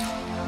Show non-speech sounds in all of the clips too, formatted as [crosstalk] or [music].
Thank you.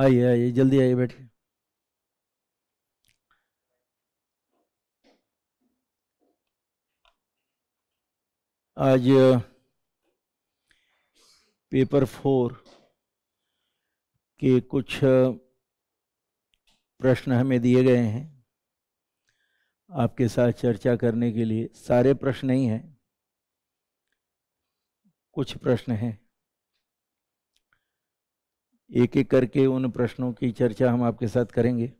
आइए आइए जल्दी आइए बैठिए आज पेपर फोर के कुछ प्रश्न हमें दिए गए हैं आपके साथ चर्चा करने के लिए सारे प्रश्न नहीं हैं कुछ प्रश्न हैं एक एक करके उन प्रश्नों की चर्चा हम आपके साथ करेंगे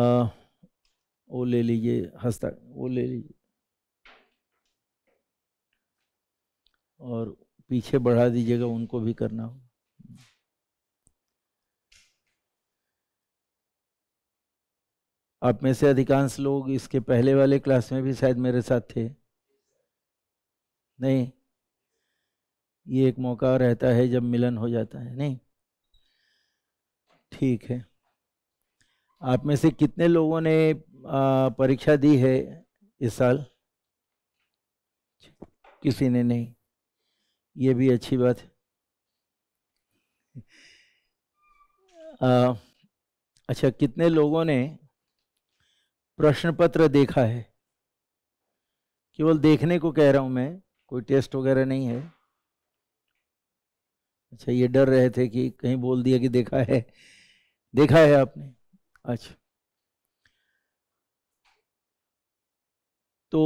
आ, वो ले लीजिए हस्ता वो ले लीजिए और पीछे बढ़ा दीजिएगा उनको भी करना हो आप में से अधिकांश लोग इसके पहले वाले क्लास में भी शायद मेरे साथ थे नहीं ये एक मौका रहता है जब मिलन हो जाता है नहीं ठीक है आप में से कितने लोगों ने परीक्षा दी है इस साल किसी ने नहीं ये भी अच्छी बात है आ, अच्छा कितने लोगों ने प्रश्न पत्र देखा है केवल देखने को कह रहा हूँ मैं कोई टेस्ट वगैरह नहीं है अच्छा ये डर रहे थे कि कहीं बोल दिया कि देखा है देखा है आपने अच्छा तो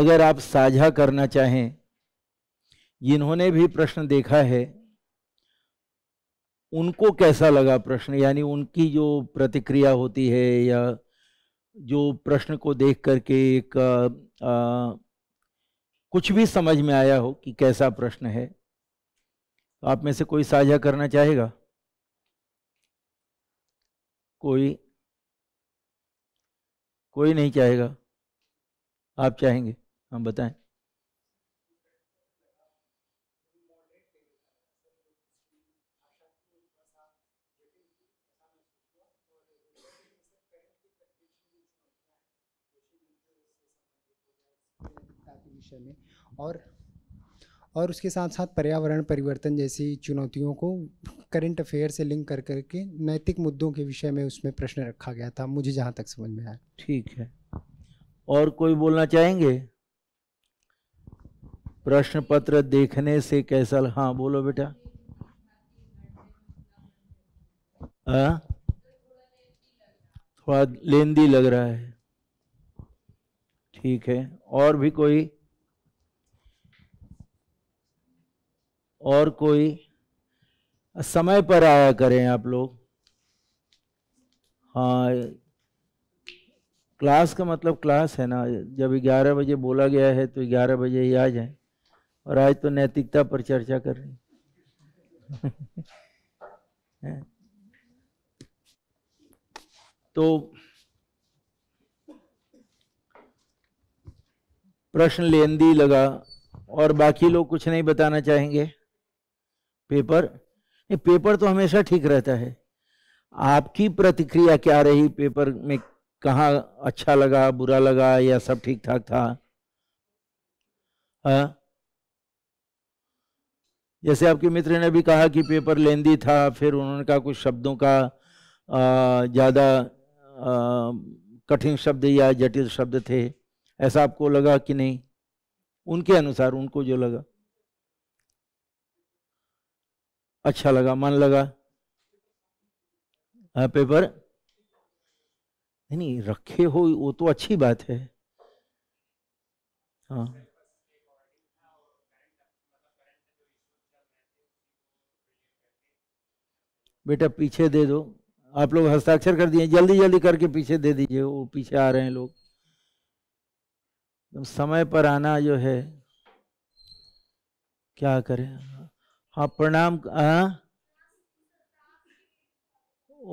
अगर आप साझा करना चाहें जिन्होंने भी प्रश्न देखा है उनको कैसा लगा प्रश्न यानी उनकी जो प्रतिक्रिया होती है या जो प्रश्न को देख करके एक आ, आ, कुछ भी समझ में आया हो कि कैसा प्रश्न है तो आप में से कोई साझा करना चाहेगा कोई कोई नहीं चाहेगा आप चाहेंगे हम हाँ, बताएं और और उसके साथ साथ पर्यावरण परिवर्तन जैसी चुनौतियों को करंट अफेयर से लिंक कर करके नैतिक मुद्दों के विषय में उसमें प्रश्न रखा गया था मुझे जहाँ तक समझ में आया ठीक है और कोई बोलना चाहेंगे प्रश्न पत्र देखने से कैसा हाँ बोलो बेटा आ? थोड़ा लेंदी लग रहा है ठीक है और भी कोई और कोई समय पर आया करें आप लोग हाँ क्लास का मतलब क्लास है ना जब 11 बजे बोला गया है तो 11 बजे ही आ जाए और आज तो नैतिकता पर चर्चा कर रही [laughs] तो प्रश्न लेंदी लगा और बाकी लोग कुछ नहीं बताना चाहेंगे पेपर ये पेपर तो हमेशा ठीक रहता है आपकी प्रतिक्रिया क्या रही पेपर में कहाँ अच्छा लगा बुरा लगा या सब ठीक ठाक था आ? हाँ? जैसे आपके मित्र ने भी कहा कि पेपर लेंदी था फिर उन्होंने कहा कुछ शब्दों का ज़्यादा कठिन शब्द या जटिल शब्द थे ऐसा आपको लगा कि नहीं उनके अनुसार उनको जो लगा अच्छा लगा मन लगा पेपर नहीं रखे हो वो तो अच्छी बात है हाँ बेटा पीछे दे दो आप लोग हस्ताक्षर कर दिए जल्दी जल्दी करके पीछे दे दीजिए वो पीछे आ रहे हैं लोग तो समय पर आना जो है क्या करें हाँ प्रणाम हाँ।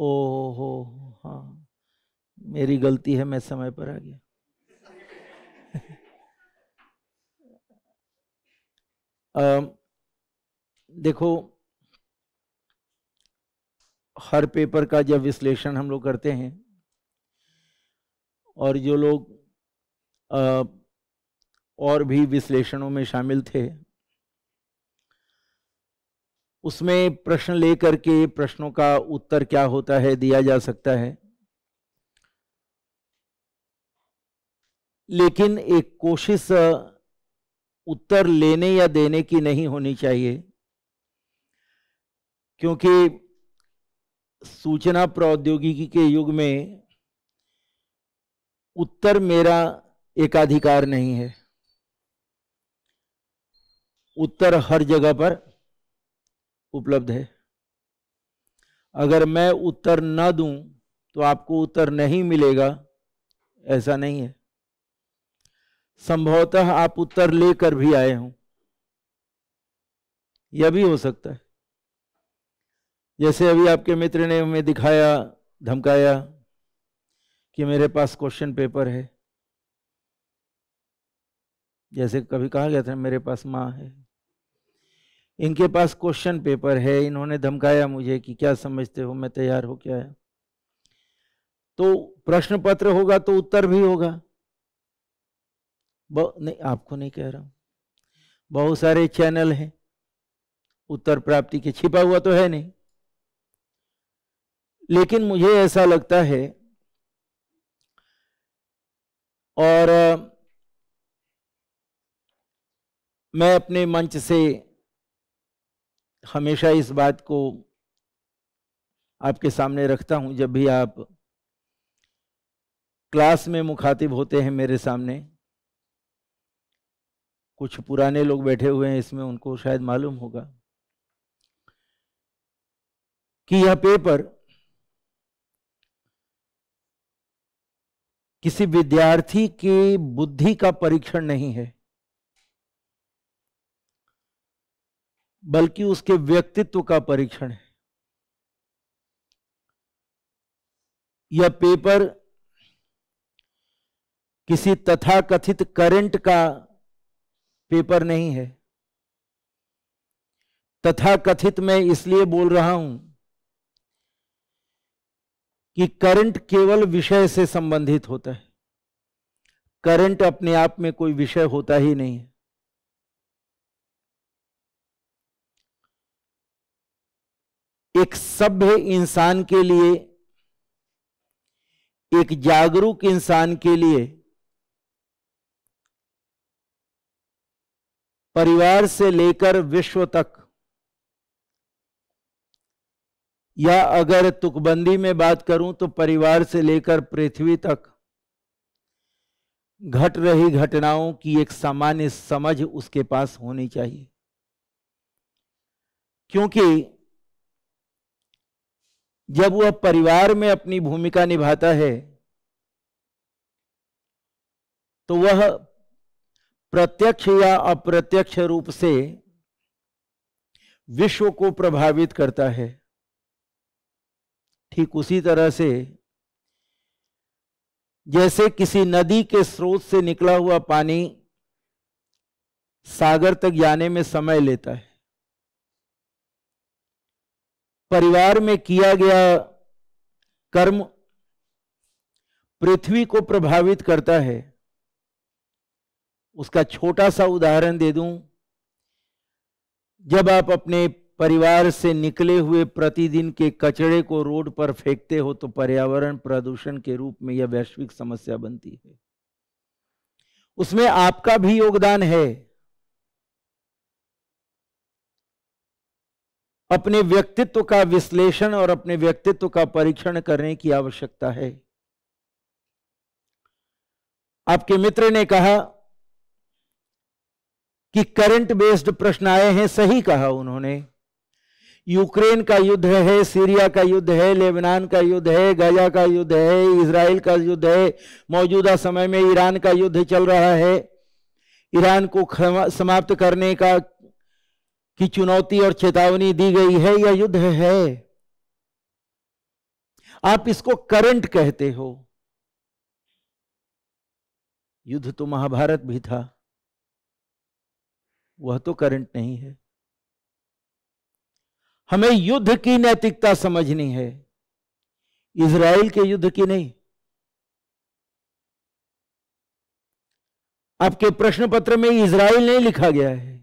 ओ हो हाँ मेरी गलती है मैं समय पर आ गया आ, [laughs] देखो हर पेपर का जब विश्लेषण हम लोग करते हैं और जो लोग आ, और भी विश्लेषणों में शामिल थे उसमें प्रश्न लेकर के प्रश्नों का उत्तर क्या होता है दिया जा सकता है लेकिन एक कोशिश उत्तर लेने या देने की नहीं होनी चाहिए क्योंकि सूचना प्रौद्योगिकी के युग में उत्तर मेरा एकाधिकार नहीं है उत्तर हर जगह पर उपलब्ध है अगर मैं उत्तर न दूं तो आपको उत्तर नहीं मिलेगा ऐसा नहीं है संभवतः आप उत्तर लेकर भी आए हों यह भी हो सकता है जैसे अभी आपके मित्र ने हमें दिखाया धमकाया कि मेरे पास क्वेश्चन पेपर है जैसे कभी कहा गया था मेरे पास माँ है इनके पास क्वेश्चन पेपर है इन्होंने धमकाया मुझे कि क्या समझते हो मैं तैयार हो क्या है तो प्रश्न पत्र होगा तो उत्तर भी होगा नहीं आपको नहीं कह रहा बहुत सारे चैनल हैं उत्तर प्राप्ति के छिपा हुआ तो है नहीं लेकिन मुझे ऐसा लगता है और मैं अपने मंच से हमेशा इस बात को आपके सामने रखता हूं जब भी आप क्लास में मुखातिब होते हैं मेरे सामने कुछ पुराने लोग बैठे हुए हैं इसमें उनको शायद मालूम होगा कि यह पेपर किसी विद्यार्थी की बुद्धि का परीक्षण नहीं है बल्कि उसके व्यक्तित्व का परीक्षण है यह पेपर किसी तथाकथित करंट का पेपर नहीं है तथाकथित मैं इसलिए बोल रहा हूं कि करंट केवल विषय से संबंधित होता है करंट अपने आप में कोई विषय होता ही नहीं है एक सभ्य इंसान के लिए एक जागरूक इंसान के लिए परिवार से लेकर विश्व तक या अगर तुकबंदी में बात करूं तो परिवार से लेकर पृथ्वी तक घट रही घटनाओं की एक सामान्य समझ उसके पास होनी चाहिए क्योंकि जब वह परिवार में अपनी भूमिका निभाता है तो वह प्रत्यक्ष या अप्रत्यक्ष रूप से विश्व को प्रभावित करता है ठीक उसी तरह से जैसे किसी नदी के स्रोत से निकला हुआ पानी सागर तक जाने में समय लेता है परिवार में किया गया कर्म पृथ्वी को प्रभावित करता है उसका छोटा सा उदाहरण दे दूं जब आप अपने परिवार से निकले हुए प्रतिदिन के कचड़े को रोड पर फेंकते हो तो पर्यावरण प्रदूषण के रूप में यह वैश्विक समस्या बनती है उसमें आपका भी योगदान है अपने व्यक्तित्व का विश्लेषण और अपने व्यक्तित्व का परीक्षण करने की आवश्यकता है आपके मित्र ने कहा कि करंट बेस्ड प्रश्न आए हैं सही कहा उन्होंने यूक्रेन का युद्ध है सीरिया का युद्ध है लेबनान का युद्ध है गाजा का युद्ध है इसराइल का युद्ध है मौजूदा समय में ईरान का युद्ध चल रहा है ईरान को समाप्त करने का की चुनौती और चेतावनी दी गई है या युद्ध है आप इसको करंट कहते हो युद्ध तो महाभारत भी था वह तो करंट नहीं है हमें युद्ध की नैतिकता समझनी है इसराइल के युद्ध की नहीं आपके प्रश्न पत्र में इसराइल नहीं लिखा गया है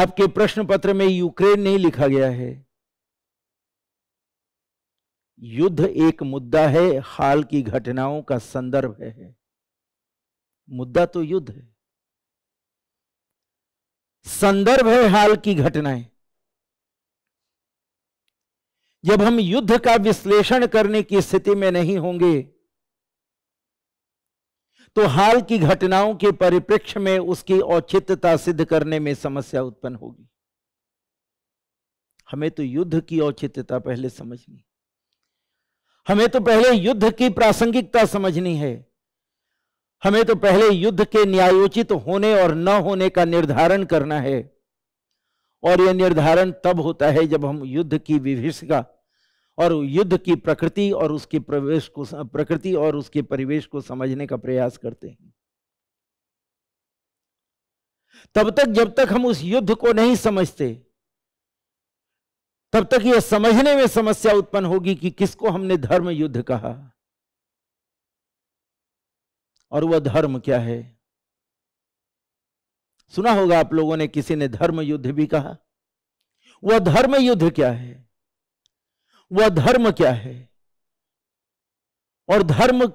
आपके प्रश्न पत्र में यूक्रेन नहीं लिखा गया है युद्ध एक मुद्दा है हाल की घटनाओं का संदर्भ है मुद्दा तो युद्ध है संदर्भ है हाल की घटनाएं जब हम युद्ध का विश्लेषण करने की स्थिति में नहीं होंगे तो हाल की घटनाओं के परिप्रेक्ष्य में उसकी औचित्यता सिद्ध करने में समस्या उत्पन्न होगी हमें तो युद्ध की औचित्यता पहले समझनी हमें तो पहले युद्ध की प्रासंगिकता समझनी है हमें तो पहले युद्ध के न्यायोचित होने और न होने का निर्धारण करना है और यह निर्धारण तब होता है जब हम युद्ध की विभिषिका और युद्ध की प्रकृति और उसके प्रवेश को प्रकृति और उसके परिवेश को समझने का प्रयास करते हैं तब तक जब तक हम उस युद्ध को नहीं समझते तब तक यह समझने में समस्या उत्पन्न होगी कि किसको हमने धर्म युद्ध कहा और वह धर्म क्या है सुना होगा आप लोगों ने किसी ने धर्म युद्ध भी कहा वह धर्म युद्ध क्या है वह धर्म क्या है और धर्म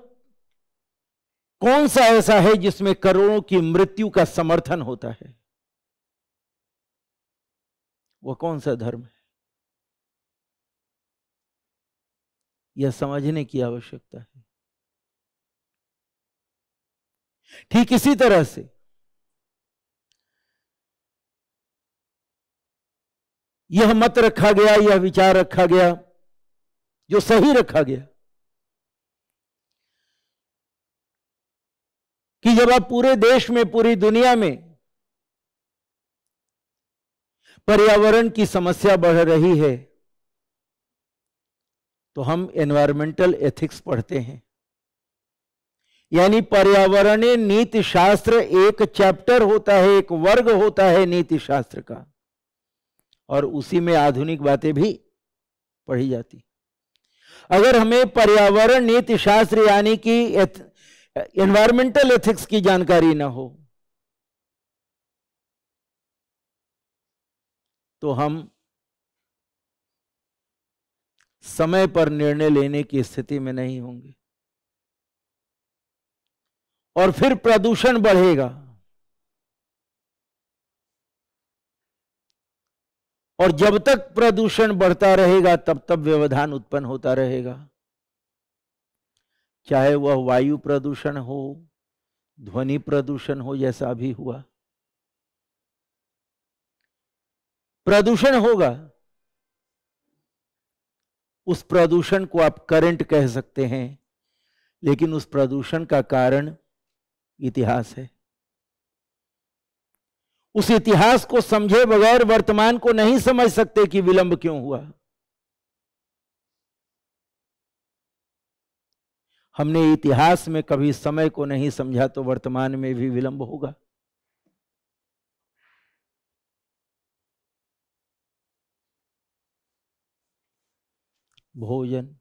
कौन सा ऐसा है जिसमें करोड़ों की मृत्यु का समर्थन होता है वह कौन सा धर्म है यह समझने की आवश्यकता है ठीक इसी तरह से यह मत रखा गया यह विचार रखा गया जो सही रखा गया कि जब आप पूरे देश में पूरी दुनिया में पर्यावरण की समस्या बढ़ रही है तो हम एनवायरमेंटल एथिक्स पढ़ते हैं यानी पर्यावरण नीति शास्त्र एक चैप्टर होता है एक वर्ग होता है नीति शास्त्र का और उसी में आधुनिक बातें भी पढ़ी जाती अगर हमें पर्यावरण नीति शास्त्र यानी कि एनवायरमेंटल एथिक्स की जानकारी ना हो तो हम समय पर निर्णय लेने की स्थिति में नहीं होंगे और फिर प्रदूषण बढ़ेगा और जब तक प्रदूषण बढ़ता रहेगा तब तब व्यवधान उत्पन्न होता रहेगा चाहे वह वायु प्रदूषण हो ध्वनि प्रदूषण हो जैसा अभी हुआ प्रदूषण होगा उस प्रदूषण को आप करंट कह सकते हैं लेकिन उस प्रदूषण का कारण इतिहास है उस इतिहास को समझे बगैर वर्तमान को नहीं समझ सकते कि विलंब क्यों हुआ हमने इतिहास में कभी समय को नहीं समझा तो वर्तमान में भी विलंब होगा भोजन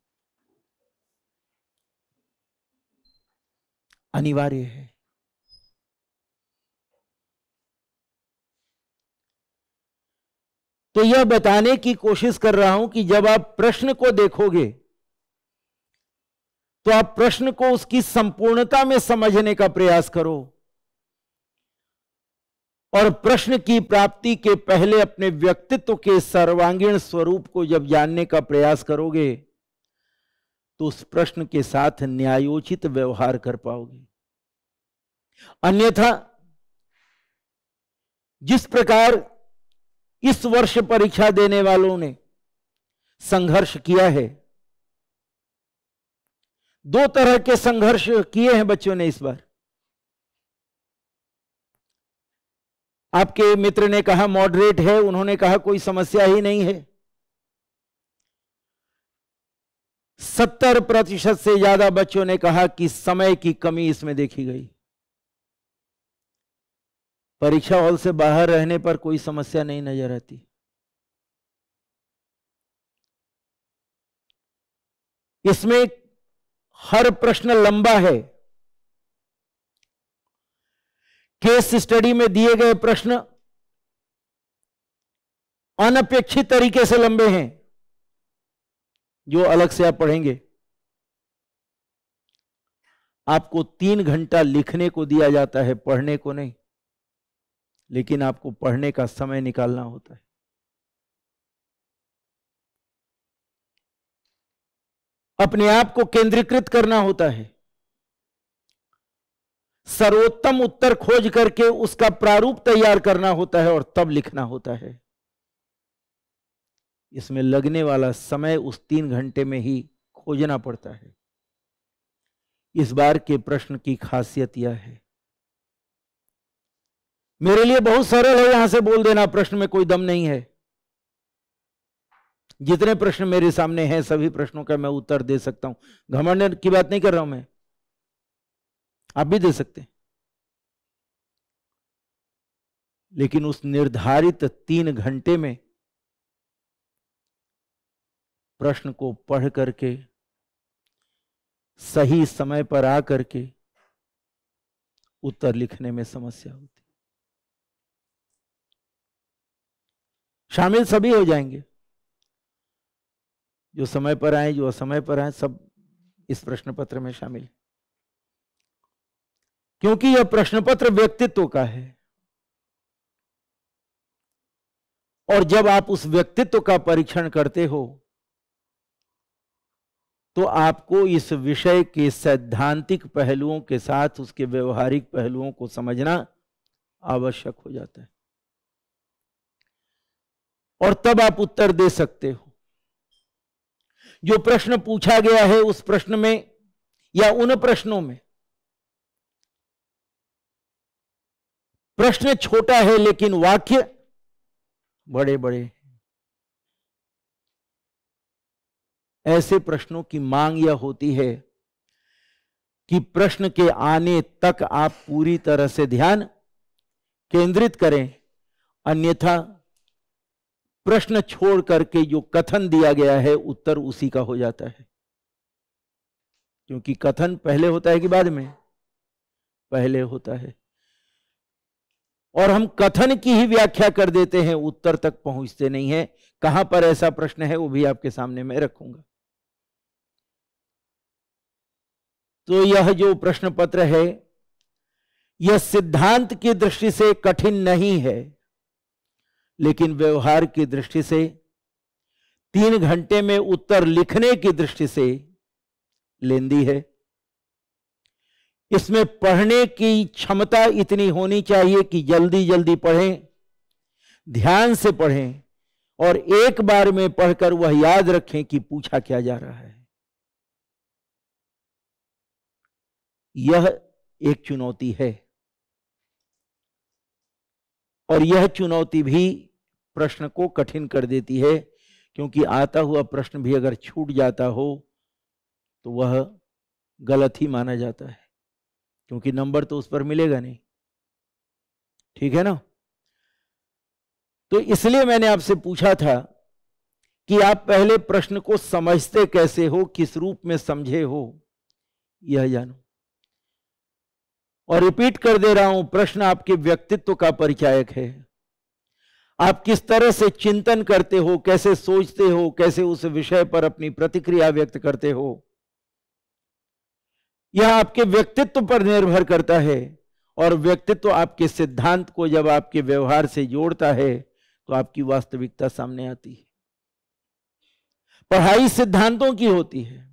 अनिवार्य है तो यह बताने की कोशिश कर रहा हूं कि जब आप प्रश्न को देखोगे तो आप प्रश्न को उसकी संपूर्णता में समझने का प्रयास करो और प्रश्न की प्राप्ति के पहले अपने व्यक्तित्व के सर्वांगीण स्वरूप को जब जानने का प्रयास करोगे तो उस प्रश्न के साथ न्यायोचित व्यवहार कर पाओगे अन्यथा जिस प्रकार इस वर्ष परीक्षा देने वालों ने संघर्ष किया है दो तरह के संघर्ष किए हैं बच्चों ने इस बार आपके मित्र ने कहा मॉडरेट है उन्होंने कहा कोई समस्या ही नहीं है सत्तर प्रतिशत से ज्यादा बच्चों ने कहा कि समय की कमी इसमें देखी गई परीक्षा हॉल से बाहर रहने पर कोई समस्या नहीं नजर आती इसमें हर प्रश्न लंबा है केस स्टडी में दिए गए प्रश्न अनपेक्षित तरीके से लंबे हैं जो अलग से आप पढ़ेंगे आपको तीन घंटा लिखने को दिया जाता है पढ़ने को नहीं लेकिन आपको पढ़ने का समय निकालना होता है अपने आप को केंद्रीकृत करना होता है सर्वोत्तम उत्तर खोज करके उसका प्रारूप तैयार करना होता है और तब लिखना होता है इसमें लगने वाला समय उस तीन घंटे में ही खोजना पड़ता है इस बार के प्रश्न की खासियत यह है मेरे लिए बहुत सरल है यहां से बोल देना प्रश्न में कोई दम नहीं है जितने प्रश्न मेरे सामने हैं सभी प्रश्नों का मैं उत्तर दे सकता हूं घमंड की बात नहीं कर रहा हूं मैं आप भी दे सकते हैं लेकिन उस निर्धारित तीन घंटे में प्रश्न को पढ़ करके सही समय पर आ करके उत्तर लिखने में समस्या होती शामिल सभी हो जाएंगे जो समय पर आए जो असमय पर आए सब इस प्रश्न पत्र में शामिल क्योंकि यह प्रश्न पत्र व्यक्तित्व का है और जब आप उस व्यक्तित्व का परीक्षण करते हो तो आपको इस विषय के सैद्धांतिक पहलुओं के साथ उसके व्यवहारिक पहलुओं को समझना आवश्यक हो जाता है और तब आप उत्तर दे सकते हो जो प्रश्न पूछा गया है उस प्रश्न में या उन प्रश्नों में प्रश्न छोटा है लेकिन वाक्य बड़े बड़े ऐसे प्रश्नों की मांग यह होती है कि प्रश्न के आने तक आप पूरी तरह से ध्यान केंद्रित करें अन्यथा प्रश्न छोड़ करके जो कथन दिया गया है उत्तर उसी का हो जाता है क्योंकि कथन पहले होता है कि बाद में पहले होता है और हम कथन की ही व्याख्या कर देते हैं उत्तर तक पहुंचते नहीं है कहां पर ऐसा प्रश्न है वो भी आपके सामने मैं रखूंगा तो यह जो प्रश्न पत्र है यह सिद्धांत की दृष्टि से कठिन नहीं है लेकिन व्यवहार की दृष्टि से तीन घंटे में उत्तर लिखने की दृष्टि से लेंदी है इसमें पढ़ने की क्षमता इतनी होनी चाहिए कि जल्दी जल्दी पढ़ें ध्यान से पढ़ें और एक बार में पढ़कर वह याद रखें कि पूछा क्या जा रहा है यह एक चुनौती है और यह चुनौती भी प्रश्न को कठिन कर देती है क्योंकि आता हुआ प्रश्न भी अगर छूट जाता हो तो वह गलत ही माना जाता है क्योंकि नंबर तो उस पर मिलेगा नहीं ठीक है ना तो इसलिए मैंने आपसे पूछा था कि आप पहले प्रश्न को समझते कैसे हो किस रूप में समझे हो यह जानो और रिपीट कर दे रहा हूं प्रश्न आपके व्यक्तित्व का परिचायक है आप किस तरह से चिंतन करते हो कैसे सोचते हो कैसे उस विषय पर अपनी प्रतिक्रिया व्यक्त करते हो यह आपके व्यक्तित्व पर निर्भर करता है और व्यक्तित्व आपके सिद्धांत को जब आपके व्यवहार से जोड़ता है तो आपकी वास्तविकता सामने आती है पढ़ाई सिद्धांतों की होती है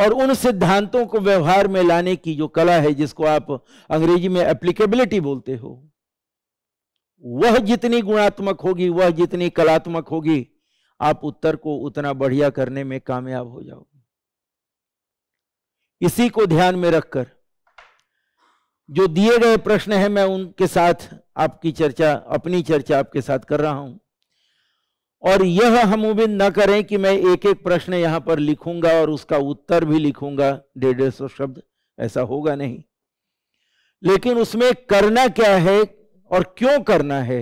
और उन सिद्धांतों को व्यवहार में लाने की जो कला है जिसको आप अंग्रेजी में एप्लीकेबिलिटी बोलते हो वह जितनी गुणात्मक होगी वह जितनी कलात्मक होगी आप उत्तर को उतना बढ़िया करने में कामयाब हो जाओगे इसी को ध्यान में रखकर जो दिए गए प्रश्न हैं मैं उनके साथ आपकी चर्चा अपनी चर्चा आपके साथ कर रहा हूं और यह हम उम्मीद न करें कि मैं एक एक प्रश्न यहां पर लिखूंगा और उसका उत्तर भी लिखूंगा डेढ़ डेढ़ सौ शब्द ऐसा होगा नहीं लेकिन उसमें करना क्या है और क्यों करना है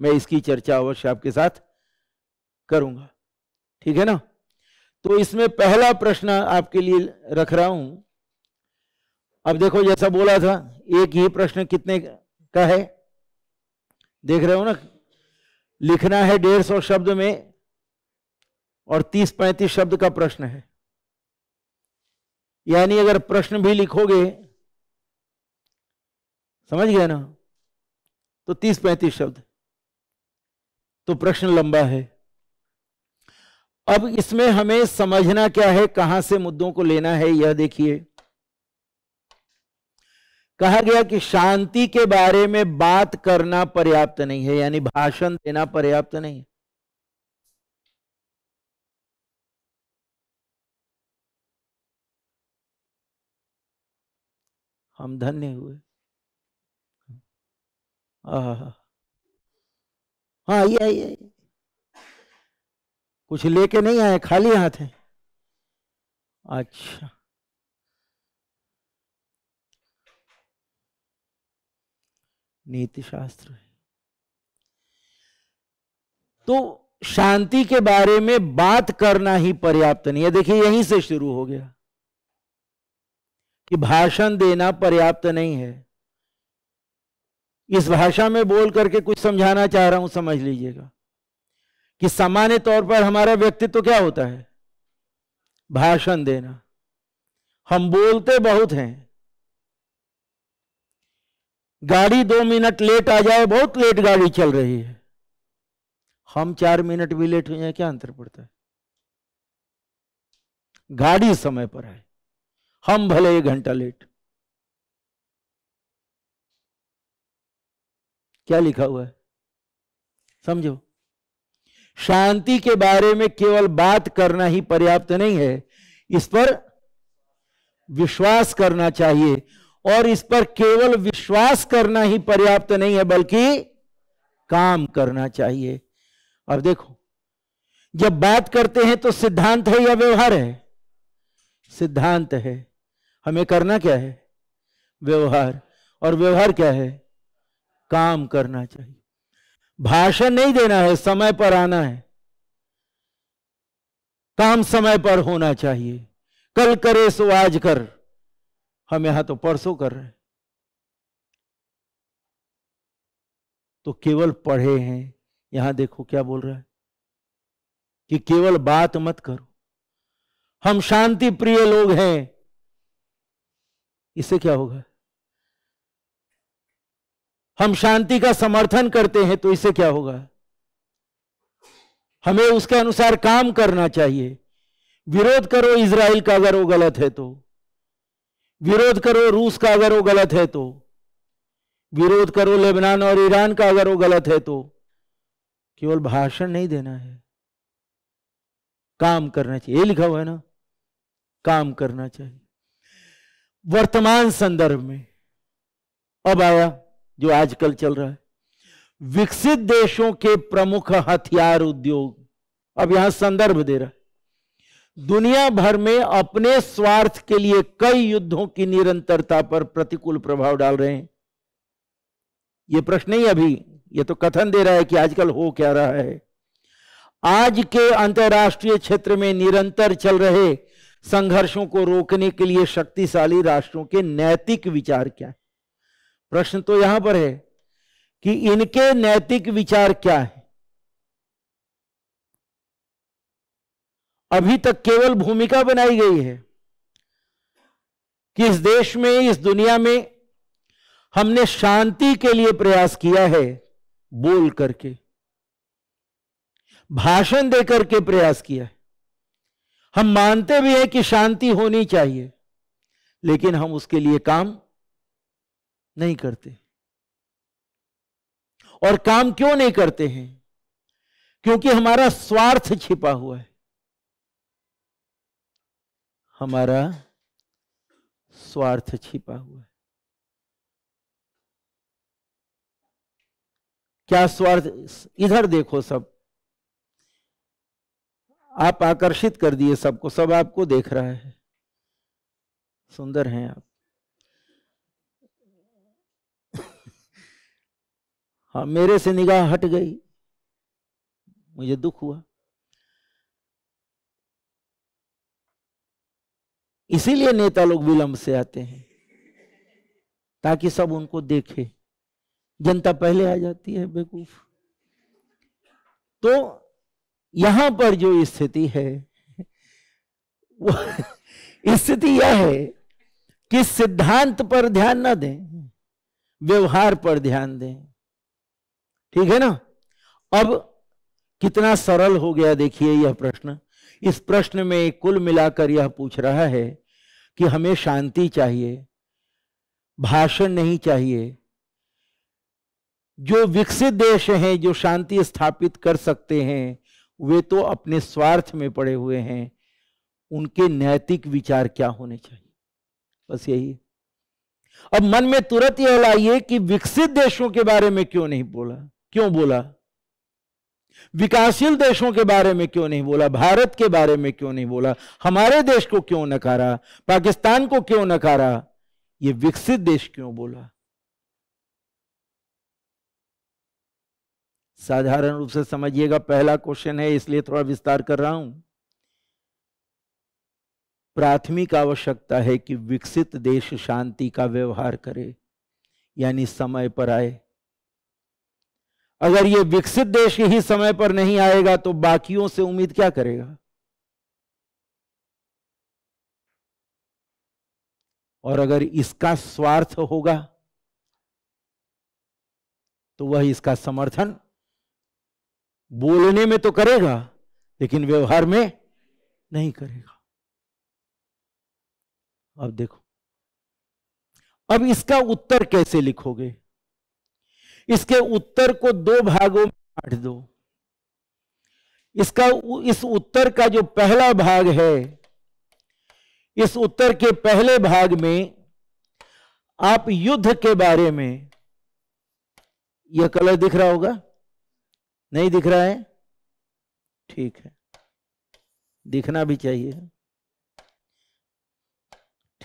मैं इसकी चर्चा अवश्य आपके साथ करूंगा ठीक है ना तो इसमें पहला प्रश्न आपके लिए रख रहा हूं अब देखो जैसा बोला था एक ही प्रश्न कितने का है देख रहे हो ना लिखना है डेढ़ सौ शब्द में और तीस पैंतीस शब्द का प्रश्न है यानी अगर प्रश्न भी लिखोगे समझ गया ना तो तीस पैंतीस शब्द तो प्रश्न लंबा है अब इसमें हमें समझना क्या है कहां से मुद्दों को लेना है यह देखिए कहा गया कि शांति के बारे में बात करना पर्याप्त नहीं है यानी भाषण देना पर्याप्त नहीं है हम धन्य हुए हाँ आइए आइए कुछ लेके नहीं आए खाली हाथ है अच्छा नीति शास्त्र है तो शांति के बारे में बात करना ही पर्याप्त नहीं है देखिए यहीं से शुरू हो गया कि भाषण देना पर्याप्त नहीं है इस भाषा में बोल करके कुछ समझाना चाह रहा हूं समझ लीजिएगा कि सामान्य तौर पर हमारा व्यक्तित्व तो क्या होता है भाषण देना हम बोलते बहुत हैं गाड़ी दो मिनट लेट आ जाए बहुत लेट गाड़ी चल रही है हम चार मिनट भी लेट हो जाए क्या अंतर पड़ता है गाड़ी समय पर है हम भले एक घंटा लेट क्या लिखा हुआ है समझो शांति के बारे में केवल बात करना ही पर्याप्त नहीं है इस पर विश्वास करना चाहिए और इस पर केवल विश्वास करना ही पर्याप्त नहीं है बल्कि काम करना चाहिए अब देखो जब बात करते हैं तो सिद्धांत है या व्यवहार है सिद्धांत है हमें करना क्या है व्यवहार और व्यवहार क्या है काम करना चाहिए भाषण नहीं देना है समय पर आना है काम समय पर होना चाहिए कल करे सो आज कर हम यहां तो परसों कर रहे हैं तो केवल पढ़े हैं यहां देखो क्या बोल रहा है कि केवल बात मत करो हम शांति प्रिय लोग हैं इससे क्या होगा हम शांति का समर्थन करते हैं तो इससे क्या होगा हमें उसके अनुसार काम करना चाहिए विरोध करो इसराइल का अगर वो गलत है तो विरोध करो रूस का अगर वो गलत है तो विरोध करो लेबनान और ईरान का अगर वो गलत है तो केवल भाषण नहीं देना है काम करना चाहिए ये लिखा हुआ है ना काम करना चाहिए वर्तमान संदर्भ में अब आया जो आजकल चल रहा है विकसित देशों के प्रमुख हथियार उद्योग अब यहां संदर्भ दे रहा है दुनिया भर में अपने स्वार्थ के लिए कई युद्धों की निरंतरता पर प्रतिकूल प्रभाव डाल रहे हैं यह प्रश्न ही अभी यह तो कथन दे रहा है कि आजकल हो क्या रहा है आज के अंतर्राष्ट्रीय क्षेत्र में निरंतर चल रहे संघर्षों को रोकने के लिए शक्तिशाली राष्ट्रों के नैतिक विचार क्या है प्रश्न तो यहां पर है कि इनके नैतिक विचार क्या है अभी तक केवल भूमिका बनाई गई है कि इस देश में इस दुनिया में हमने शांति के लिए प्रयास किया है बोल करके भाषण देकर के प्रयास किया है हम मानते भी हैं कि शांति होनी चाहिए लेकिन हम उसके लिए काम नहीं करते और काम क्यों नहीं करते हैं क्योंकि हमारा स्वार्थ छिपा हुआ है हमारा स्वार्थ छिपा हुआ है क्या स्वार्थ इधर देखो सब आप आकर्षित कर दिए सबको सब आपको देख रहा है सुंदर हैं आप [laughs] हाँ मेरे से निगाह हट गई मुझे दुख हुआ इसीलिए नेता लोग विलंब से आते हैं ताकि सब उनको देखे जनता पहले आ जाती है बेकूफ तो यहां पर जो स्थिति है वो [laughs] स्थिति यह है कि सिद्धांत पर ध्यान ना दें व्यवहार पर ध्यान दें ठीक है ना अब कितना सरल हो गया देखिए यह प्रश्न इस प्रश्न में कुल मिलाकर यह पूछ रहा है कि हमें शांति चाहिए भाषण नहीं चाहिए जो विकसित देश हैं जो शांति स्थापित कर सकते हैं वे तो अपने स्वार्थ में पड़े हुए हैं उनके नैतिक विचार क्या होने चाहिए बस यही अब मन में तुरंत यह लाइए कि विकसित देशों के बारे में क्यों नहीं बोला क्यों बोला विकासशील देशों के बारे में क्यों नहीं बोला भारत के बारे में क्यों नहीं बोला हमारे देश को क्यों नकारा पाकिस्तान को क्यों नकारा ये विकसित देश क्यों बोला साधारण रूप से समझिएगा पहला क्वेश्चन है इसलिए थोड़ा विस्तार कर रहा हूं प्राथमिक आवश्यकता है कि विकसित देश शांति का व्यवहार करे यानी समय पर आए अगर ये विकसित देश के ही समय पर नहीं आएगा तो बाकियों से उम्मीद क्या करेगा और अगर इसका स्वार्थ होगा तो वह इसका समर्थन बोलने में तो करेगा लेकिन व्यवहार में नहीं करेगा अब देखो अब इसका उत्तर कैसे लिखोगे इसके उत्तर को दो भागों में बांट दो इसका इस उत्तर का जो पहला भाग है इस उत्तर के पहले भाग में आप युद्ध के बारे में यह कलर दिख रहा होगा नहीं दिख रहा है ठीक है दिखना भी चाहिए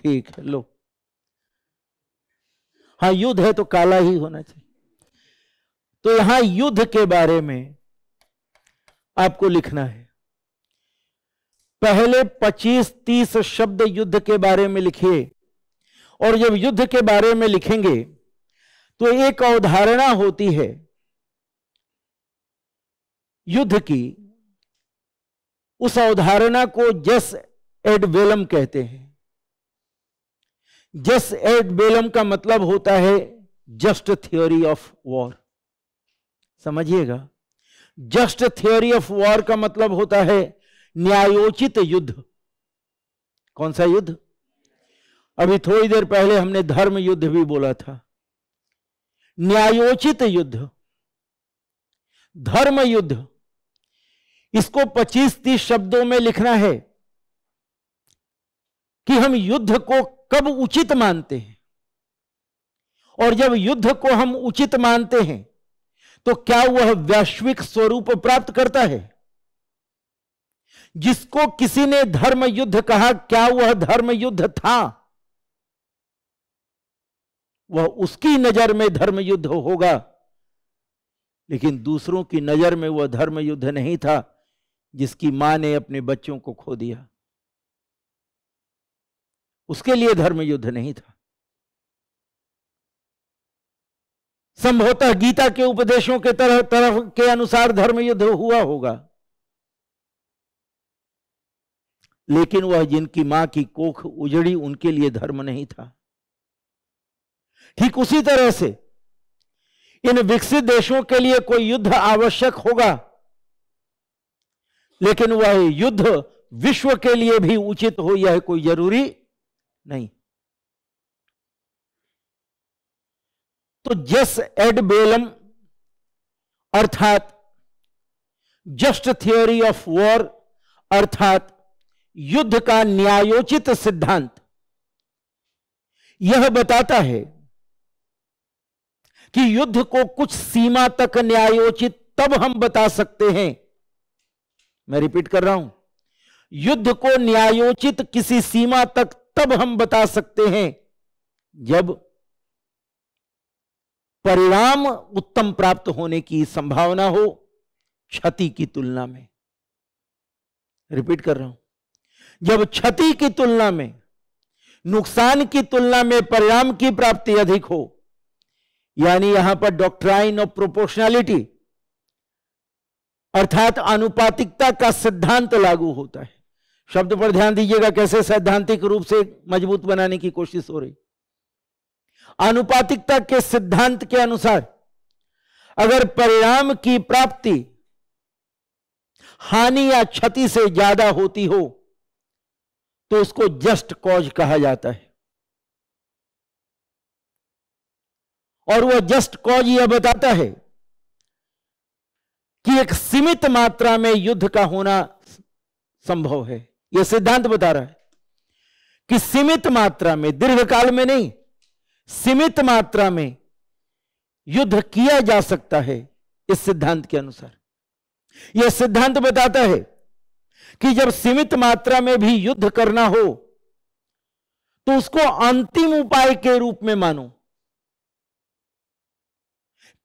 ठीक है लो हाँ युद्ध है तो काला ही होना चाहिए तो यहां युद्ध के बारे में आपको लिखना है पहले 25-30 शब्द युद्ध के बारे में लिखिए और जब युद्ध के बारे में लिखेंगे तो एक अवधारणा होती है युद्ध की उस अवधारणा को जस एड वेलम कहते हैं जस एड वेलम का मतलब होता है जस्ट थ्योरी ऑफ वॉर समझिएगा जस्ट थ्योरी ऑफ वॉर का मतलब होता है न्यायोचित युद्ध कौन सा युद्ध अभी थोड़ी देर पहले हमने धर्म युद्ध भी बोला था न्यायोचित युद्ध धर्म युद्ध इसको 25-30 शब्दों में लिखना है कि हम युद्ध को कब उचित मानते हैं और जब युद्ध को हम उचित मानते हैं तो क्या वह वैश्विक स्वरूप प्राप्त करता है जिसको किसी ने धर्म युद्ध कहा क्या वह धर्म युद्ध था वह उसकी नजर में धर्म युद्ध होगा लेकिन दूसरों की नजर में वह धर्म युद्ध नहीं था जिसकी मां ने अपने बच्चों को खो दिया उसके लिए धर्म युद्ध नहीं था संभवतः गीता के उपदेशों के तरह तरफ के अनुसार धर्म युद्ध हुआ होगा लेकिन वह जिनकी मां की कोख उजड़ी उनके लिए धर्म नहीं था ठीक उसी तरह से इन विकसित देशों के लिए कोई युद्ध आवश्यक होगा लेकिन वह युद्ध विश्व के लिए भी उचित हो यह कोई जरूरी नहीं तो जस एड बेलम अर्थात जस्ट थियोरी ऑफ वॉर अर्थात युद्ध का न्यायोचित सिद्धांत यह बताता है कि युद्ध को कुछ सीमा तक न्यायोचित तब हम बता सकते हैं मैं रिपीट कर रहा हूं युद्ध को न्यायोचित किसी सीमा तक तब हम बता सकते हैं जब परिणाम उत्तम प्राप्त होने की संभावना हो क्षति की तुलना में रिपीट कर रहा हूं जब क्षति की तुलना में नुकसान की तुलना में परिणाम की प्राप्ति अधिक हो यानी यहां पर डॉक्ट्राइन ऑफ प्रोपोर्शनैलिटी अर्थात अनुपातिकता का सिद्धांत लागू होता है शब्द पर ध्यान दीजिएगा कैसे सैद्धांतिक रूप से मजबूत बनाने की कोशिश हो रही आनुपातिकता के सिद्धांत के अनुसार अगर परिणाम की प्राप्ति हानि या क्षति से ज्यादा होती हो तो उसको जस्ट कॉज कहा जाता है और वह जस्ट कॉज यह बताता है कि एक सीमित मात्रा में युद्ध का होना संभव है यह सिद्धांत बता रहा है कि सीमित मात्रा में दीर्घ काल में नहीं सीमित मात्रा में युद्ध किया जा सकता है इस सिद्धांत के अनुसार यह सिद्धांत बताता है कि जब सीमित मात्रा में भी युद्ध करना हो तो उसको अंतिम उपाय के रूप में मानो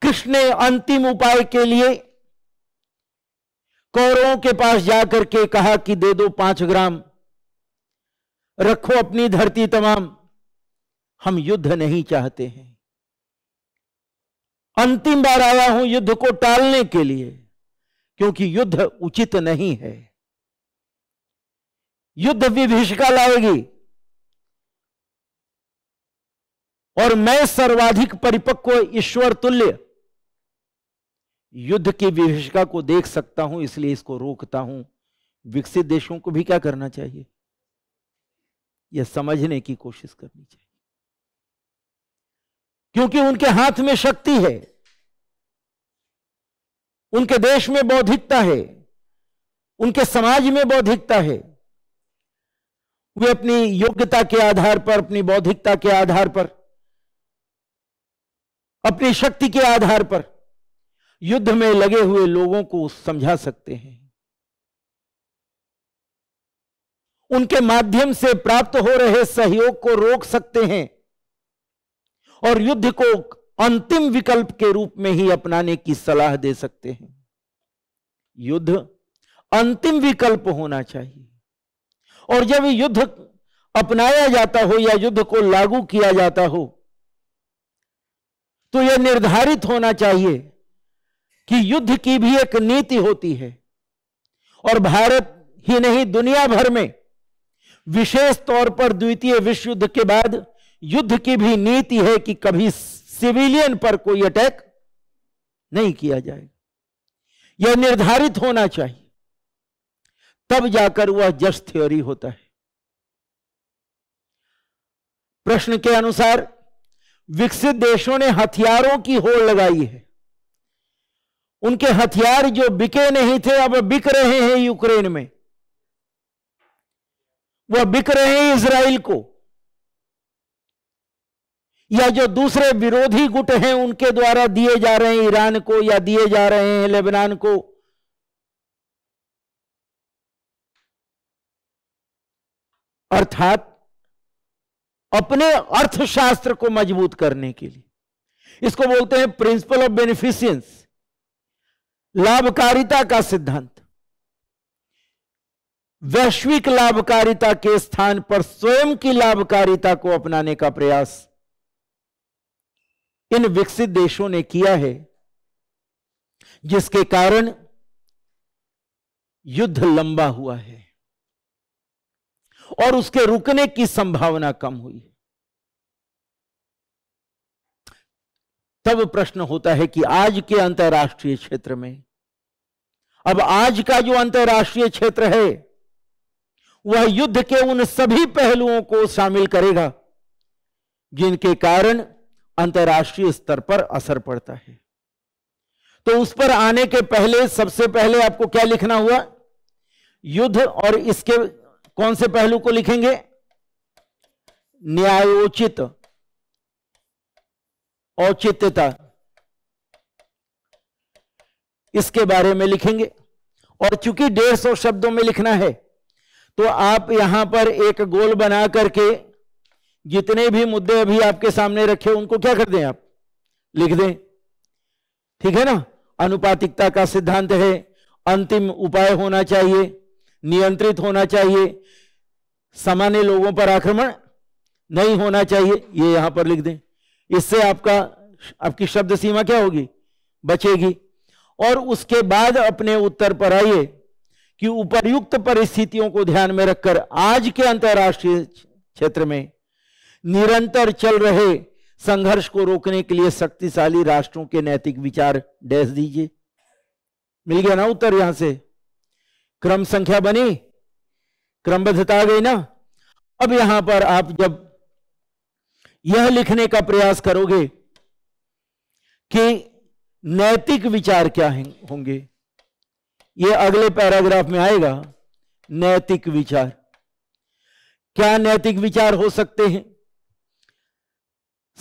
कृष्ण ने अंतिम उपाय के लिए कौरवों के पास जाकर के कहा कि दे दो पांच ग्राम रखो अपनी धरती तमाम हम युद्ध नहीं चाहते हैं अंतिम बार आया हूं युद्ध को टालने के लिए क्योंकि युद्ध उचित नहीं है युद्ध विभीषिका लाएगी और मैं सर्वाधिक परिपक्व ईश्वर तुल्य युद्ध की विभीषिका को देख सकता हूं इसलिए इसको रोकता हूं विकसित देशों को भी क्या करना चाहिए यह समझने की कोशिश करनी चाहिए क्योंकि उनके हाथ में शक्ति है उनके देश में बौद्धिकता है उनके समाज में बौद्धिकता है वे अपनी योग्यता के आधार पर अपनी बौद्धिकता के आधार पर अपनी शक्ति के आधार पर युद्ध में लगे हुए लोगों को समझा सकते हैं उनके माध्यम से प्राप्त हो रहे सहयोग को रोक सकते हैं और युद्ध को अंतिम विकल्प के रूप में ही अपनाने की सलाह दे सकते हैं युद्ध अंतिम विकल्प होना चाहिए और जब युद्ध अपनाया जाता हो या युद्ध को लागू किया जाता हो तो यह निर्धारित होना चाहिए कि युद्ध की भी एक नीति होती है और भारत ही नहीं दुनिया भर में विशेष तौर पर द्वितीय विश्व युद्ध के बाद युद्ध की भी नीति है कि कभी सिविलियन पर कोई अटैक नहीं किया जाएगा यह निर्धारित होना चाहिए तब जाकर वह जस्ट थ्योरी होता है प्रश्न के अनुसार विकसित देशों ने हथियारों की होड़ लगाई है उनके हथियार जो बिके नहीं थे अब बिक रहे हैं यूक्रेन में वह बिक रहे हैं इसराइल को या जो दूसरे विरोधी गुट हैं उनके द्वारा दिए जा रहे हैं ईरान को या दिए जा रहे हैं लेबनान को अर्थात अपने अर्थशास्त्र को मजबूत करने के लिए इसको बोलते हैं प्रिंसिपल ऑफ बेनिफिशियंस लाभकारिता का सिद्धांत वैश्विक लाभकारिता के स्थान पर स्वयं की लाभकारिता को अपनाने का प्रयास इन विकसित देशों ने किया है जिसके कारण युद्ध लंबा हुआ है और उसके रुकने की संभावना कम हुई है तब प्रश्न होता है कि आज के अंतर्राष्ट्रीय क्षेत्र में अब आज का जो अंतर्राष्ट्रीय क्षेत्र है वह युद्ध के उन सभी पहलुओं को शामिल करेगा जिनके कारण अंतर्राष्ट्रीय स्तर पर असर पड़ता है तो उस पर आने के पहले सबसे पहले आपको क्या लिखना हुआ युद्ध और इसके कौन से पहलू को लिखेंगे न्यायोचित औचित्यता इसके बारे में लिखेंगे और चूंकि डेढ़ सौ शब्दों में लिखना है तो आप यहां पर एक गोल बना करके जितने भी मुद्दे अभी आपके सामने रखे उनको क्या कर दें आप लिख दें ठीक है ना अनुपातिकता का सिद्धांत है अंतिम उपाय होना चाहिए नियंत्रित होना चाहिए सामान्य लोगों पर आक्रमण नहीं होना चाहिए ये यहां पर लिख दें इससे आपका आपकी शब्द सीमा क्या होगी बचेगी और उसके बाद अपने उत्तर पर आइए कि उपयुक्त परिस्थितियों को ध्यान में रखकर आज के अंतर्राष्ट्रीय क्षेत्र में निरंतर चल रहे संघर्ष को रोकने के लिए शक्तिशाली राष्ट्रों के नैतिक विचार डेस दीजिए मिल गया ना उत्तर यहां से क्रम संख्या बनी क्रमबद्धता आ गई ना अब यहां पर आप जब यह लिखने का प्रयास करोगे कि नैतिक विचार क्या होंगे यह अगले पैराग्राफ में आएगा नैतिक विचार क्या नैतिक विचार हो सकते हैं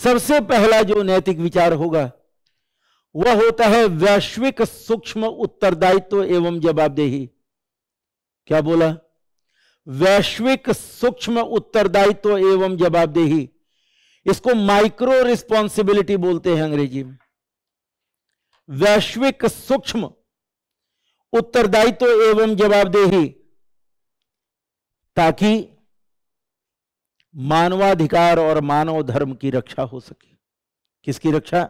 सबसे पहला जो नैतिक विचार होगा वह होता है वैश्विक सूक्ष्म उत्तरदायित्व एवं जवाबदेही क्या बोला वैश्विक सूक्ष्म उत्तरदायित्व एवं जवाबदेही इसको माइक्रो रिस्पॉन्सिबिलिटी बोलते हैं अंग्रेजी में वैश्विक सूक्ष्म उत्तरदायित्व एवं जवाबदेही ताकि मानवाधिकार और मानव धर्म की रक्षा हो सके किसकी रक्षा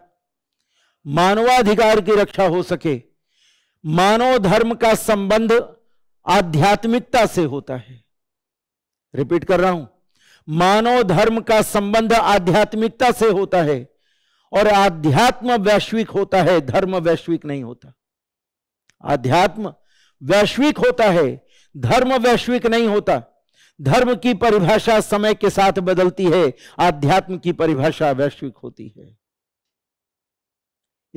मानवाधिकार की रक्षा हो सके मानव धर्म का संबंध आध्यात्मिकता से होता है रिपीट कर रहा हूं मानव धर्म का संबंध आध्यात्मिकता से होता है और आध्यात्म वैश्विक होता है धर्म वैश्विक नहीं होता आध्यात्म वैश्विक होता है धर्म वैश्विक नहीं होता धर्म की परिभाषा समय के साथ बदलती है आध्यात्म की परिभाषा वैश्विक होती है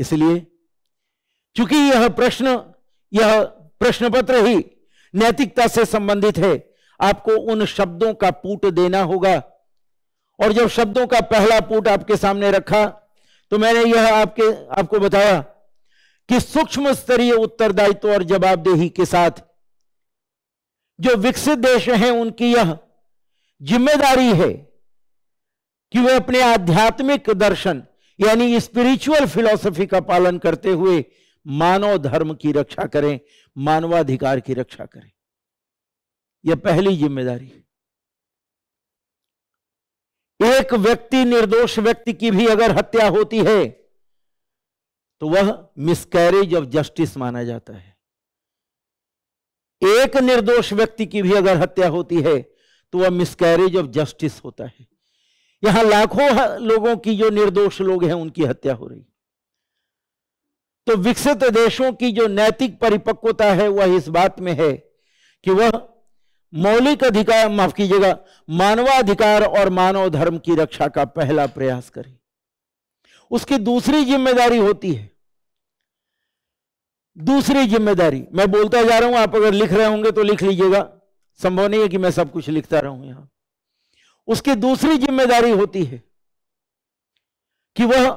इसलिए चूंकि यह प्रश्न यह प्रश्न पत्र ही नैतिकता से संबंधित है आपको उन शब्दों का पूट देना होगा और जब शब्दों का पहला पूट आपके सामने रखा तो मैंने यह आपके आपको बताया कि सूक्ष्म स्तरीय उत्तरदायित्व और जवाबदेही के साथ जो विकसित देश हैं उनकी यह जिम्मेदारी है कि वे अपने आध्यात्मिक दर्शन यानी स्पिरिचुअल फिलॉसफी का पालन करते हुए मानव धर्म की रक्षा करें मानवाधिकार की रक्षा करें यह पहली जिम्मेदारी है एक व्यक्ति निर्दोष व्यक्ति की भी अगर हत्या होती है तो वह मिसकैरेज ऑफ जस्टिस माना जाता है एक निर्दोष व्यक्ति की भी अगर हत्या होती है तो वह मिसकैरेज ऑफ जस्टिस होता है यहां लाखों लोगों की जो निर्दोष लोग हैं उनकी हत्या हो रही तो विकसित देशों की जो नैतिक परिपक्वता है वह इस बात में है कि वह मौलिक अधिकार माफ कीजिएगा मानवाधिकार और मानव धर्म की रक्षा का पहला प्रयास करें उसकी दूसरी जिम्मेदारी होती है दूसरी जिम्मेदारी मैं बोलता जा रहा हूं आप अगर लिख रहे होंगे तो लिख लीजिएगा संभव नहीं है कि मैं सब कुछ लिखता रहूं यहां उसकी दूसरी जिम्मेदारी होती है कि वह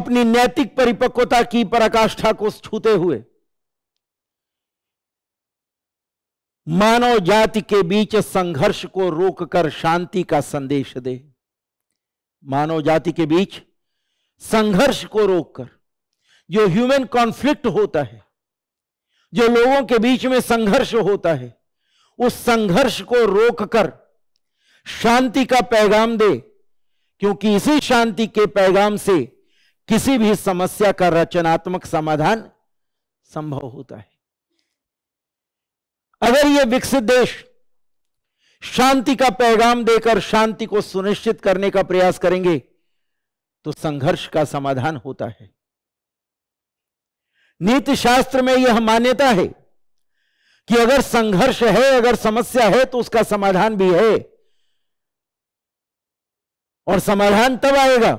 अपनी नैतिक परिपक्वता की पराकाष्ठा को छूते हुए मानव जाति के बीच संघर्ष को रोककर शांति का संदेश दे मानव जाति के बीच संघर्ष को रोककर जो ह्यूमन कॉन्फ्लिक्ट होता है जो लोगों के बीच में संघर्ष होता है उस संघर्ष को रोककर शांति का पैगाम दे क्योंकि इसी शांति के पैगाम से किसी भी समस्या का रचनात्मक समाधान संभव होता है अगर यह विकसित देश शांति का पैगाम देकर शांति को सुनिश्चित करने का प्रयास करेंगे तो संघर्ष का समाधान होता है नीति शास्त्र में यह मान्यता है कि अगर संघर्ष है अगर समस्या है तो उसका समाधान भी है और समाधान तब आएगा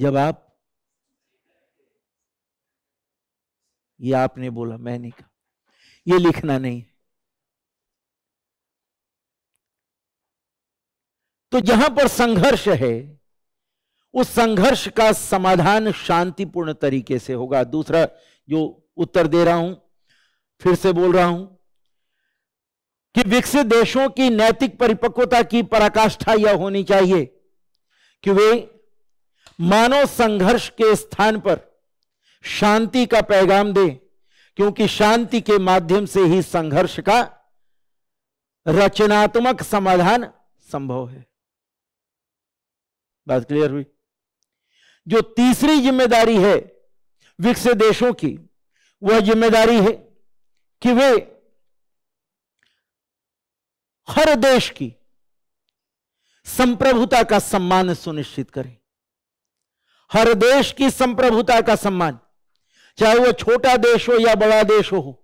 जब आप ये आपने बोला मैं नहीं कहा यह लिखना नहीं तो जहां पर संघर्ष है उस संघर्ष का समाधान शांतिपूर्ण तरीके से होगा दूसरा जो उत्तर दे रहा हूं फिर से बोल रहा हूं कि विकसित देशों की नैतिक परिपक्वता की पराकाष्ठा यह होनी चाहिए कि वे मानव संघर्ष के स्थान पर शांति का पैगाम दे क्योंकि शांति के माध्यम से ही संघर्ष का रचनात्मक समाधान संभव है बात क्लियर हुई जो तीसरी जिम्मेदारी है विकसित देशों की वह जिम्मेदारी है कि वे हर देश की संप्रभुता का सम्मान सुनिश्चित करें हर देश की संप्रभुता का सम्मान चाहे वह छोटा देश हो या बड़ा देश हो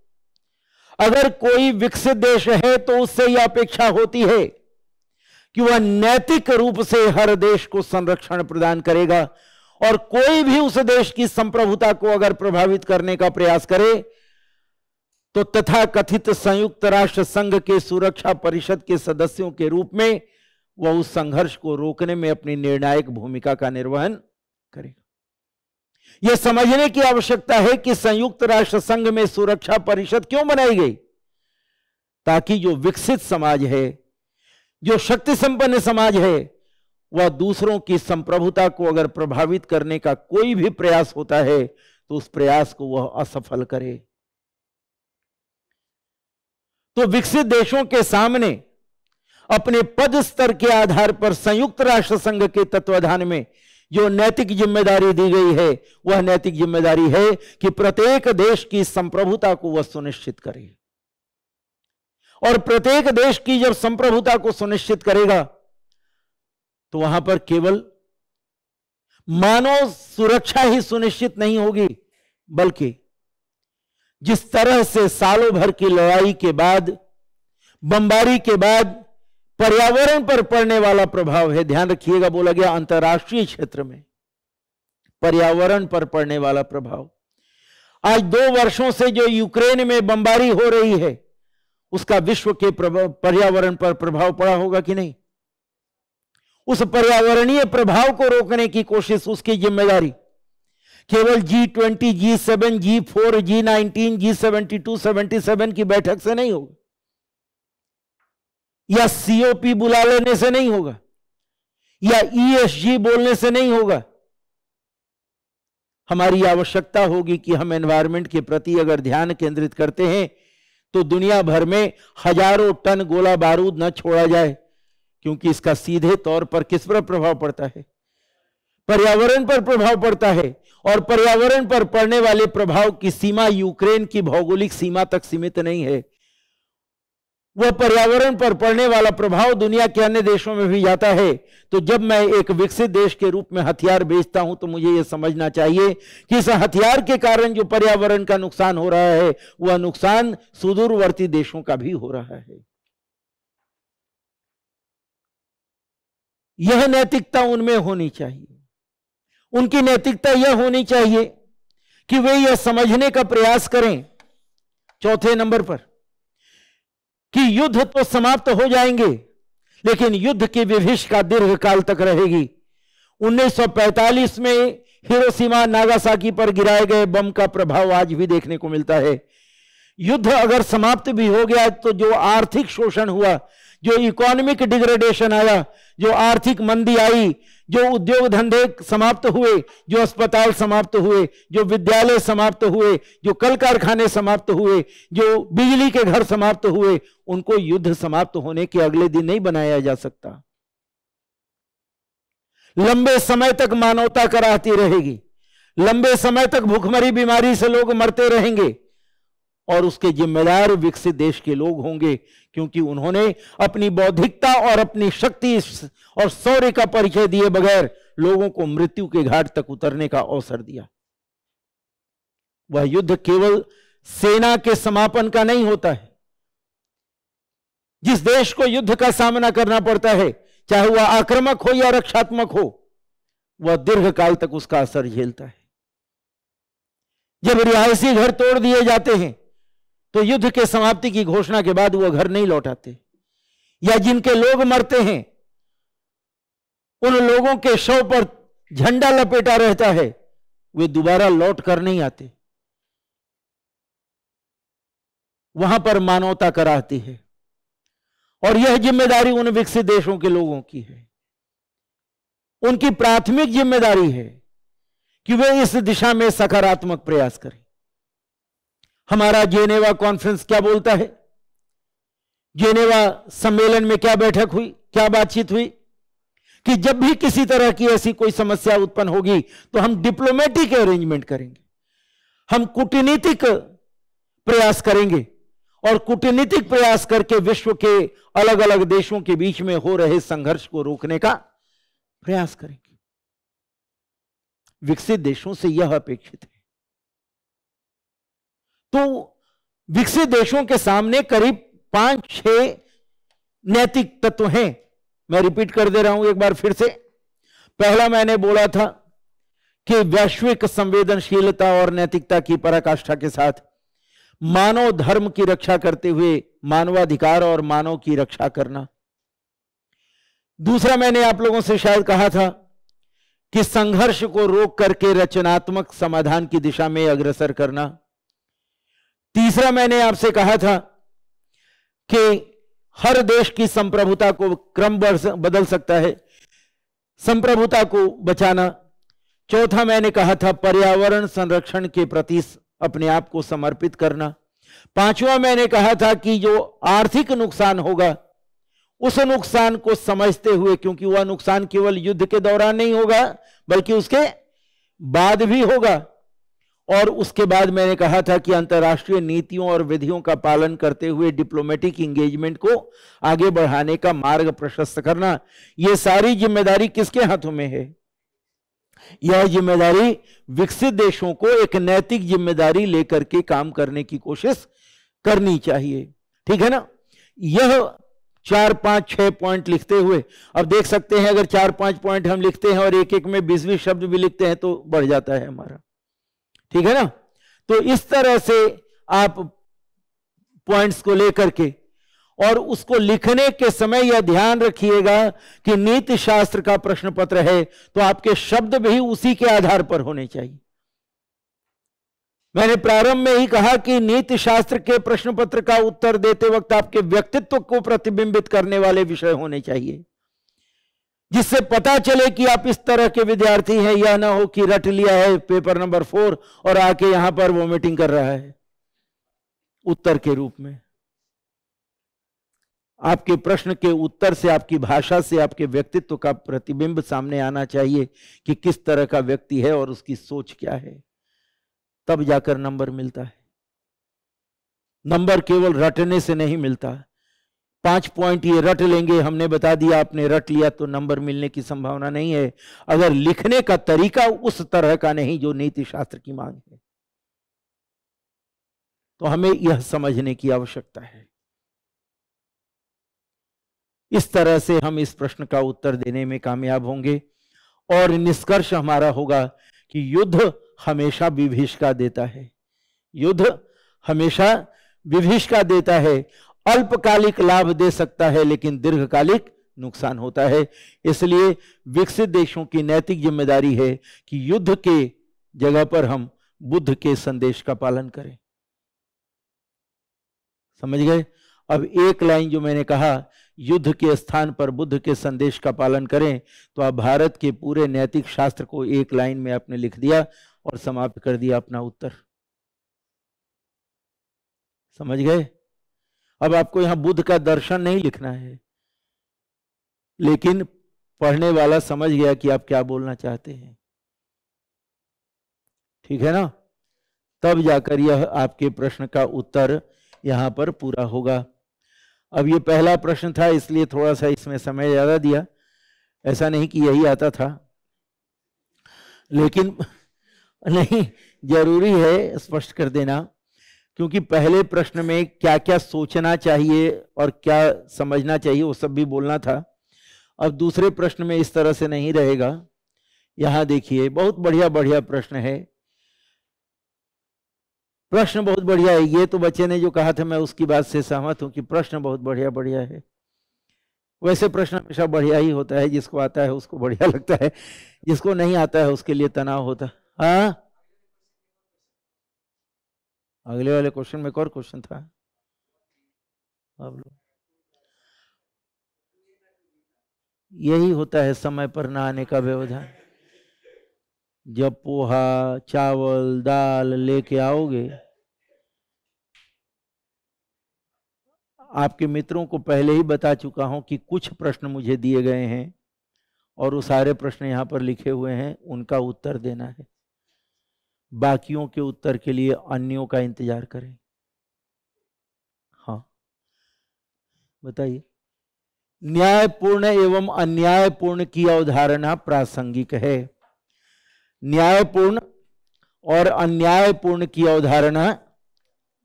अगर कोई विकसित देश है तो उससे यह अपेक्षा होती है कि वह नैतिक रूप से हर देश को संरक्षण प्रदान करेगा और कोई भी उस देश की संप्रभुता को अगर प्रभावित करने का प्रयास करे तो तथा कथित संयुक्त राष्ट्र संघ के सुरक्षा परिषद के सदस्यों के रूप में वह उस संघर्ष को रोकने में अपनी निर्णायक भूमिका का निर्वहन करेगा यह समझने की आवश्यकता है कि संयुक्त राष्ट्र संघ में सुरक्षा परिषद क्यों बनाई गई ताकि जो विकसित समाज है जो शक्ति संपन्न समाज है वह दूसरों की संप्रभुता को अगर प्रभावित करने का कोई भी प्रयास होता है तो उस प्रयास को वह असफल करे तो विकसित देशों के सामने अपने पद स्तर के आधार पर संयुक्त राष्ट्र संघ के तत्वाधान में जो नैतिक जिम्मेदारी दी गई है वह नैतिक जिम्मेदारी है कि प्रत्येक देश की संप्रभुता को वह सुनिश्चित करे और प्रत्येक देश की जब संप्रभुता को सुनिश्चित करेगा तो वहां पर केवल मानव सुरक्षा ही सुनिश्चित नहीं होगी बल्कि जिस तरह से सालों भर की लड़ाई के बाद बमबारी के बाद पर्यावरण पर पड़ने वाला प्रभाव है ध्यान रखिएगा बोला गया अंतर्राष्ट्रीय क्षेत्र में पर्यावरण पर पड़ने वाला प्रभाव आज दो वर्षों से जो यूक्रेन में बमबारी हो रही है उसका विश्व के पर्यावरण पर प्रभाव पड़ा होगा कि नहीं उस पर्यावरणीय प्रभाव को रोकने की कोशिश उसकी जिम्मेदारी केवल G twenty G seven G four G nineteen G seventy two seventy seven की बैठक से नहीं होगा या सीओपी बुला लेने से नहीं होगा या ईएसजी e बोलने से नहीं होगा हमारी आवश्यकता होगी कि हम एनवायरमेंट के प्रति अगर ध्यान केंद्रित करते हैं तो दुनिया भर में हजारों टन गोला बारूद न छोड़ा जाए क्योंकि इसका सीधे तौर पर किस पर प्रभाव पड़ता है पर्यावरण पर प्रभाव पड़ता है और पर्यावरण पर पड़ने वाले प्रभाव की सीमा यूक्रेन की भौगोलिक सीमा तक सीमित नहीं है वह पर्यावरण पर पड़ने वाला प्रभाव दुनिया के अन्य देशों में भी जाता है तो जब मैं एक विकसित देश के रूप में हथियार बेचता हूं तो मुझे यह समझना चाहिए कि इस हथियार के कारण जो पर्यावरण का नुकसान हो रहा है वह नुकसान सुदूरवर्ती देशों का भी हो रहा है यह नैतिकता उनमें होनी चाहिए उनकी नैतिकता यह होनी चाहिए कि वे यह समझने का प्रयास करें चौथे नंबर पर कि युद्ध तो समाप्त हो जाएंगे लेकिन युद्ध की विभिषका काल तक रहेगी 1945 में हिरोशिमा नागासाकी पर गिराए गए बम का प्रभाव आज भी देखने को मिलता है युद्ध अगर समाप्त भी हो गया तो जो आर्थिक शोषण हुआ जो इकोनॉमिक डिग्रेडेशन आया जो आर्थिक मंदी आई जो उद्योग धंधे समाप्त हुए जो अस्पताल समाप्त हुए जो विद्यालय समाप्त हुए जो कल कारखाने समाप्त हुए जो बिजली के घर समाप्त हुए उनको युद्ध समाप्त होने के अगले दिन नहीं बनाया जा सकता लंबे समय तक मानवता कराहती रहेगी लंबे समय तक भूखमरी बीमारी से लोग मरते रहेंगे और उसके जिम्मेदार विकसित देश के लोग होंगे क्योंकि उन्होंने अपनी बौद्धिकता और अपनी शक्ति और शौर्य का परिचय दिए बगैर लोगों को मृत्यु के घाट तक उतरने का अवसर दिया वह युद्ध केवल सेना के समापन का नहीं होता है जिस देश को युद्ध का सामना करना पड़ता है चाहे वह आक्रामक हो या रक्षात्मक हो वह दीर्घ काल तक उसका असर झेलता है जब रिहायशी घर तोड़ दिए जाते हैं तो युद्ध के समाप्ति की घोषणा के बाद वह घर नहीं लौटाते या जिनके लोग मरते हैं उन लोगों के शव पर झंडा लपेटा रहता है वे दोबारा लौट कर नहीं आते वहां पर मानवता कराती है और यह जिम्मेदारी उन विकसित देशों के लोगों की है उनकी प्राथमिक जिम्मेदारी है कि वे इस दिशा में सकारात्मक प्रयास करें हमारा जेनेवा कॉन्फ्रेंस क्या बोलता है जेनेवा सम्मेलन में क्या बैठक हुई क्या बातचीत हुई कि जब भी किसी तरह की ऐसी कोई समस्या उत्पन्न होगी तो हम डिप्लोमेटिक अरेंजमेंट करेंगे हम कूटनीतिक प्रयास करेंगे और कूटनीतिक प्रयास करके विश्व के अलग अलग देशों के बीच में हो रहे संघर्ष को रोकने का प्रयास करेंगे विकसित देशों से यह अपेक्षित है तो विकसित देशों के सामने करीब पांच छह नैतिक तत्व हैं मैं रिपीट कर दे रहा हूं एक बार फिर से पहला मैंने बोला था कि वैश्विक संवेदनशीलता और नैतिकता की पराकाष्ठा के साथ मानव धर्म की रक्षा करते हुए मानवाधिकार और मानव की रक्षा करना दूसरा मैंने आप लोगों से शायद कहा था कि संघर्ष को रोक करके रचनात्मक समाधान की दिशा में अग्रसर करना तीसरा मैंने आपसे कहा था कि हर देश की संप्रभुता को क्रम बदल सकता है संप्रभुता को बचाना चौथा मैंने कहा था पर्यावरण संरक्षण के प्रति अपने आप को समर्पित करना पांचवा मैंने कहा था कि जो आर्थिक नुकसान होगा उस नुकसान को समझते हुए क्योंकि वह नुकसान केवल युद्ध के दौरान नहीं होगा बल्कि उसके बाद भी होगा और उसके बाद मैंने कहा था कि अंतर्राष्ट्रीय नीतियों और विधियों का पालन करते हुए डिप्लोमेटिक इंगेजमेंट को आगे बढ़ाने का मार्ग प्रशस्त करना यह सारी जिम्मेदारी किसके हाथों में है यह जिम्मेदारी विकसित देशों को एक नैतिक जिम्मेदारी लेकर के काम करने की कोशिश करनी चाहिए ठीक है ना यह चार पांच छह पॉइंट लिखते हुए अब देख सकते हैं अगर चार पांच पॉइंट हम लिखते हैं और एक एक में बीस शब्द भी लिखते हैं तो बढ़ जाता है हमारा ठीक है ना तो इस तरह से आप पॉइंट्स को लेकर के और उसको लिखने के समय यह ध्यान रखिएगा कि नीति शास्त्र का प्रश्न पत्र है तो आपके शब्द भी उसी के आधार पर होने चाहिए मैंने प्रारंभ में ही कहा कि नीति शास्त्र के प्रश्न पत्र का उत्तर देते वक्त आपके व्यक्तित्व को प्रतिबिंबित करने वाले विषय होने चाहिए जिससे पता चले कि आप इस तरह के विद्यार्थी हैं या ना हो कि रट लिया है पेपर नंबर फोर और आके यहां पर वो मीटिंग कर रहा है उत्तर के रूप में आपके प्रश्न के उत्तर से आपकी भाषा से आपके व्यक्तित्व का प्रतिबिंब सामने आना चाहिए कि किस तरह का व्यक्ति है और उसकी सोच क्या है तब जाकर नंबर मिलता है नंबर केवल रटने से नहीं मिलता पांच पॉइंट ये रट लेंगे हमने बता दिया आपने रट लिया तो नंबर मिलने की संभावना नहीं है अगर लिखने का तरीका उस तरह का नहीं जो नीति शास्त्र की मांग है तो हमें यह समझने की आवश्यकता है इस तरह से हम इस प्रश्न का उत्तर देने में कामयाब होंगे और निष्कर्ष हमारा होगा कि युद्ध हमेशा विभिषका देता है युद्ध हमेशा विभिषका देता है अल्पकालिक लाभ दे सकता है लेकिन दीर्घकालिक नुकसान होता है इसलिए विकसित देशों की नैतिक जिम्मेदारी है कि युद्ध के जगह पर हम बुद्ध के संदेश का पालन करें समझ गए अब एक लाइन जो मैंने कहा युद्ध के स्थान पर बुद्ध के संदेश का पालन करें तो आप भारत के पूरे नैतिक शास्त्र को एक लाइन में आपने लिख दिया और समाप्त कर दिया अपना उत्तर समझ गए अब आपको यहां बुद्ध का दर्शन नहीं लिखना है लेकिन पढ़ने वाला समझ गया कि आप क्या बोलना चाहते हैं ठीक है ना तब जाकर यह आपके प्रश्न का उत्तर यहां पर पूरा होगा अब यह पहला प्रश्न था इसलिए थोड़ा सा इसमें समय ज्यादा दिया ऐसा नहीं कि यही आता था लेकिन नहीं जरूरी है स्पष्ट कर देना क्योंकि पहले प्रश्न में क्या क्या सोचना चाहिए और क्या समझना चाहिए वो सब भी बोलना था अब दूसरे प्रश्न में इस तरह से नहीं रहेगा यहां देखिए बहुत बढ़िया बढ़िया प्रश्न है प्रश्न बहुत बढ़िया है ये तो बच्चे ने जो कहा था मैं उसकी बात से सहमत हूं कि प्रश्न बहुत बढ़िया बढ़िया है वैसे प्रश्न हमेशा बढ़िया ही होता है जिसको आता है उसको बढ़िया लगता है जिसको नहीं आता है उसके लिए तनाव होता हाँ अगले वाले क्वेश्चन में एक और क्वेश्चन था यही होता है समय पर ना आने का व्यवधान जब पोहा चावल दाल लेके आओगे आपके मित्रों को पहले ही बता चुका हूं कि कुछ प्रश्न मुझे दिए गए हैं और वो सारे प्रश्न यहां पर लिखे हुए हैं उनका उत्तर देना है बाकियों के उत्तर के लिए अन्यों का इंतजार करें हाँ बताइए न्यायपूर्ण एवं अन्यायपूर्ण की अवधारणा प्रासंगिक है न्यायपूर्ण और अन्यायपूर्ण की अवधारणा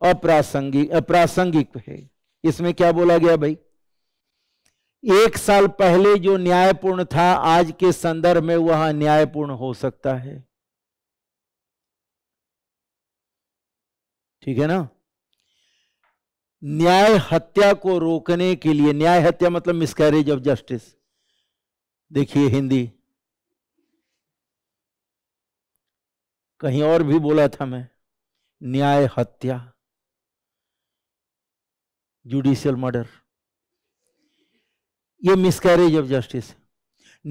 अप्रासंगिक अप्रासंगिक है इसमें क्या बोला गया भाई एक साल पहले जो न्यायपूर्ण था आज के संदर्भ में वह अन्यायपूर्ण हो सकता है ठीक है ना न्याय हत्या को रोकने के लिए न्याय हत्या मतलब मिसकैरेज ऑफ जस्टिस देखिए हिंदी कहीं और भी बोला था मैं न्याय हत्या जुडिशियल मर्डर ये मिसकैरेज ऑफ जस्टिस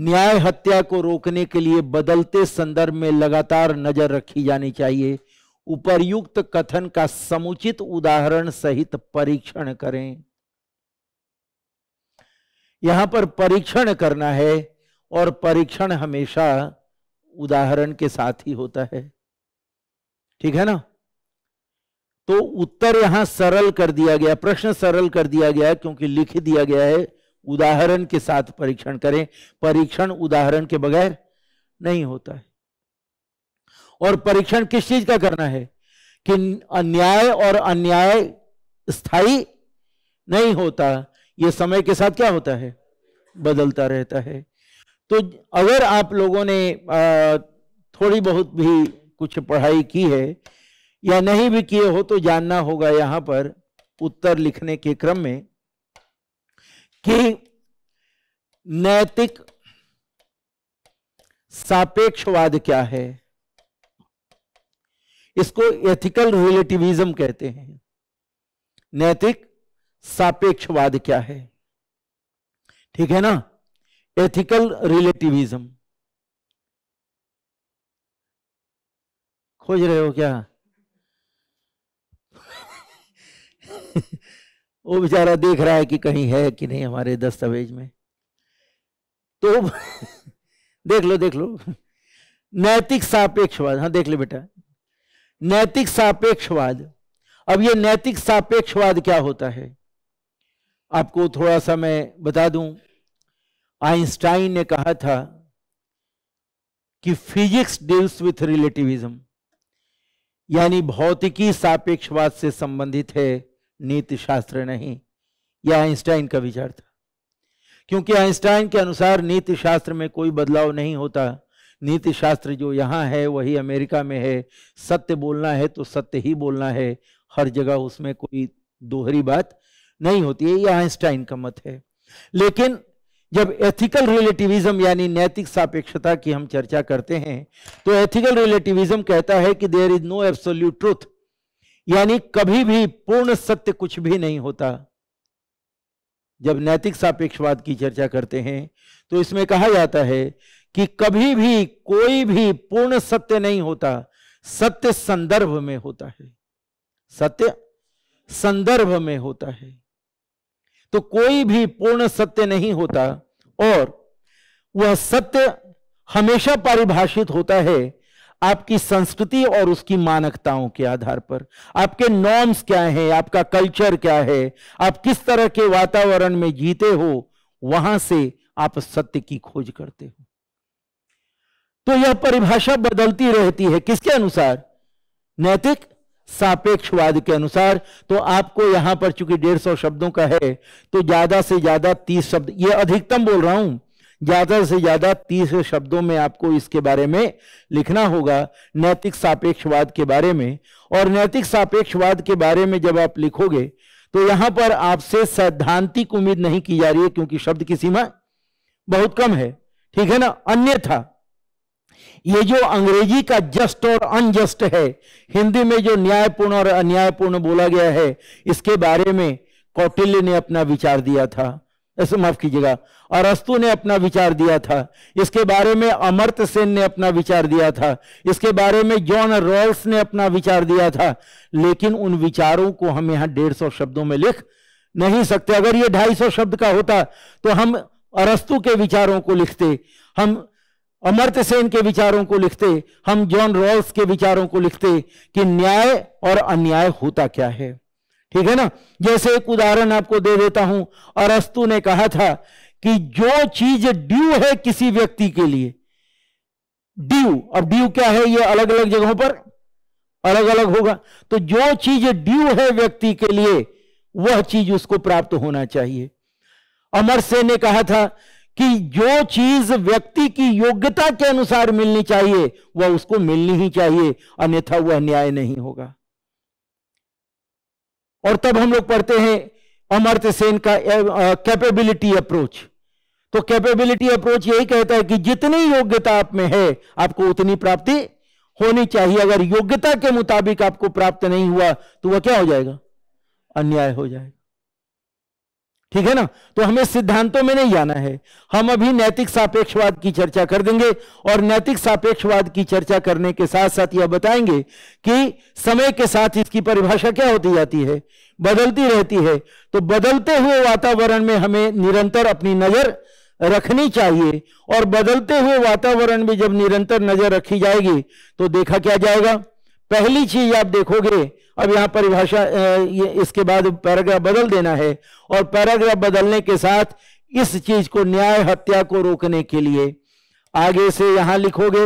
न्याय हत्या को रोकने के लिए बदलते संदर्भ में लगातार नजर रखी जानी चाहिए उपर्युक्त कथन का समुचित उदाहरण सहित परीक्षण करें यहां पर परीक्षण करना है और परीक्षण हमेशा उदाहरण के साथ ही होता है ठीक है ना तो उत्तर यहां सरल कर दिया गया प्रश्न सरल कर दिया गया क्योंकि लिख दिया गया है उदाहरण के साथ परीक्षण करें परीक्षण उदाहरण के बगैर नहीं होता है और परीक्षण किस चीज का करना है कि अन्याय और अन्याय स्थाई नहीं होता यह समय के साथ क्या होता है बदलता रहता है तो अगर आप लोगों ने थोड़ी बहुत भी कुछ पढ़ाई की है या नहीं भी किए हो तो जानना होगा यहां पर उत्तर लिखने के क्रम में कि नैतिक सापेक्षवाद क्या है इसको एथिकल रिलेटिविज्म कहते हैं नैतिक सापेक्षवाद क्या है ठीक है ना एथिकल रिलेटिविज्म खोज रहे हो क्या [laughs] वो बेचारा देख रहा है कि कहीं है कि नहीं हमारे दस्तावेज में तो [laughs] देख लो देख लो नैतिक सापेक्षवाद हाँ देख लो बेटा नैतिक सापेक्षवाद अब ये नैतिक सापेक्षवाद क्या होता है आपको थोड़ा सा मैं बता दूं आइंस्टाइन ने कहा था कि फिजिक्स डील्स विथ रिलेटिविज्म यानी भौतिकी सापेक्षवाद से संबंधित है नीति शास्त्र नहीं यह आइंस्टाइन का विचार था क्योंकि आइंस्टाइन के अनुसार नीति शास्त्र में कोई बदलाव नहीं होता नीति शास्त्र जो यहाँ है वही अमेरिका में है सत्य बोलना है तो सत्य ही बोलना है हर जगह उसमें कोई दोहरी बात नहीं होती है यह आइंस्टाइन का मत है लेकिन जब एथिकल रिलेटिविज्म यानी नैतिक सापेक्षता की हम चर्चा करते हैं तो एथिकल रिलेटिविज्म कहता है कि there is no absolute truth यानी कभी भी पूर्ण सत्य कुछ भी नहीं होता जब नैतिक सापेक्षवाद की चर्चा करते हैं तो इसमें कहा जाता है कि कभी भी कोई भी पूर्ण सत्य नहीं होता सत्य संदर्भ में होता है सत्य संदर्भ में होता है तो कोई भी पूर्ण सत्य नहीं होता और वह सत्य हमेशा परिभाषित होता है आपकी संस्कृति और उसकी मानकताओं के आधार पर आपके नॉर्म्स क्या हैं आपका कल्चर क्या है आप किस तरह के वातावरण में जीते हो वहां से आप सत्य की खोज करते हो तो यह परिभाषा बदलती रहती है किसके अनुसार नैतिक सापेक्षवाद के अनुसार तो आपको यहां पर चूंकि डेढ़ सौ शब्दों का है तो ज्यादा से ज्यादा तीस शब्द ये अधिकतम बोल रहा हूं ज्यादा से ज्यादा तीस शब्दों में आपको इसके बारे में लिखना होगा नैतिक सापेक्षवाद के बारे में और नैतिक सापेक्षवाद के बारे में जब आप लिखोगे तो यहां पर आपसे सैद्धांतिक उम्मीद नहीं की जा रही है क्योंकि शब्द की सीमा बहुत कम है ठीक है ना अन्यथा ये जो अंग्रेजी का जस्ट और अनजस्ट है हिंदी में जो न्यायपूर्ण और अन्यायपूर्ण बोला गया है इसके बारे में कौटिल्य ने अपना विचार दिया था ऐसे माफ कीजिएगा और अस्तु ने अपना विचार दिया था इसके बारे में अमर्त सेन ने अपना विचार दिया था इसके बारे में जॉन रॉल्स ने अपना विचार दिया था लेकिन उन विचारों को हम यहां डेढ़ सौ शब्दों में लिख नहीं सकते अगर ये ढाई सौ शब्द का होता तो हम अरस्तु के विचारों को लिखते हम अमर्त्य सेन के विचारों को लिखते हम जॉन रॉल्स के विचारों को लिखते कि न्याय और अन्याय होता क्या है ठीक है ना जैसे एक उदाहरण आपको दे देता हूं अरस्तु ने कहा था कि जो चीज ड्यू है किसी व्यक्ति के लिए ड्यू अब ड्यू क्या है ये अलग अलग जगहों पर अलग अलग होगा तो जो चीज ड्यू है व्यक्ति के लिए वह चीज उसको प्राप्त होना चाहिए अमर सेन ने कहा था कि जो चीज व्यक्ति की योग्यता के अनुसार मिलनी चाहिए वह उसको मिलनी ही चाहिए अन्यथा वह न्याय नहीं होगा और तब हम लोग पढ़ते हैं अमर्त्य सेन का कैपेबिलिटी अप्रोच तो कैपेबिलिटी अप्रोच यही कहता है कि जितनी योग्यता आप में है आपको उतनी प्राप्ति होनी चाहिए अगर योग्यता के मुताबिक आपको प्राप्त नहीं हुआ तो वह क्या हो जाएगा अन्याय हो जाएगा ठीक है ना तो हमें सिद्धांतों में नहीं जाना है हम अभी नैतिक सापेक्षवाद की चर्चा कर देंगे और नैतिक सापेक्षवाद की चर्चा करने के साथ साथ यह बताएंगे कि समय के साथ इसकी परिभाषा क्या होती जाती है बदलती रहती है तो बदलते हुए वातावरण में हमें निरंतर अपनी नजर रखनी चाहिए और बदलते हुए वातावरण में जब निरंतर नजर रखी जाएगी तो देखा क्या जाएगा पहली चीज आप देखोगे अब यहाँ परिभाषा ये इसके बाद पैराग्राफ बदल देना है और पैराग्राफ बदलने के साथ इस चीज को न्याय हत्या को रोकने के लिए आगे से यहां लिखोगे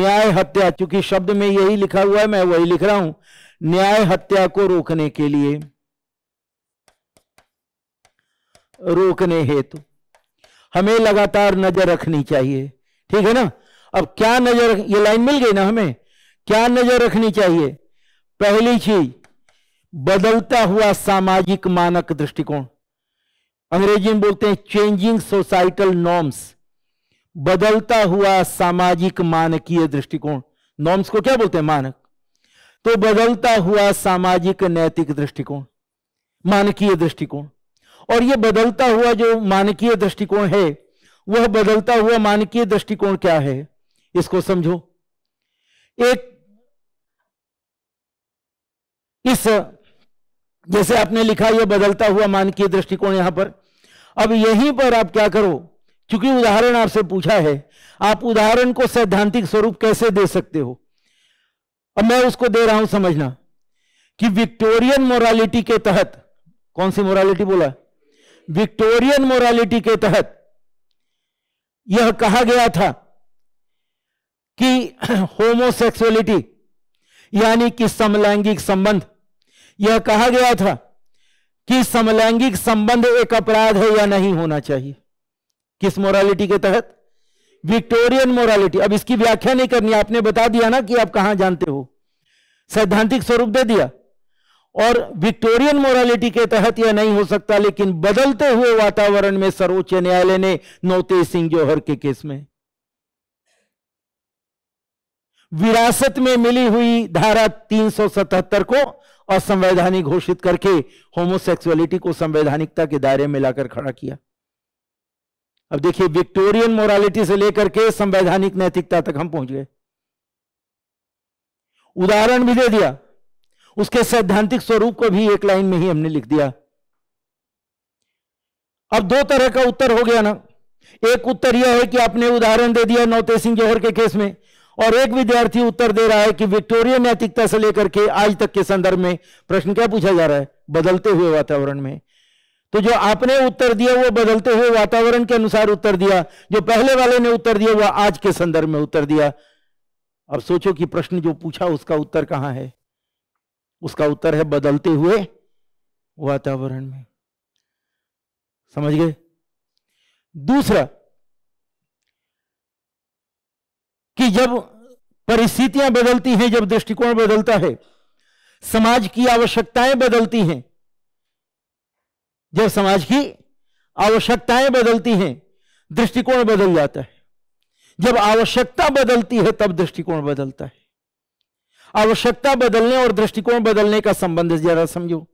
न्याय हत्या क्योंकि शब्द में यही लिखा हुआ है मैं वही लिख रहा हूं न्याय हत्या को रोकने के लिए रोकने हेतु हमें लगातार नजर रखनी चाहिए ठीक है ना अब क्या नजर ये लाइन मिल गई ना हमें क्या नजर रखनी चाहिए पहली चीज बदलता हुआ सामाजिक मानक दृष्टिकोण अंग्रेजी में बोलते हैं चेंजिंग सोसाइटल नॉर्म्स बदलता हुआ सामाजिक मानकीय दृष्टिकोण नॉर्म्स को क्या बोलते हैं मानक तो बदलता हुआ सामाजिक नैतिक दृष्टिकोण मानकीय दृष्टिकोण और यह बदलता हुआ जो मानकीय दृष्टिकोण है वह बदलता हुआ मानकीय दृष्टिकोण क्या है इसको समझो एक इस जैसे आपने लिखा यह बदलता हुआ मानकीय दृष्टिकोण यहां पर अब यहीं पर आप क्या करो क्योंकि उदाहरण आपसे पूछा है आप उदाहरण को सैद्धांतिक स्वरूप कैसे दे सकते हो अब मैं उसको दे रहा हूं समझना कि विक्टोरियन मोरालिटी के तहत कौन सी मोरालिटी बोला विक्टोरियन मोरालिटी के तहत यह कहा गया था कि [clears throat] होमोसेक्सुअलिटी यानी कि समलैंगिक संबंध यह कहा गया था कि समलैंगिक संबंध एक अपराध है या नहीं होना चाहिए किस मोरालिटी के तहत विक्टोरियन मोरालिटी अब इसकी व्याख्या नहीं करनी आपने बता दिया ना कि आप कहां जानते हो सैद्धांतिक स्वरूप दे दिया और विक्टोरियन मोरालिटी के तहत यह नहीं हो सकता लेकिन बदलते हुए वातावरण में सर्वोच्च न्यायालय ने नौते सिंह जौहर के केस में विरासत में मिली हुई धारा 377 को असंवैधानिक घोषित करके होमोसेक्सुअलिटी को संवैधानिकता के दायरे में लाकर खड़ा किया अब देखिए विक्टोरियन मोरालिटी से लेकर के संवैधानिक नैतिकता तक हम पहुंच गए उदाहरण भी दे दिया उसके सैद्धांतिक स्वरूप को भी एक लाइन में ही हमने लिख दिया अब दो तरह का उत्तर हो गया ना एक उत्तर यह है कि आपने उदाहरण दे दिया नौते सिंह जौहर के केस में और एक विद्यार्थी उत्तर दे रहा है कि विक्टोरियन नैतिकता से लेकर के आज तक के संदर्भ में प्रश्न क्या पूछा जा रहा है बदलते हुए वातावरण में तो जो आपने उत्तर दिया वो बदलते हुए वातावरण के अनुसार उत्तर दिया जो पहले वाले ने उत्तर दिया वह आज के संदर्भ में उत्तर दिया अब सोचो कि प्रश्न जो पूछा उसका उत्तर कहां है उसका उत्तर है बदलते हुए वातावरण में समझ गए दूसरा कि जब परिस्थितियां बदलती हैं जब दृष्टिकोण बदलता है समाज की आवश्यकताएं बदलती हैं जब समाज की आवश्यकताएं बदलती हैं दृष्टिकोण बदल जाता है जब आवश्यकता बदलती है तब दृष्टिकोण बदलता है आवश्यकता बदलने और दृष्टिकोण बदलने का संबंध ज्यादा समझो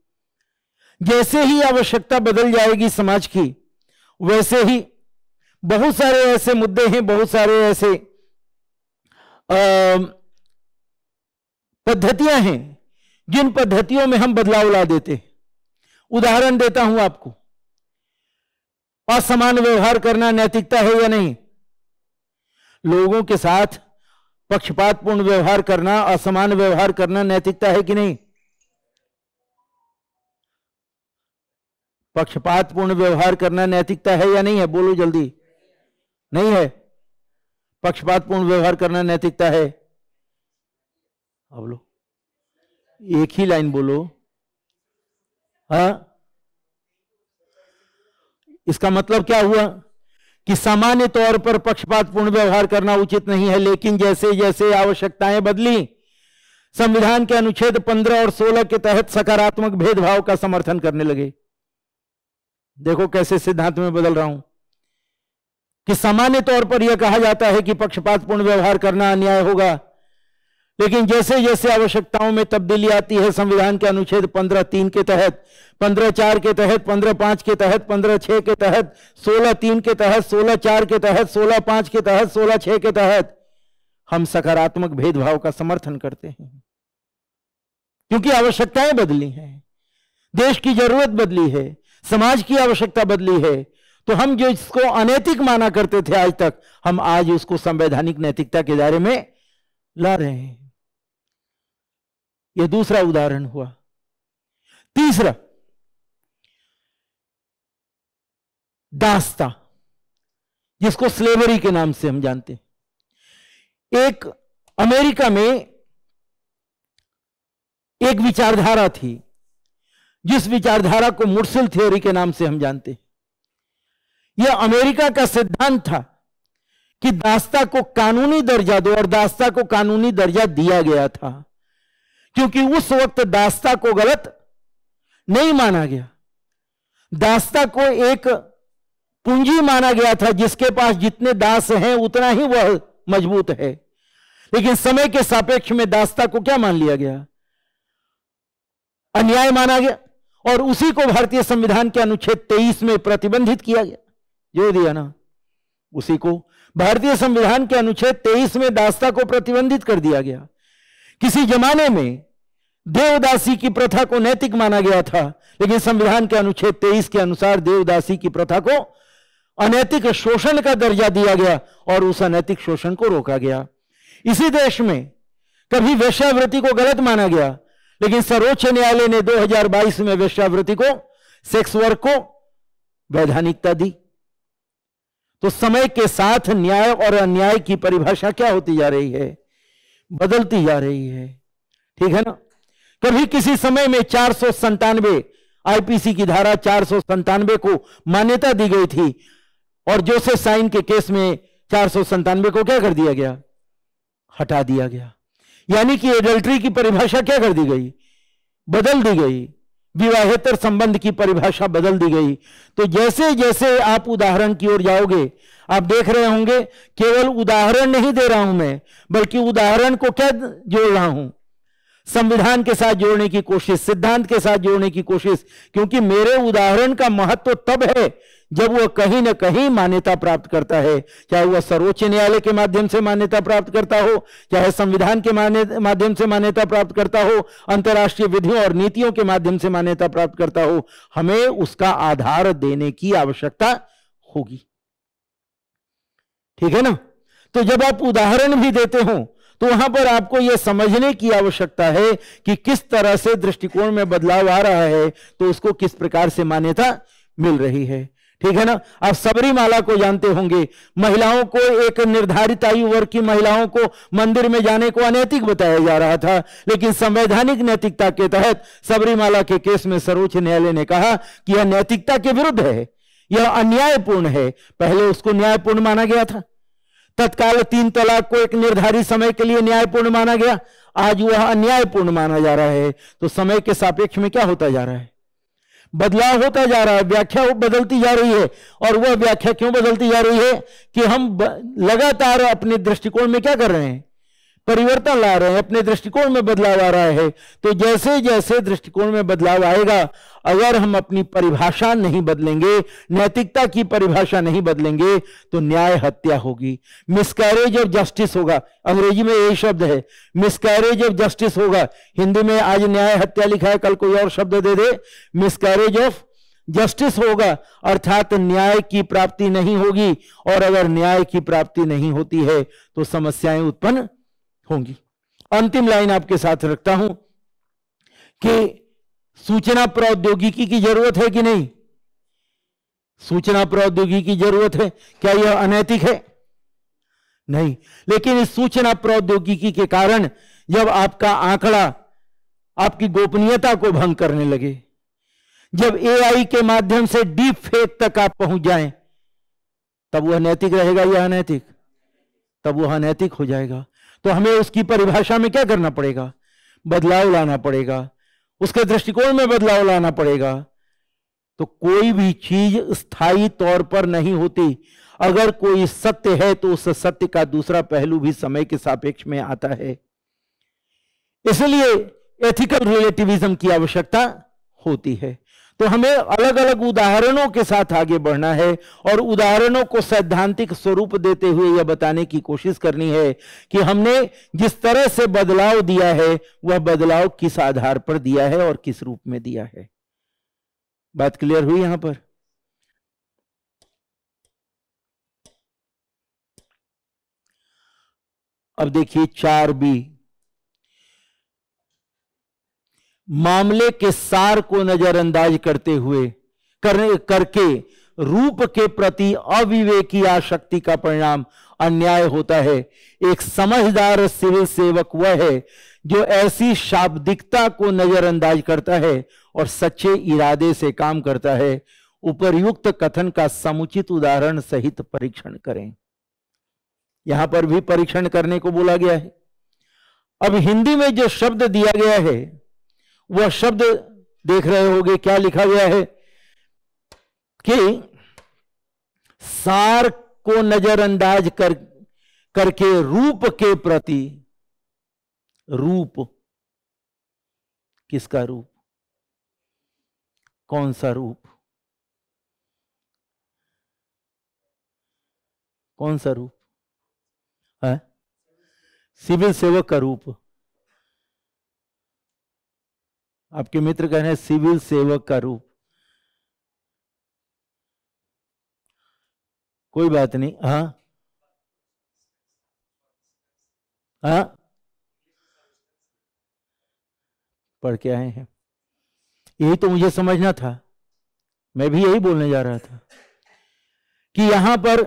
जैसे ही आवश्यकता बदल जाएगी समाज की वैसे ही बहुत सारे ऐसे मुद्दे हैं बहुत सारे ऐसे पद्धतियां हैं जिन पद्धतियों में हम बदलाव ला देते हैं उदाहरण देता हूं आपको असमान व्यवहार करना नैतिकता है या नहीं लोगों के साथ पक्षपातपूर्ण व्यवहार करना असमान व्यवहार करना नैतिकता है कि नहीं पक्षपातपूर्ण व्यवहार करना नैतिकता है या नहीं है बोलो जल्दी नहीं है पक्षपातपूर्ण व्यवहार करना नैतिकता है अब लो एक ही लाइन बोलो हा इसका मतलब क्या हुआ कि सामान्य तौर पर पक्षपातपूर्ण व्यवहार करना उचित नहीं है लेकिन जैसे जैसे आवश्यकताएं बदली संविधान के अनुच्छेद 15 और 16 के तहत सकारात्मक भेदभाव का समर्थन करने लगे देखो कैसे सिद्धांत में बदल रहा हूं कि सामान्य तौर पर यह कहा जाता है कि पक्षपातपूर्ण व्यवहार करना अन्याय होगा लेकिन जैसे जैसे आवश्यकताओं में तब्दीली आती है संविधान के अनुच्छेद पंद्रह तीन के तहत पंद्रह चार के तहत पंद्रह पांच के तहत पंद्रह छह के तहत सोलह तीन के तहत सोलह चार के तहत सोलह पांच के तहत सोलह छह के तहत हम सकारात्मक भेदभाव का समर्थन करते हैं क्योंकि आवश्यकताएं बदली हैं देश की जरूरत बदली है समाज की आवश्यकता बदली है तो हम जो इसको अनैतिक माना करते थे आज तक हम आज उसको संवैधानिक नैतिकता के दायरे में ला रहे हैं यह दूसरा उदाहरण हुआ तीसरा दास्ता जिसको स्लेवरी के नाम से हम जानते हैं एक अमेरिका में एक विचारधारा थी जिस विचारधारा को मुर्सिल थ्योरी के नाम से हम जानते हैं यह अमेरिका का सिद्धांत था कि दास्ता को कानूनी दर्जा दो और दास्ता को कानूनी दर्जा दिया गया था क्योंकि उस वक्त दास्ता को गलत नहीं माना गया दास्ता को एक पूंजी माना गया था जिसके पास जितने दास हैं उतना ही वह मजबूत है लेकिन समय के सापेक्ष में दास्ता को क्या मान लिया गया अन्याय माना गया और उसी को भारतीय संविधान के अनुच्छेद 23 में प्रतिबंधित किया गया जो दिया ना उसी को भारतीय संविधान के अनुच्छेद तेईस में दासता को प्रतिबंधित कर दिया गया किसी जमाने में देवदासी की प्रथा को नैतिक माना गया था लेकिन संविधान के अनुच्छेद तेईस के अनुसार देवदासी की प्रथा को अनैतिक शोषण का दर्जा दिया गया और उस अनैतिक शोषण को रोका गया इसी देश में कभी वैश्यावृत्ति को गलत माना गया लेकिन सर्वोच्च न्यायालय ने 2022 में वैश्यावृत्ति को सेक्स वर्क को वैधानिकता दी तो समय के साथ न्याय और अन्याय की परिभाषा क्या होती जा रही है बदलती जा रही है ठीक है ना कभी किसी समय में चार सौ संतानवे आईपीसी की धारा चार सौ संतानवे को मान्यता दी गई थी और जोसेफ साइन के केस में चार सौ संतानवे को क्या कर दिया गया हटा दिया गया यानी कि एडल्ट्री की परिभाषा क्या कर दी गई बदल दी गई विवाहेतर संबंध की परिभाषा बदल दी गई तो जैसे जैसे आप उदाहरण की ओर जाओगे आप देख रहे होंगे केवल उदाहरण नहीं दे रहा हूं मैं बल्कि उदाहरण को क्या जोड़ रहा हूं संविधान के साथ जोड़ने की कोशिश सिद्धांत के साथ जोड़ने की कोशिश क्योंकि मेरे उदाहरण का महत्व तो तब है जब वह कहीं ना कहीं मान्यता प्राप्त करता है चाहे वह सर्वोच्च न्यायालय के माध्यम से मान्यता प्राप्त करता हो चाहे संविधान के माध्यम से मान्यता प्राप्त करता हो अंतर्राष्ट्रीय विधियों और नीतियों के माध्यम से मान्यता प्राप्त करता हो हमें उसका आधार देने की आवश्यकता होगी ठीक है ना तो जब आप उदाहरण भी देते हो तो वहां पर आपको यह समझने की आवश्यकता है कि किस तरह से दृष्टिकोण में बदलाव आ रहा है तो उसको किस प्रकार से मान्यता मिल रही है ठीक है ना आप सबरीमाला को जानते होंगे महिलाओं को एक निर्धारित आयु वर्ग की महिलाओं को मंदिर में जाने को अनैतिक बताया जा रहा था लेकिन संवैधानिक नैतिकता के तहत सबरीमाला के केस में सर्वोच्च न्यायालय ने कहा कि यह नैतिकता के विरुद्ध है यह अन्यायपूर्ण है पहले उसको न्यायपूर्ण माना गया था तत्काल तीन तलाक को एक निर्धारित समय के लिए न्यायपूर्ण माना गया आज वह अन्यायपूर्ण माना जा रहा है तो समय के सापेक्ष में क्या होता जा रहा है बदलाव होता जा रहा है व्याख्या बदलती जा रही है और वह व्याख्या क्यों बदलती जा रही है कि हम लगातार अपने दृष्टिकोण में क्या कर रहे हैं परिवर्तन ला रहे हैं अपने दृष्टिकोण में बदलाव आ रहा है तो जैसे जैसे दृष्टिकोण में बदलाव आएगा अगर हम अपनी परिभाषा नहीं बदलेंगे नैतिकता की परिभाषा नहीं बदलेंगे तो न्याय हत्या होगी मिसकैरेज ऑफ जस्टिस होगा अंग्रेजी में यही शब्द है मिसकैरेज ऑफ जस्टिस होगा हिंदी में आज न्याय हत्या लिखा है कल कोई और शब्द दे दे मिसकैरेज ऑफ जस्टिस होगा अर्थात न्याय की प्राप्ति नहीं होगी और अगर न्याय की प्राप्ति नहीं होती है तो समस्याएं उत्पन्न होंगी अंतिम लाइन आपके साथ रखता हूं कि सूचना प्रौद्योगिकी की जरूरत है कि नहीं सूचना प्रौद्योगिकी की जरूरत है क्या यह अनैतिक है नहीं लेकिन इस सूचना प्रौद्योगिकी के कारण जब आपका आंकड़ा आपकी गोपनीयता को भंग करने लगे जब एआई के माध्यम से डीप फेक तक आप पहुंच जाएं, तब वह नैतिक रहेगा या अनैतिक तब वह अनैतिक हो जाएगा तो हमें उसकी परिभाषा में क्या करना पड़ेगा बदलाव लाना पड़ेगा उसके दृष्टिकोण में बदलाव लाना पड़ेगा तो कोई भी चीज स्थायी तौर पर नहीं होती अगर कोई सत्य है तो उस सत्य का दूसरा पहलू भी समय के सापेक्ष में आता है इसलिए एथिकल रिलेटिविज्म की आवश्यकता होती है तो हमें अलग अलग उदाहरणों के साथ आगे बढ़ना है और उदाहरणों को सैद्धांतिक स्वरूप देते हुए यह बताने की कोशिश करनी है कि हमने जिस तरह से बदलाव दिया है वह बदलाव किस आधार पर दिया है और किस रूप में दिया है बात क्लियर हुई यहां पर अब देखिए चार बी मामले के सार को नजरअंदाज करते हुए करने करके रूप के प्रति अविवेकी आशक्ति का परिणाम अन्याय होता है एक समझदार सिविल सेवक वह है जो ऐसी शाब्दिकता को नजरअंदाज करता है और सच्चे इरादे से काम करता है उपर्युक्त कथन का समुचित उदाहरण सहित परीक्षण करें यहां पर भी परीक्षण करने को बोला गया है अब हिंदी में जो शब्द दिया गया है वह शब्द देख रहे होंगे क्या लिखा गया है कि सार को नजरअंदाज कर करके रूप के प्रति रूप किसका रूप कौन सा रूप कौन सा रूप है हाँ? सिविल सेवक का रूप आपके मित्र कह रहे हैं सिविल सेवक का रूप कोई बात नहीं हाँ हाँ पढ़ के आए हैं यही तो मुझे समझना था मैं भी यही बोलने जा रहा था कि यहां पर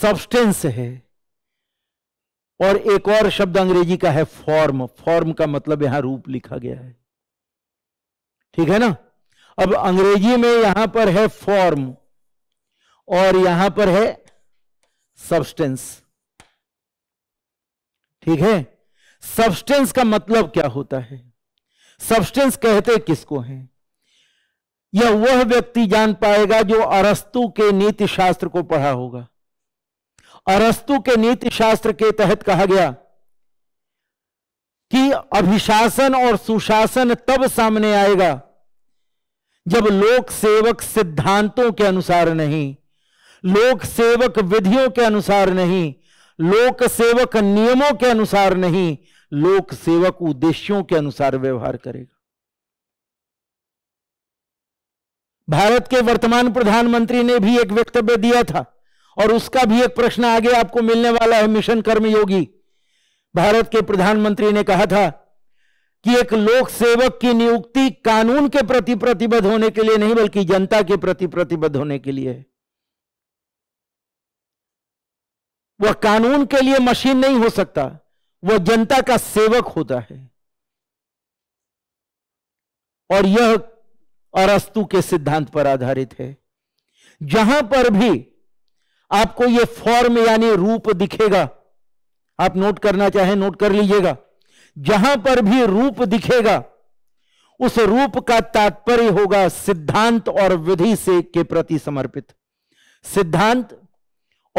सब्सटेंस है और एक और शब्द अंग्रेजी का है फॉर्म फॉर्म का मतलब यहां रूप लिखा गया है ठीक है ना अब अंग्रेजी में यहां पर है फॉर्म और यहां पर है सब्सटेंस ठीक है सब्सटेंस का मतलब क्या होता है सब्सटेंस कहते किसको है यह वह व्यक्ति जान पाएगा जो अरस्तु के नीति शास्त्र को पढ़ा होगा अरस्तु के नीति शास्त्र के तहत कहा गया कि अभिशासन और सुशासन तब सामने आएगा जब लोक सेवक सिद्धांतों के अनुसार नहीं लोक सेवक विधियों के अनुसार नहीं लोक सेवक नियमों के अनुसार नहीं लोक सेवक उद्देश्यों के अनुसार व्यवहार करेगा भारत के वर्तमान प्रधानमंत्री ने भी एक वक्तव्य दिया था और उसका भी एक प्रश्न आगे आपको मिलने वाला है मिशन कर्मयोगी योगी भारत के प्रधानमंत्री ने कहा था कि एक लोक सेवक की नियुक्ति कानून के प्रति प्रतिबद्ध होने के लिए नहीं बल्कि जनता के प्रति प्रतिबद्ध होने के लिए है वह कानून के लिए मशीन नहीं हो सकता वह जनता का सेवक होता है और यह अरस्तु के सिद्धांत पर आधारित है जहां पर भी आपको यह फॉर्म यानी रूप दिखेगा आप नोट करना चाहें नोट कर लीजिएगा जहां पर भी रूप दिखेगा उस रूप का तात्पर्य होगा सिद्धांत और विधि से के प्रति समर्पित सिद्धांत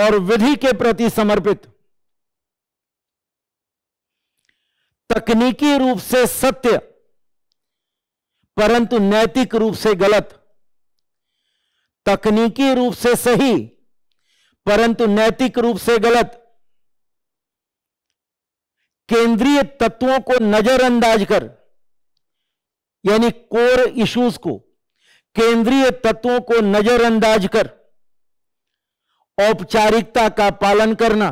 और विधि के प्रति समर्पित तकनीकी रूप से सत्य परंतु नैतिक रूप से गलत तकनीकी रूप से सही परंतु नैतिक रूप से गलत केंद्रीय तत्वों को नजरअंदाज कर यानी कोर इश्यूज को केंद्रीय तत्वों को नजरअंदाज कर औपचारिकता का पालन करना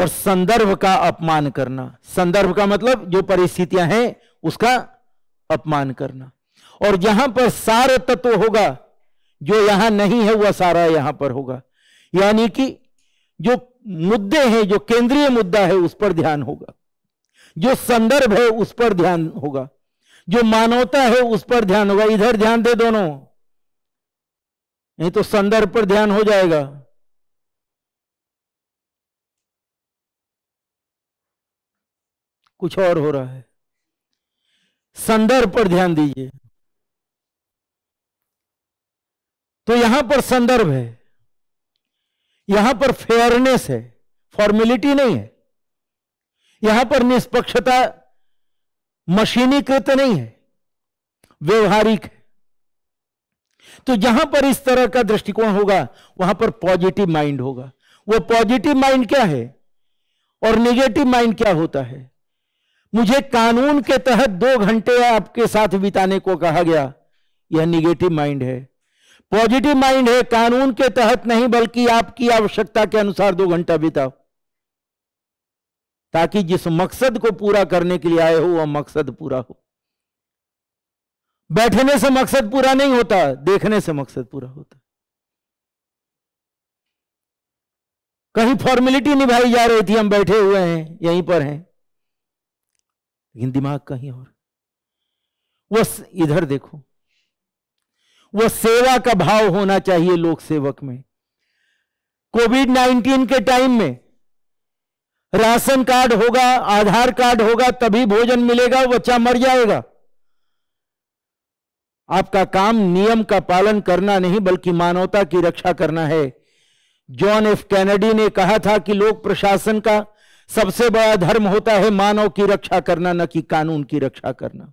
और संदर्भ का अपमान करना संदर्भ का मतलब जो परिस्थितियां हैं उसका अपमान करना और जहां पर सार तत्व होगा जो यहां नहीं है वह सारा यहां पर होगा यानी कि जो मुद्दे हैं जो केंद्रीय मुद्दा है उस पर ध्यान होगा जो संदर्भ है उस पर ध्यान होगा जो मानवता है उस पर ध्यान होगा इधर ध्यान दे दोनों नहीं तो संदर्भ पर ध्यान हो जाएगा कुछ और हो रहा है संदर्भ पर ध्यान दीजिए तो यहां पर संदर्भ है यहां पर फेयरनेस है फॉर्मेलिटी नहीं है यहां पर निष्पक्षता मशीनीकृत नहीं है व्यवहारिक है तो जहां पर इस तरह का दृष्टिकोण होगा वहां पर पॉजिटिव माइंड होगा वो पॉजिटिव माइंड क्या है और निगेटिव माइंड क्या होता है मुझे कानून के तहत दो घंटे आपके साथ बिताने को कहा गया यह निगेटिव माइंड है पॉजिटिव माइंड है कानून के तहत नहीं बल्कि आपकी आवश्यकता के अनुसार दो घंटा बिताओ ताकि जिस मकसद को पूरा करने के लिए आए हो वह मकसद पूरा हो बैठने से मकसद पूरा नहीं होता देखने से मकसद पूरा होता कहीं फॉर्मेलिटी निभाई जा रही थी हम बैठे हुए हैं यहीं पर हैं लेकिन दिमाग कहीं और बस इधर देखो वो सेवा का भाव होना चाहिए लोक सेवक में कोविड नाइन्टीन के टाइम में राशन कार्ड होगा आधार कार्ड होगा तभी भोजन मिलेगा बच्चा मर जाएगा आपका काम नियम का पालन करना नहीं बल्कि मानवता की रक्षा करना है जॉन एफ कैनेडी ने कहा था कि लोक प्रशासन का सबसे बड़ा धर्म होता है मानव की रक्षा करना न कि कानून की रक्षा करना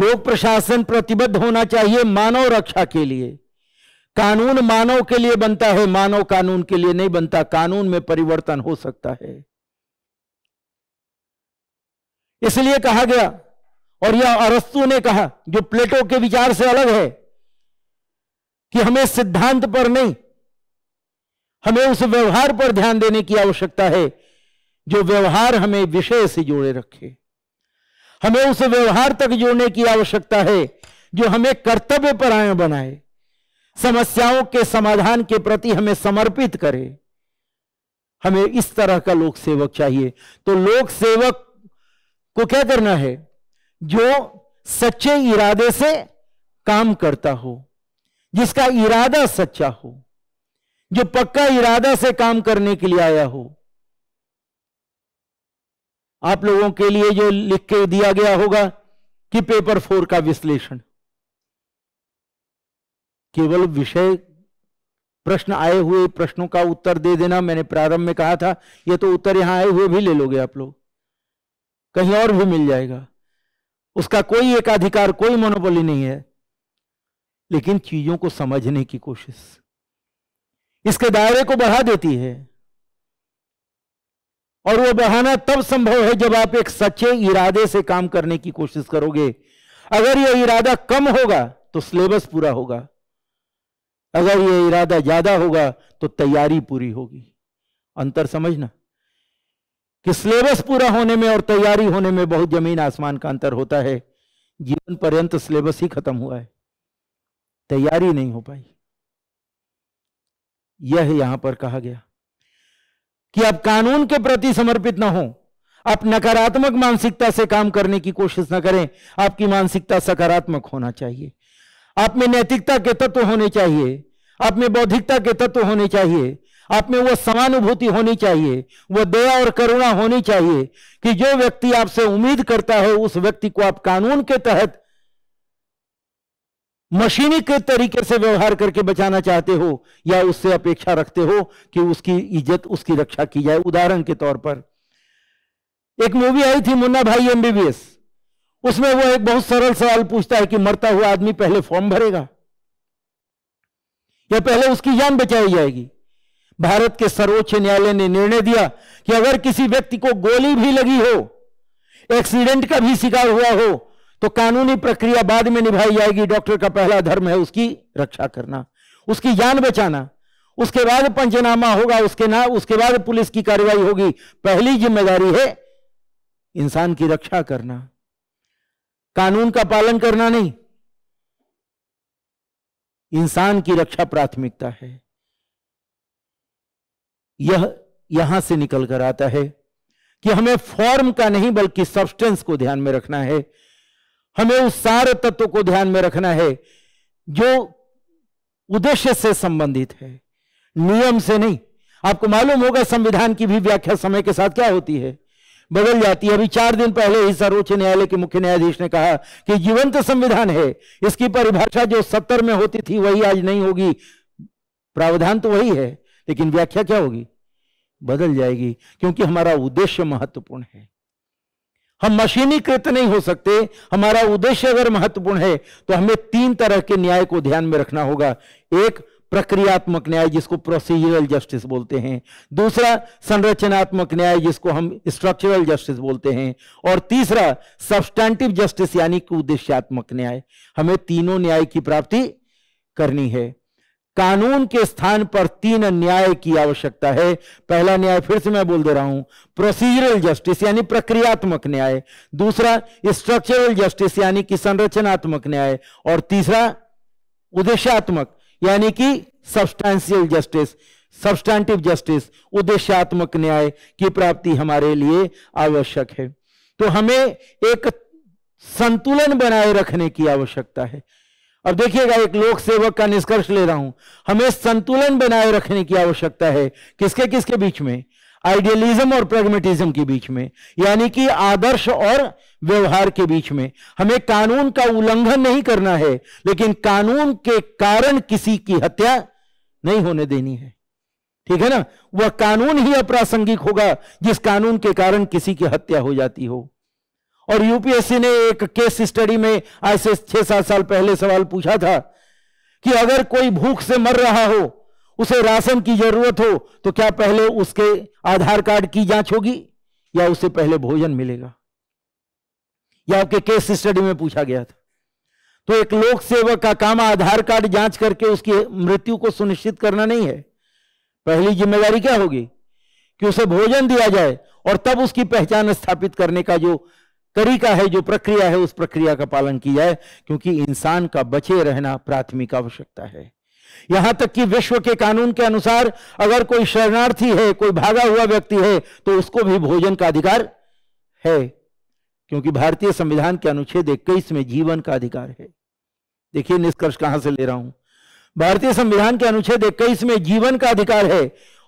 लोक प्रशासन प्रतिबद्ध होना चाहिए मानव रक्षा के लिए कानून मानव के लिए बनता है मानव कानून के लिए नहीं बनता कानून में परिवर्तन हो सकता है इसलिए कहा गया और यह अरस्तु ने कहा जो प्लेटो के विचार से अलग है कि हमें सिद्धांत पर नहीं हमें उस व्यवहार पर ध्यान देने की आवश्यकता है जो व्यवहार हमें विषय से जोड़े रखे हमें उस व्यवहार तक जोड़ने की आवश्यकता है जो हमें कर्तव्य परायण बनाए समस्याओं के समाधान के प्रति हमें समर्पित करे हमें इस तरह का लोक सेवक चाहिए तो लोक सेवक को क्या करना है जो सच्चे इरादे से काम करता हो जिसका इरादा सच्चा हो जो पक्का इरादा से काम करने के लिए आया हो आप लोगों के लिए जो लिख के दिया गया होगा कि पेपर फोर का विश्लेषण केवल विषय प्रश्न आए हुए प्रश्नों का उत्तर दे देना मैंने प्रारंभ में कहा था ये तो उत्तर यहां आए हुए भी ले लोगे आप लोग कहीं और भी मिल जाएगा उसका कोई एकाधिकार कोई मनोबली नहीं है लेकिन चीजों को समझने की कोशिश इसके दायरे को बढ़ा देती है और वो बहाना तब संभव है जब आप एक सच्चे इरादे से काम करने की कोशिश करोगे अगर यह इरादा कम होगा तो सिलेबस पूरा होगा अगर यह इरादा ज्यादा होगा तो तैयारी पूरी होगी अंतर समझना कि सिलेबस पूरा होने में और तैयारी होने में बहुत जमीन आसमान का अंतर होता है जीवन पर्यंत सिलेबस ही खत्म हुआ है तैयारी नहीं हो पाई यह यहां पर कहा गया कि आप कानून के प्रति समर्पित ना हो आप नकारात्मक मानसिकता से काम करने की कोशिश ना करें आपकी मानसिकता सकारात्मक होना चाहिए आप में नैतिकता के तत्व होने चाहिए आप में बौद्धिकता के तत्व होने चाहिए आप में वह समानुभूति होनी चाहिए वह दया और करुणा होनी चाहिए कि जो व्यक्ति आपसे उम्मीद करता है उस व्यक्ति को आप कानून के तहत मशीनी के तरीके से व्यवहार करके बचाना चाहते हो या उससे अपेक्षा रखते हो कि उसकी इज्जत उसकी रक्षा की जाए उदाहरण के तौर पर एक मूवी आई थी मुन्ना भाई एमबीबीएस उसमें वो एक बहुत सरल सवाल पूछता है कि मरता हुआ आदमी पहले फॉर्म भरेगा या पहले उसकी जान बचाई जाएगी भारत के सर्वोच्च न्यायालय ने निर्णय दिया कि अगर किसी व्यक्ति को गोली भी लगी हो एक्सीडेंट का भी शिकार हुआ हो तो कानूनी प्रक्रिया बाद में निभाई जाएगी डॉक्टर का पहला धर्म है उसकी रक्षा करना उसकी जान बचाना उसके बाद पंचनामा होगा उसके ना उसके बाद पुलिस की कार्रवाई होगी पहली जिम्मेदारी है इंसान की रक्षा करना कानून का पालन करना नहीं इंसान की रक्षा प्राथमिकता है यह यहां से निकल कर आता है कि हमें फॉर्म का नहीं बल्कि सब्सटेंस को ध्यान में रखना है हमें उस सारे तत्व को ध्यान में रखना है जो उद्देश्य से संबंधित है नियम से नहीं आपको मालूम होगा संविधान की भी व्याख्या समय के साथ क्या होती है बदल जाती है अभी चार दिन पहले ही सर्वोच्च न्यायालय के मुख्य न्यायाधीश ने कहा कि जीवंत संविधान है इसकी परिभाषा जो सत्तर में होती थी वही आज नहीं होगी प्रावधान तो वही है लेकिन व्याख्या क्या होगी बदल जाएगी क्योंकि हमारा उद्देश्य महत्वपूर्ण है हम मशीनीकृत नहीं हो सकते हमारा उद्देश्य अगर महत्वपूर्ण है तो हमें तीन तरह के न्याय को ध्यान में रखना होगा एक प्रक्रियात्मक न्याय जिसको प्रोसीजरल जस्टिस बोलते हैं दूसरा संरचनात्मक न्याय जिसको हम स्ट्रक्चरल जस्टिस बोलते हैं और तीसरा सब्सटैंटिव जस्टिस यानी कि उद्देश्यात्मक न्याय हमें तीनों न्याय की प्राप्ति करनी है कानून के स्थान पर तीन न्याय की आवश्यकता है पहला न्याय फिर से मैं बोल दे रहा हूं प्रोसीजरल जस्टिस यानी प्रक्रियात्मक न्याय दूसरा स्ट्रक्चरल जस्टिस यानी कि संरचनात्मक न्याय और तीसरा उद्देश्यात्मक यानी कि सब्सटैंशियल जस्टिस सब्सटैंटिव जस्टिस उद्देश्यात्मक न्याय की प्राप्ति हमारे लिए आवश्यक है तो हमें एक संतुलन बनाए रखने की आवश्यकता है अब देखिएगा एक लोक सेवक का निष्कर्ष ले रहा हूं हमें संतुलन बनाए रखने की आवश्यकता है किसके किसके बीच में आइडियलिज्म और प्रेगमेटिज्म के बीच में यानी कि आदर्श और व्यवहार के बीच में हमें कानून का उल्लंघन नहीं करना है लेकिन कानून के कारण किसी की हत्या नहीं होने देनी है ठीक है ना वह कानून ही अप्रासंगिक होगा जिस कानून के कारण किसी की हत्या हो जाती हो और यूपीएससी ने एक केस स्टडी में आज से छह सात साल पहले सवाल पूछा था कि अगर कोई भूख से मर रहा हो उसे राशन की जरूरत हो तो क्या पहले उसके आधार कार्ड की जांच होगी या उसे पहले भोजन मिलेगा या आपके केस स्टडी में पूछा गया था तो एक लोक सेवक का काम आधार कार्ड जांच करके उसकी मृत्यु को सुनिश्चित करना नहीं है पहली जिम्मेदारी क्या होगी कि उसे भोजन दिया जाए और तब उसकी पहचान स्थापित करने का जो तरीका है जो प्रक्रिया है उस प्रक्रिया का पालन किया जाए क्योंकि इंसान का बचे रहना प्राथमिक आवश्यकता है यहां तक कि विश्व के कानून के अनुसार अगर कोई शरणार्थी है कोई भागा हुआ व्यक्ति है तो उसको भी भोजन का अधिकार है क्योंकि भारतीय संविधान के अनुच्छेद इक्कीस में जीवन का अधिकार है देखिए निष्कर्ष कहां से ले रहा हूं भारतीय संविधान के अनुच्छेद इक्कीस में जीवन का अधिकार है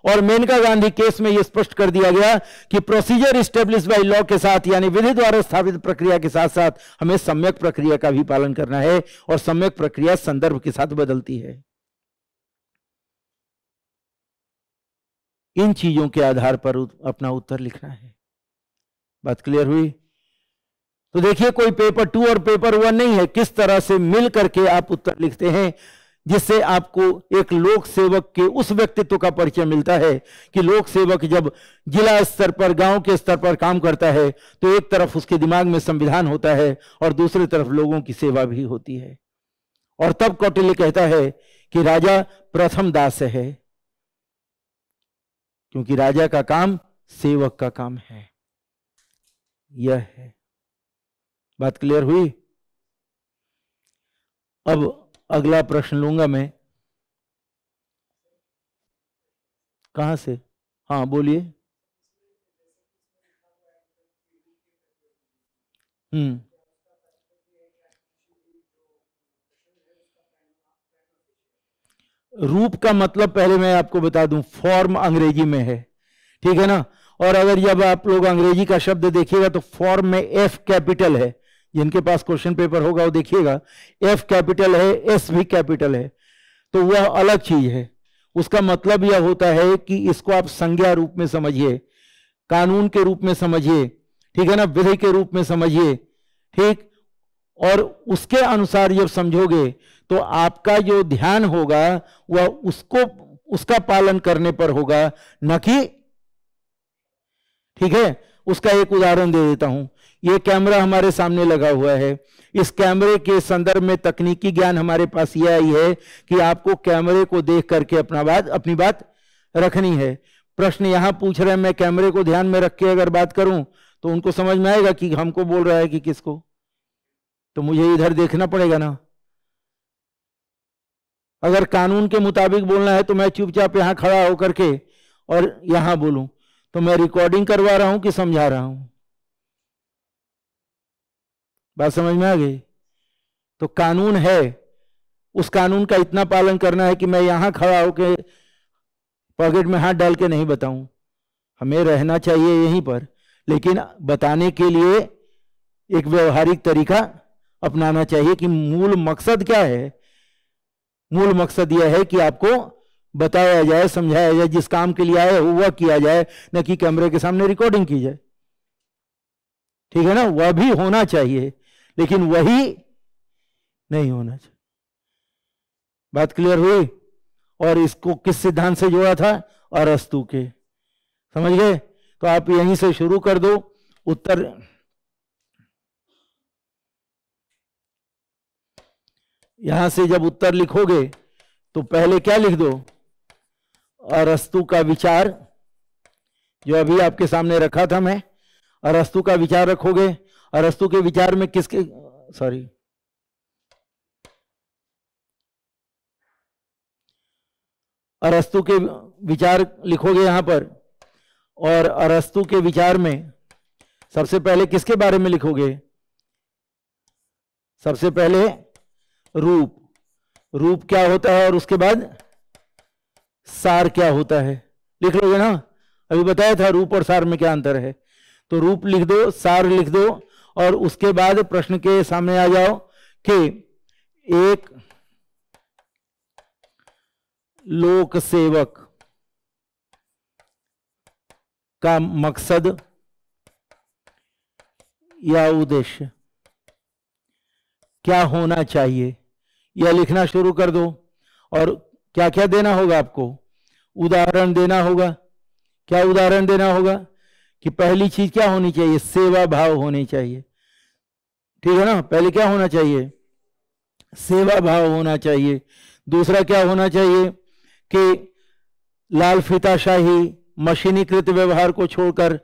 और मेनका गांधी केस में यह स्पष्ट कर दिया गया कि प्रोसीजर स्टेब्लिश बाई लॉ के साथ यानी विधि द्वारा स्थापित प्रक्रिया के साथ साथ हमें सम्यक प्रक्रिया का भी पालन करना है और सम्यक प्रक्रिया संदर्भ के साथ बदलती है इन चीजों के आधार पर अपना उत्तर लिखना है बात क्लियर हुई तो देखिए कोई पेपर टू और पेपर वन नहीं है किस तरह से मिल करके आप उत्तर लिखते हैं जिससे आपको एक लोक सेवक के उस व्यक्तित्व का परिचय मिलता है कि लोक सेवक जब जिला स्तर पर गांव के स्तर पर काम करता है तो एक तरफ उसके दिमाग में संविधान होता है और दूसरी तरफ लोगों की सेवा भी होती है और तब कौटिल्य कहता है कि राजा प्रथम दास है क्योंकि राजा का काम सेवक का काम है यह है बात क्लियर हुई अब अगला प्रश्न लूंगा मैं कहा से हाँ बोलिए हम्म रूप का मतलब पहले मैं आपको बता दूं फॉर्म अंग्रेजी में है ठीक है ना और अगर जब आप लोग अंग्रेजी का शब्द देखिएगा तो फॉर्म में एफ कैपिटल है जिनके पास क्वेश्चन पेपर होगा वो देखिएगा एफ कैपिटल है एस भी कैपिटल है तो वह अलग चीज है उसका मतलब यह होता है कि इसको आप संज्ञा रूप में समझिए कानून के रूप में समझिए ठीक है ना विधि के रूप में समझिए ठीक और उसके अनुसार जब समझोगे तो आपका जो ध्यान होगा वह उसको उसका पालन करने पर होगा न कि ठीक है उसका एक उदाहरण दे देता हूं ये कैमरा हमारे सामने लगा हुआ है इस कैमरे के संदर्भ में तकनीकी ज्ञान हमारे पास ये आई है कि आपको कैमरे को देख करके अपना बात अपनी बात रखनी है प्रश्न यहां पूछ रहे हैं मैं कैमरे को ध्यान में रख के अगर बात करूं तो उनको समझ में आएगा कि हमको बोल रहा है कि किसको तो मुझे इधर देखना पड़ेगा ना अगर कानून के मुताबिक बोलना है तो मैं चुपचाप यहां खड़ा होकर के और यहां बोलूं तो मैं रिकॉर्डिंग करवा रहा हूं कि समझा रहा हूं बात समझ में आ गई तो कानून है उस कानून का इतना पालन करना है कि मैं यहां खड़ा होकर पॉकेट में हाथ डाल के नहीं बताऊं हमें रहना चाहिए यहीं पर लेकिन बताने के लिए एक व्यवहारिक तरीका अपनाना चाहिए कि मूल मकसद क्या है मूल मकसद यह है कि आपको बताया जाए समझाया जाए जिस काम के लिए आए हो वह किया जाए न कि कैमरे के सामने रिकॉर्डिंग की जाए ठीक है ना वह भी होना चाहिए लेकिन वही नहीं होना चाहिए बात क्लियर हुई और इसको किस सिद्धांत से जोड़ा था अरस्तु के समझ गए तो आप यहीं से शुरू कर दो उत्तर यहां से जब उत्तर लिखोगे तो पहले क्या लिख दो अरस्तु का विचार जो अभी आपके सामने रखा था मैं अरस्तु का विचार रखोगे अरस्तु के विचार में किसके सॉरी अरस्तु के विचार लिखोगे यहां पर और अरस्तु के विचार में सबसे पहले किसके बारे में लिखोगे सबसे पहले रूप रूप क्या होता है और उसके बाद सार क्या होता है लिख लोगे ना अभी बताया था रूप और सार में क्या अंतर है तो रूप लिख दो सार लिख दो और उसके बाद प्रश्न के सामने आ जाओ कि एक लोक सेवक का मकसद या उद्देश्य क्या होना चाहिए या लिखना शुरू कर दो और क्या क्या देना होगा आपको उदाहरण देना होगा क्या उदाहरण देना होगा कि पहली चीज क्या होनी चाहिए सेवा भाव होनी चाहिए ठीक है ना पहले क्या होना चाहिए सेवा भाव होना चाहिए दूसरा क्या होना चाहिए कि लाल फिताशाही मशीनीकृत व्यवहार को छोड़कर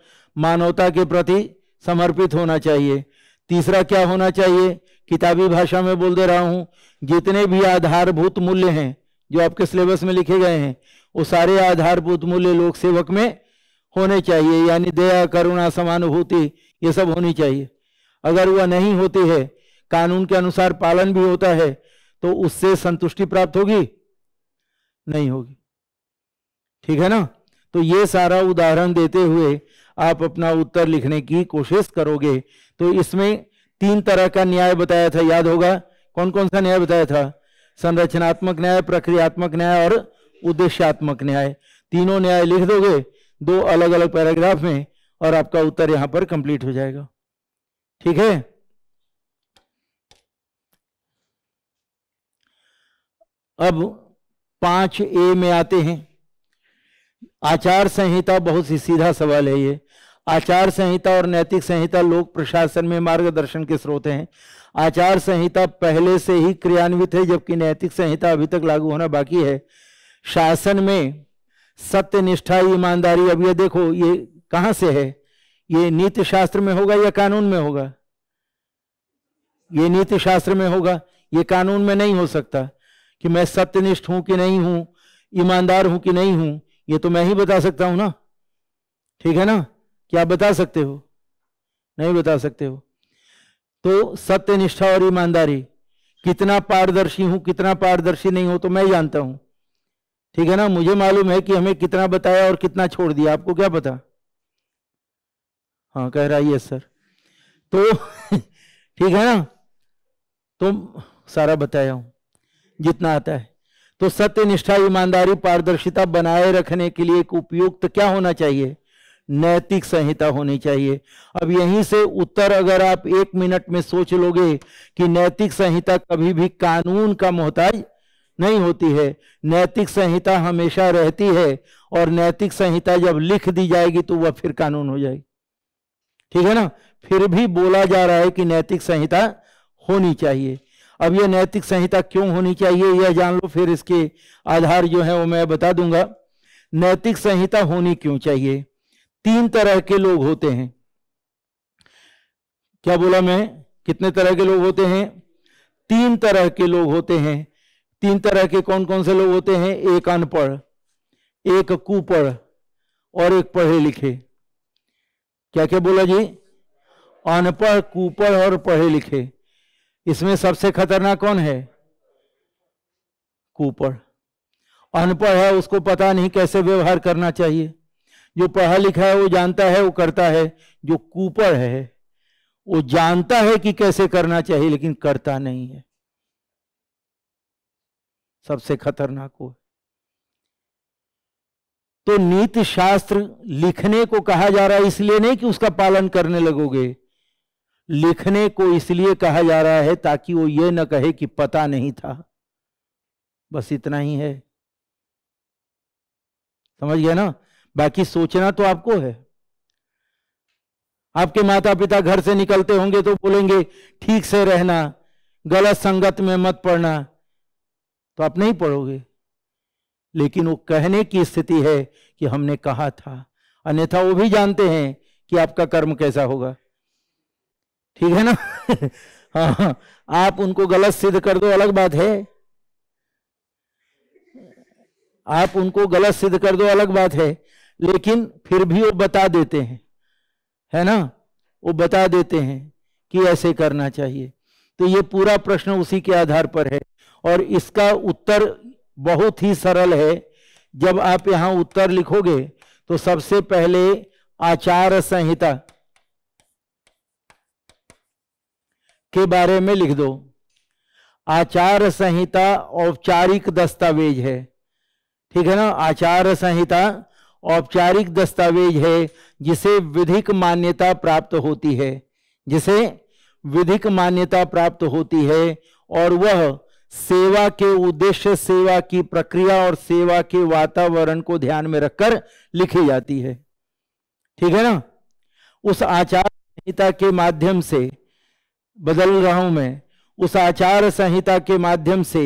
मानवता के प्रति समर्पित होना चाहिए तीसरा क्या होना चाहिए किताबी भाषा में बोल दे रहा हूं जितने भी आधारभूत मूल्य हैं जो आपके सिलेबस में लिखे गए हैं वो सारे आधारभूत मूल्य लोक सेवक में होने चाहिए यानी दया करुणा समानुभूति ये सब होनी चाहिए अगर वह नहीं होती है कानून के अनुसार पालन भी होता है तो उससे संतुष्टि प्राप्त होगी नहीं होगी ठीक है ना तो ये सारा उदाहरण देते हुए आप अपना उत्तर लिखने की कोशिश करोगे तो इसमें तीन तरह का न्याय बताया था याद होगा कौन कौन सा न्याय बताया था संरचनात्मक न्याय प्रक्रियात्मक न्याय और उद्देश्यात्मक न्याय तीनों न्याय लिख दोगे दो अलग अलग पैराग्राफ में और आपका उत्तर यहां पर कंप्लीट हो जाएगा ठीक है अब पांच ए में आते हैं आचार संहिता बहुत ही सीधा सवाल है ये आचार संहिता और नैतिक संहिता लोक प्रशासन में मार्गदर्शन के स्रोत हैं आचार संहिता पहले से ही क्रियान्वित है जबकि नैतिक संहिता अभी तक लागू होना बाकी है शासन में सत्य निष्ठा ईमानदारी अब ये देखो ये कहां से है ये नीति शास्त्र में होगा या कानून में होगा ये नीति शास्त्र में होगा ये कानून में नहीं हो सकता कि मैं सत्यनिष्ठ हूं कि नहीं हूं ईमानदार हूं कि नहीं हूं ये तो मैं ही बता सकता हूं ना ठीक है ना क्या आप बता सकते हो नहीं बता सकते हो तो सत्यनिष्ठा और ईमानदारी कितना पारदर्शी हूं कितना पारदर्शी नहीं हो तो मैं जानता हूं ठीक है ना मुझे मालूम है कि हमें कितना बताया और कितना छोड़ दिया आपको क्या पता हाँ कह रहा है सर तो [laughs] ठीक है ना तो सारा बताया हूं जितना आता है तो सत्य निष्ठा ईमानदारी पारदर्शिता बनाए रखने के लिए एक उपयुक्त क्या होना चाहिए नैतिक संहिता होनी चाहिए अब यहीं से उत्तर अगर आप एक मिनट में सोच लोगे कि नैतिक संहिता कभी भी कानून का मोहताज नहीं होती है नैतिक संहिता हमेशा रहती है और नैतिक संहिता जब लिख दी जाएगी तो वह फिर कानून हो जाएगी ठीक है ना फिर भी बोला जा रहा है कि नैतिक संहिता होनी चाहिए अब यह नैतिक संहिता क्यों होनी चाहिए यह जान लो फिर इसके आधार जो है वो मैं बता दूंगा नैतिक संहिता होनी क्यों चाहिए तीन तरह के लोग होते हैं क्या बोला मैं कितने तरह के लोग होते हैं तीन तरह के लोग होते हैं तीन तरह के कौन कौन से लोग होते हैं एक अनपढ़ एक कुपढ़ और एक पढ़े लिखे क्या क्या बोला जी अनपढ़ कुपढ़ और पढ़े लिखे इसमें सबसे खतरनाक कौन है कुपढ़ अनपढ़ है उसको पता नहीं कैसे व्यवहार करना चाहिए जो पढ़ा लिखा है वो जानता है वो करता है जो कुपढ़ है वो जानता है कि कैसे करना चाहिए लेकिन करता नहीं है सबसे खतरनाक वो है तो नीति शास्त्र लिखने को कहा जा रहा है इसलिए नहीं कि उसका पालन करने लगोगे लिखने को इसलिए कहा जा रहा है ताकि वो ये न कहे कि पता नहीं था बस इतना ही है समझ गया ना बाकी सोचना तो आपको है आपके माता पिता घर से निकलते होंगे तो बोलेंगे ठीक से रहना गलत संगत में मत पड़ना तो आप नहीं पढ़ोगे लेकिन वो कहने की स्थिति है कि हमने कहा था अन्यथा वो भी जानते हैं कि आपका कर्म कैसा होगा ठीक है ना [laughs] हाँ, हाँ आप उनको गलत सिद्ध कर दो अलग बात है आप उनको गलत सिद्ध कर दो अलग बात है लेकिन फिर भी वो बता देते हैं है ना वो बता देते हैं कि ऐसे करना चाहिए तो ये पूरा प्रश्न उसी के आधार पर है और इसका उत्तर बहुत ही सरल है जब आप यहां उत्तर लिखोगे तो सबसे पहले आचार संहिता के बारे में लिख दो आचार संहिता औपचारिक दस्तावेज है ठीक है ना आचार संहिता औपचारिक दस्तावेज है जिसे विधिक मान्यता प्राप्त होती है जिसे विधिक मान्यता प्राप्त होती है और वह सेवा के उद्देश्य सेवा की प्रक्रिया और सेवा के वातावरण को ध्यान में रखकर लिखी जाती है ठीक है ना उस आचार संहिता के माध्यम से बदल रहा हूं मैं उस आचार संहिता के माध्यम से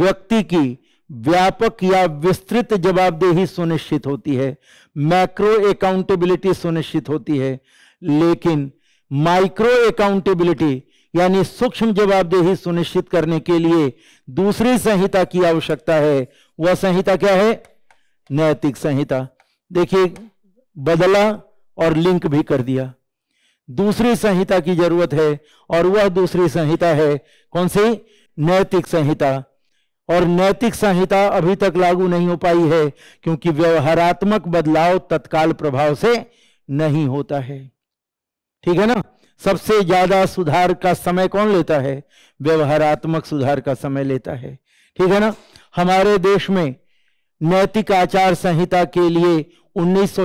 व्यक्ति की व्यापक या विस्तृत जवाबदेही सुनिश्चित होती है मैक्रो अकाउंटेबिलिटी सुनिश्चित होती है लेकिन माइक्रो अकाउंटेबिलिटी यानी सूक्ष्म जवाबदेही सुनिश्चित करने के लिए दूसरी संहिता की आवश्यकता है वह संहिता क्या है नैतिक संहिता देखिए बदला और लिंक भी कर दिया दूसरी संहिता की जरूरत है और वह दूसरी संहिता है कौन सी नैतिक संहिता और नैतिक संहिता अभी तक लागू नहीं हो पाई है क्योंकि व्यवहारात्मक बदलाव तत्काल प्रभाव से नहीं होता है ठीक है ना सबसे ज्यादा सुधार का समय कौन लेता है व्यवहारात्मक सुधार का समय लेता है ठीक है ना हमारे देश में नैतिक आचार संहिता के लिए उन्नीस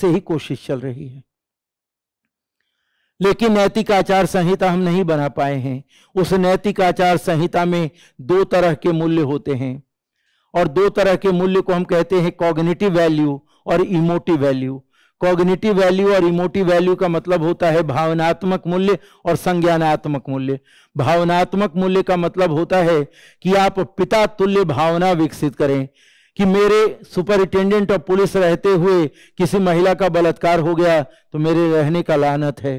से ही कोशिश चल रही है लेकिन नैतिक आचार संहिता हम नहीं बना पाए हैं उस नैतिक आचार संहिता में दो तरह के मूल्य होते हैं और दो तरह के मूल्य को हम कहते हैं कॉग्निटिव वैल्यू और इमोटिव वैल्यू कॉग्निटिव वैल्यू और इमोटिव वैल्यू का मतलब होता है भावनात्मक मूल्य और संज्ञानात्मक मूल्य भावनात्मक मूल्य का मतलब होता है कि आप पिता तुल्य भावना विकसित करें कि मेरे सुपरिटेंडेंट और पुलिस रहते हुए किसी महिला का बलात्कार हो गया तो मेरे रहने का लानत है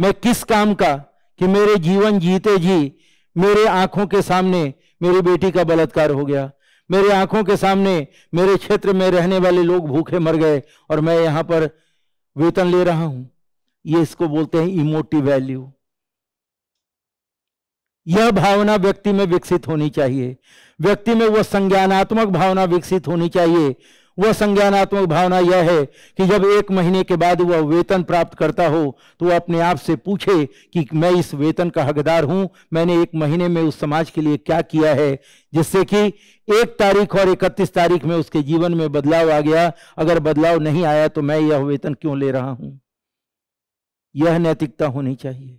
मैं किस काम का कि मेरे जीवन जीते जी मेरे आंखों के सामने मेरी बेटी का बलात्कार हो गया मेरी आंखों के सामने मेरे क्षेत्र में रहने वाले लोग भूखे मर गए और मैं यहां पर वेतन ले रहा हूं ये इसको बोलते हैं इमोटिव वैल्यू यह भावना व्यक्ति में विकसित होनी चाहिए व्यक्ति में वह संज्ञानात्मक भावना विकसित होनी चाहिए वह संज्ञानात्मक भावना यह है कि जब एक महीने के बाद वह वेतन प्राप्त करता हो तो वह अपने आप से पूछे कि मैं इस वेतन का हकदार हूं मैंने एक महीने में उस समाज के लिए क्या किया है जिससे कि एक तारीख और इकतीस तारीख में उसके जीवन में बदलाव आ गया अगर बदलाव नहीं आया तो मैं यह वेतन क्यों ले रहा हूं यह नैतिकता होनी चाहिए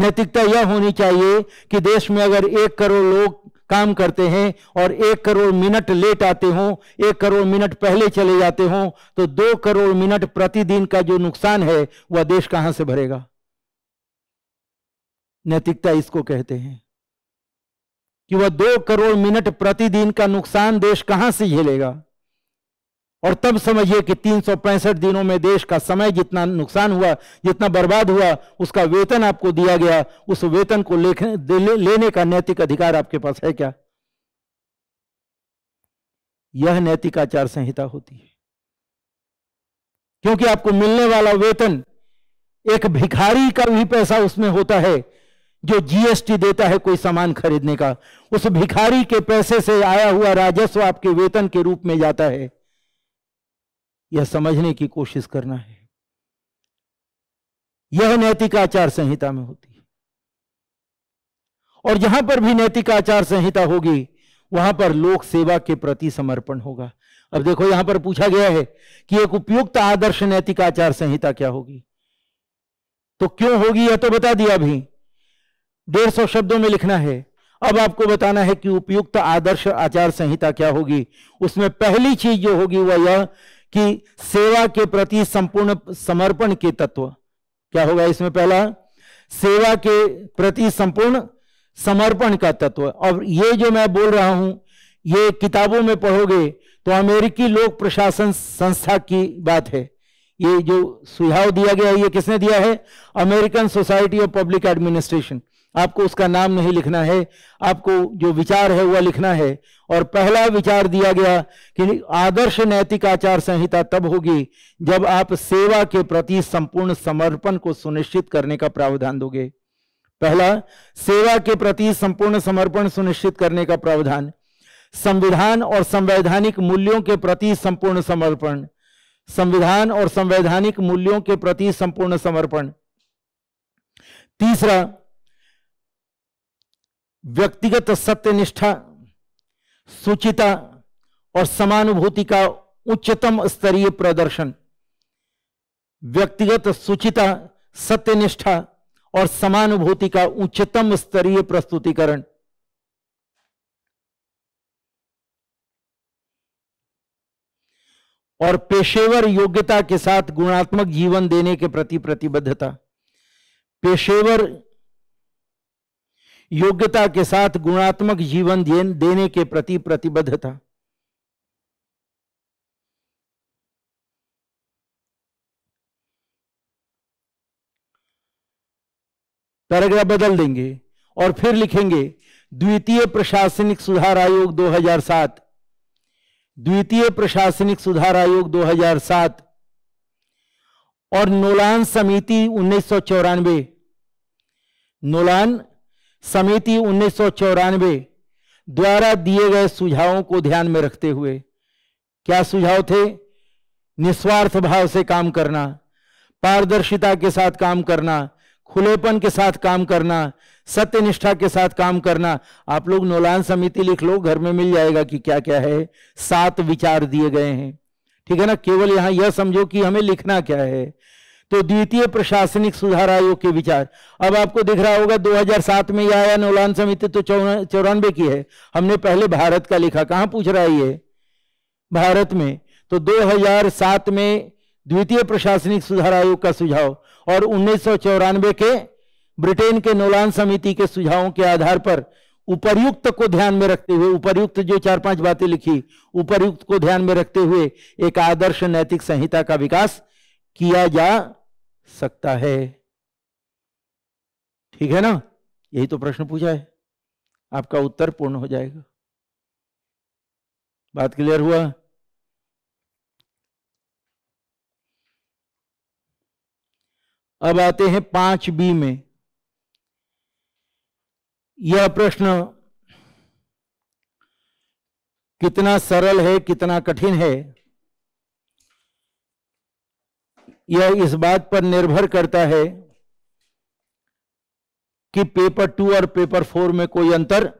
नैतिकता यह होनी चाहिए कि देश में अगर एक करोड़ लोग काम करते हैं और एक करोड़ मिनट लेट आते हों एक करोड़ मिनट पहले चले जाते हों तो दो करोड़ मिनट प्रतिदिन का जो नुकसान है वह देश कहां से भरेगा नैतिकता इसको कहते हैं कि वह दो करोड़ मिनट प्रतिदिन का नुकसान देश कहां से झेलेगा और तब समझिए कि तीन दिनों में देश का समय जितना नुकसान हुआ जितना बर्बाद हुआ उसका वेतन आपको दिया गया उस वेतन को ले, ले, लेने का नैतिक अधिकार आपके पास है क्या यह नैतिक आचार संहिता होती है क्योंकि आपको मिलने वाला वेतन एक भिखारी का भी पैसा उसमें होता है जो जीएसटी देता है कोई सामान खरीदने का उस भिखारी के पैसे से आया हुआ राजस्व आपके वेतन के रूप में जाता है यह समझने की कोशिश करना है यह नैतिक आचार संहिता में होती है और जहां पर भी नैतिक आचार संहिता होगी वहां पर लोक सेवा के प्रति समर्पण होगा अब देखो यहां पर पूछा गया है कि एक उपयुक्त आदर्श नैतिक आचार संहिता क्या होगी तो क्यों होगी यह तो बता दिया अभी डेढ़ सौ शब्दों में लिखना है अब आपको बताना है कि उपयुक्त आदर्श आचार संहिता क्या होगी उसमें पहली चीज जो होगी वह यह कि सेवा के प्रति संपूर्ण समर्पण के तत्व क्या होगा इसमें पहला सेवा के प्रति संपूर्ण समर्पण का तत्व और ये जो मैं बोल रहा हूं ये किताबों में पढ़ोगे तो अमेरिकी लोक प्रशासन संस्था की बात है ये जो सुझाव दिया गया है ये किसने दिया है American Society of Public Administration आपको उसका नाम नहीं लिखना है आपको जो विचार है वह लिखना है और पहला विचार दिया गया कि आदर्श नैतिक आचार संहिता तब होगी जब आप सेवा के प्रति संपूर्ण समर्पण को सुनिश्चित करने का प्रावधान दोगे पहला सेवा के प्रति संपूर्ण समर्पण सुनिश्चित करने का प्रावधान संविधान और संवैधानिक मूल्यों के प्रति संपूर्ण समर्पण संविधान और संवैधानिक मूल्यों के प्रति संपूर्ण समर्पण तीसरा व्यक्तिगत सत्यनिष्ठा सुचिता और समानुभूति का उच्चतम स्तरीय प्रदर्शन व्यक्तिगत सुचिता सत्यनिष्ठा और समानुभूति का उच्चतम स्तरीय प्रस्तुतिकरण और पेशेवर योग्यता के साथ गुणात्मक जीवन देने के प्रति प्रतिबद्धता पेशेवर योग्यता के साथ गुणात्मक जीवन देने के प्रति प्रतिबद्ध था पैराग्राफ बदल देंगे और फिर लिखेंगे द्वितीय प्रशासनिक सुधार आयोग 2007 द्वितीय प्रशासनिक सुधार आयोग 2007 और नोलान समिति उन्नीस नोलान समिति उन्नीस द्वारा दिए गए सुझावों को ध्यान में रखते हुए क्या सुझाव थे निस्वार्थ भाव से काम करना पारदर्शिता के साथ काम करना खुलेपन के साथ काम करना सत्यनिष्ठा के साथ काम करना आप लोग नोलान समिति लिख लो घर में मिल जाएगा कि क्या क्या है सात विचार दिए गए हैं ठीक है ना केवल यहां यह समझो कि हमें लिखना क्या है तो द्वितीय प्रशासनिक सुधार आयोग के विचार अब आपको दिख रहा होगा 2007 में यह आया नौलान समिति तो चौरानवे की है हमने पहले भारत का लिखा कहां पूछ रहा है ये भारत में तो 2007 में द्वितीय प्रशासनिक सुधार आयोग का सुझाव और उन्नीस के ब्रिटेन के नौलान समिति के सुझावों के आधार पर उपर्युक्त को ध्यान में रखते हुए उपर्युक्त जो चार पांच बातें लिखी उपर्युक्त को ध्यान में रखते हुए एक आदर्श नैतिक संहिता का विकास किया जा सकता है ठीक है ना यही तो प्रश्न पूछा है आपका उत्तर पूर्ण हो जाएगा बात क्लियर हुआ अब आते हैं पांच बी में यह प्रश्न कितना सरल है कितना कठिन है यह इस बात पर निर्भर करता है कि पेपर टू और पेपर फोर में कोई अंतर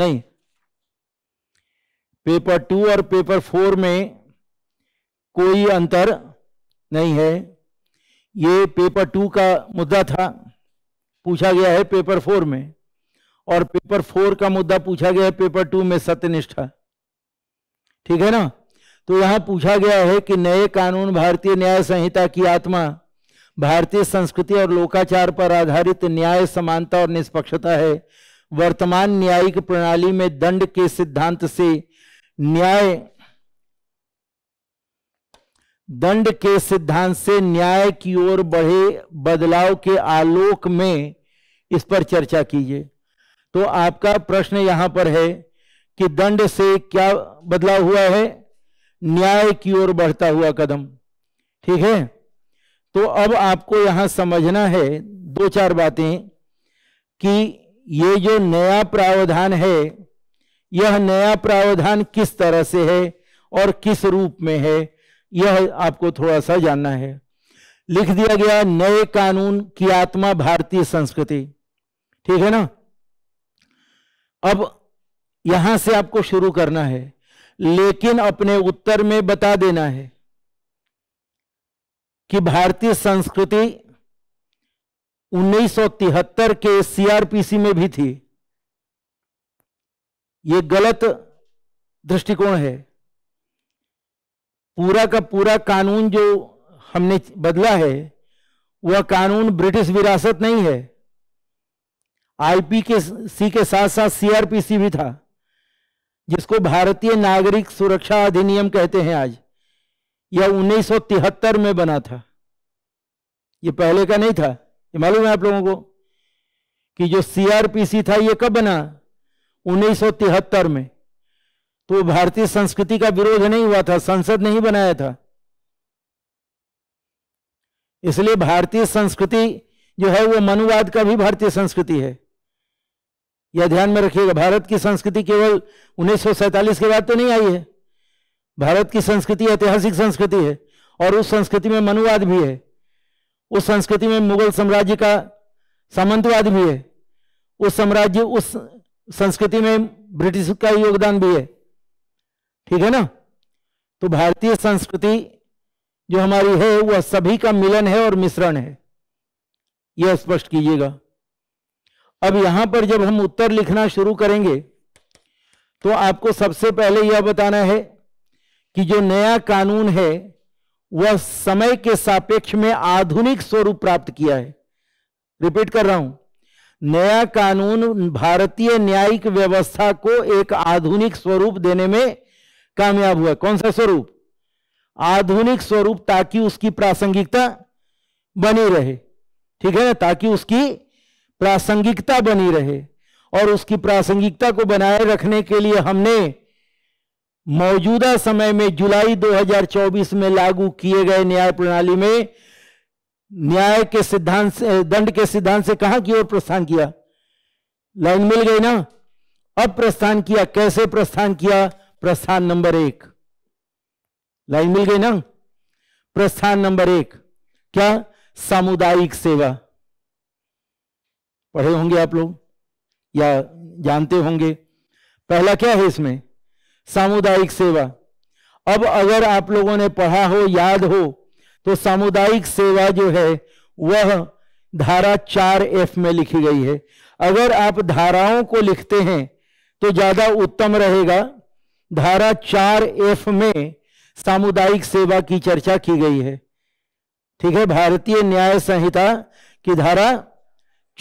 नहीं पेपर टू और पेपर फोर में कोई अंतर नहीं है ये पेपर टू का मुद्दा था पूछा गया है पेपर फोर में और पेपर फोर का मुद्दा पूछा गया है पेपर टू में सत्यनिष्ठा ठीक है ना तो यहां पूछा गया है कि नए कानून भारतीय न्याय संहिता की आत्मा भारतीय संस्कृति और लोकाचार पर आधारित न्याय समानता और निष्पक्षता है वर्तमान न्यायिक प्रणाली में दंड के सिद्धांत से न्याय दंड के सिद्धांत से न्याय की ओर बढ़े बदलाव के आलोक में इस पर चर्चा कीजिए तो आपका प्रश्न यहां पर है कि दंड से क्या बदलाव हुआ है न्याय की ओर बढ़ता हुआ कदम ठीक है तो अब आपको यहां समझना है दो चार बातें कि ये जो नया प्रावधान है यह नया प्रावधान किस तरह से है और किस रूप में है यह आपको थोड़ा सा जानना है लिख दिया गया नए कानून की आत्मा भारतीय संस्कृति ठीक है ना अब यहां से आपको शुरू करना है लेकिन अपने उत्तर में बता देना है कि भारतीय संस्कृति 1973 के सीआरपीसी में भी थी ये गलत दृष्टिकोण है पूरा का पूरा कानून जो हमने बदला है वह कानून ब्रिटिश विरासत नहीं है आईपी के सी के साथ साथ सीआरपीसी भी था जिसको भारतीय नागरिक सुरक्षा अधिनियम कहते हैं आज यह 1973 में बना था ये पहले का नहीं था ये मालूम है आप लोगों को कि जो सीआरपीसी था ये कब बना 1973 में तो भारतीय संस्कृति का विरोध नहीं हुआ था संसद नहीं बनाया था इसलिए भारतीय संस्कृति जो है वो मनुवाद का भी भारतीय संस्कृति है यह ध्यान में रखिएगा भारत की संस्कृति केवल उन्नीस के बाद तो नहीं आई है भारत की संस्कृति ऐतिहासिक संस्कृति है और उस संस्कृति में मनुवाद भी है उस संस्कृति में मुगल साम्राज्य का सामंतवाद भी है उस साम्राज्य उस संस्कृति में ब्रिटिश का योगदान भी है ठीक है ना तो भारतीय संस्कृति जो हमारी है वह सभी का मिलन है और मिश्रण है यह स्पष्ट कीजिएगा अब यहां पर जब हम उत्तर लिखना शुरू करेंगे तो आपको सबसे पहले यह बताना है कि जो नया कानून है वह समय के सापेक्ष में आधुनिक स्वरूप प्राप्त किया है रिपीट कर रहा हूं नया कानून भारतीय न्यायिक व्यवस्था को एक आधुनिक स्वरूप देने में कामयाब हुआ कौन सा स्वरूप आधुनिक स्वरूप ताकि उसकी प्रासंगिकता बनी रहे ठीक है ना ताकि उसकी प्रासंगिकता बनी रहे और उसकी प्रासंगिकता को बनाए रखने के लिए हमने मौजूदा समय में जुलाई 2024 में लागू किए गए न्याय प्रणाली में न्याय के सिद्धांत से दंड के सिद्धांत से कहां की ओर प्रस्थान किया लाइन मिल गई ना अब प्रस्थान किया कैसे प्रस्थान किया प्रस्थान नंबर एक लाइन मिल गई ना प्रस्थान नंबर एक क्या सामुदायिक सेवा पढ़े होंगे आप लोग या जानते होंगे पहला क्या है इसमें सामुदायिक सेवा अब अगर आप लोगों ने पढ़ा हो याद हो तो सामुदायिक सेवा जो है वह धारा चार एफ में लिखी गई है अगर आप धाराओं को लिखते हैं तो ज्यादा उत्तम रहेगा धारा चार एफ में सामुदायिक सेवा की चर्चा की गई है ठीक है भारतीय न्याय संहिता की धारा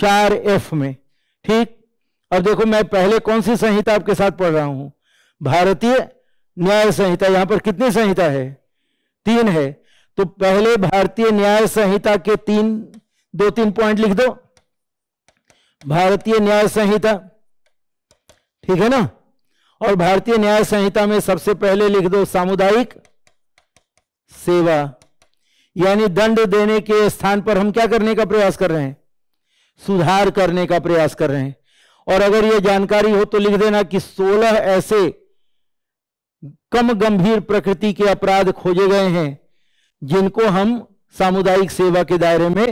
चार एफ में ठीक और देखो मैं पहले कौन सी संहिता आपके साथ पढ़ रहा हूं भारतीय न्याय संहिता यहां पर कितनी संहिता है तीन है तो पहले भारतीय न्याय संहिता के तीन दो तीन पॉइंट लिख दो भारतीय न्याय संहिता ठीक है ना और भारतीय न्याय संहिता में सबसे पहले लिख दो सामुदायिक सेवा यानी दंड देने के स्थान पर हम क्या करने का प्रयास कर रहे हैं सुधार करने का प्रयास कर रहे हैं और अगर यह जानकारी हो तो लिख देना कि 16 ऐसे कम गंभीर प्रकृति के अपराध खोजे गए हैं जिनको हम सामुदायिक सेवा के दायरे में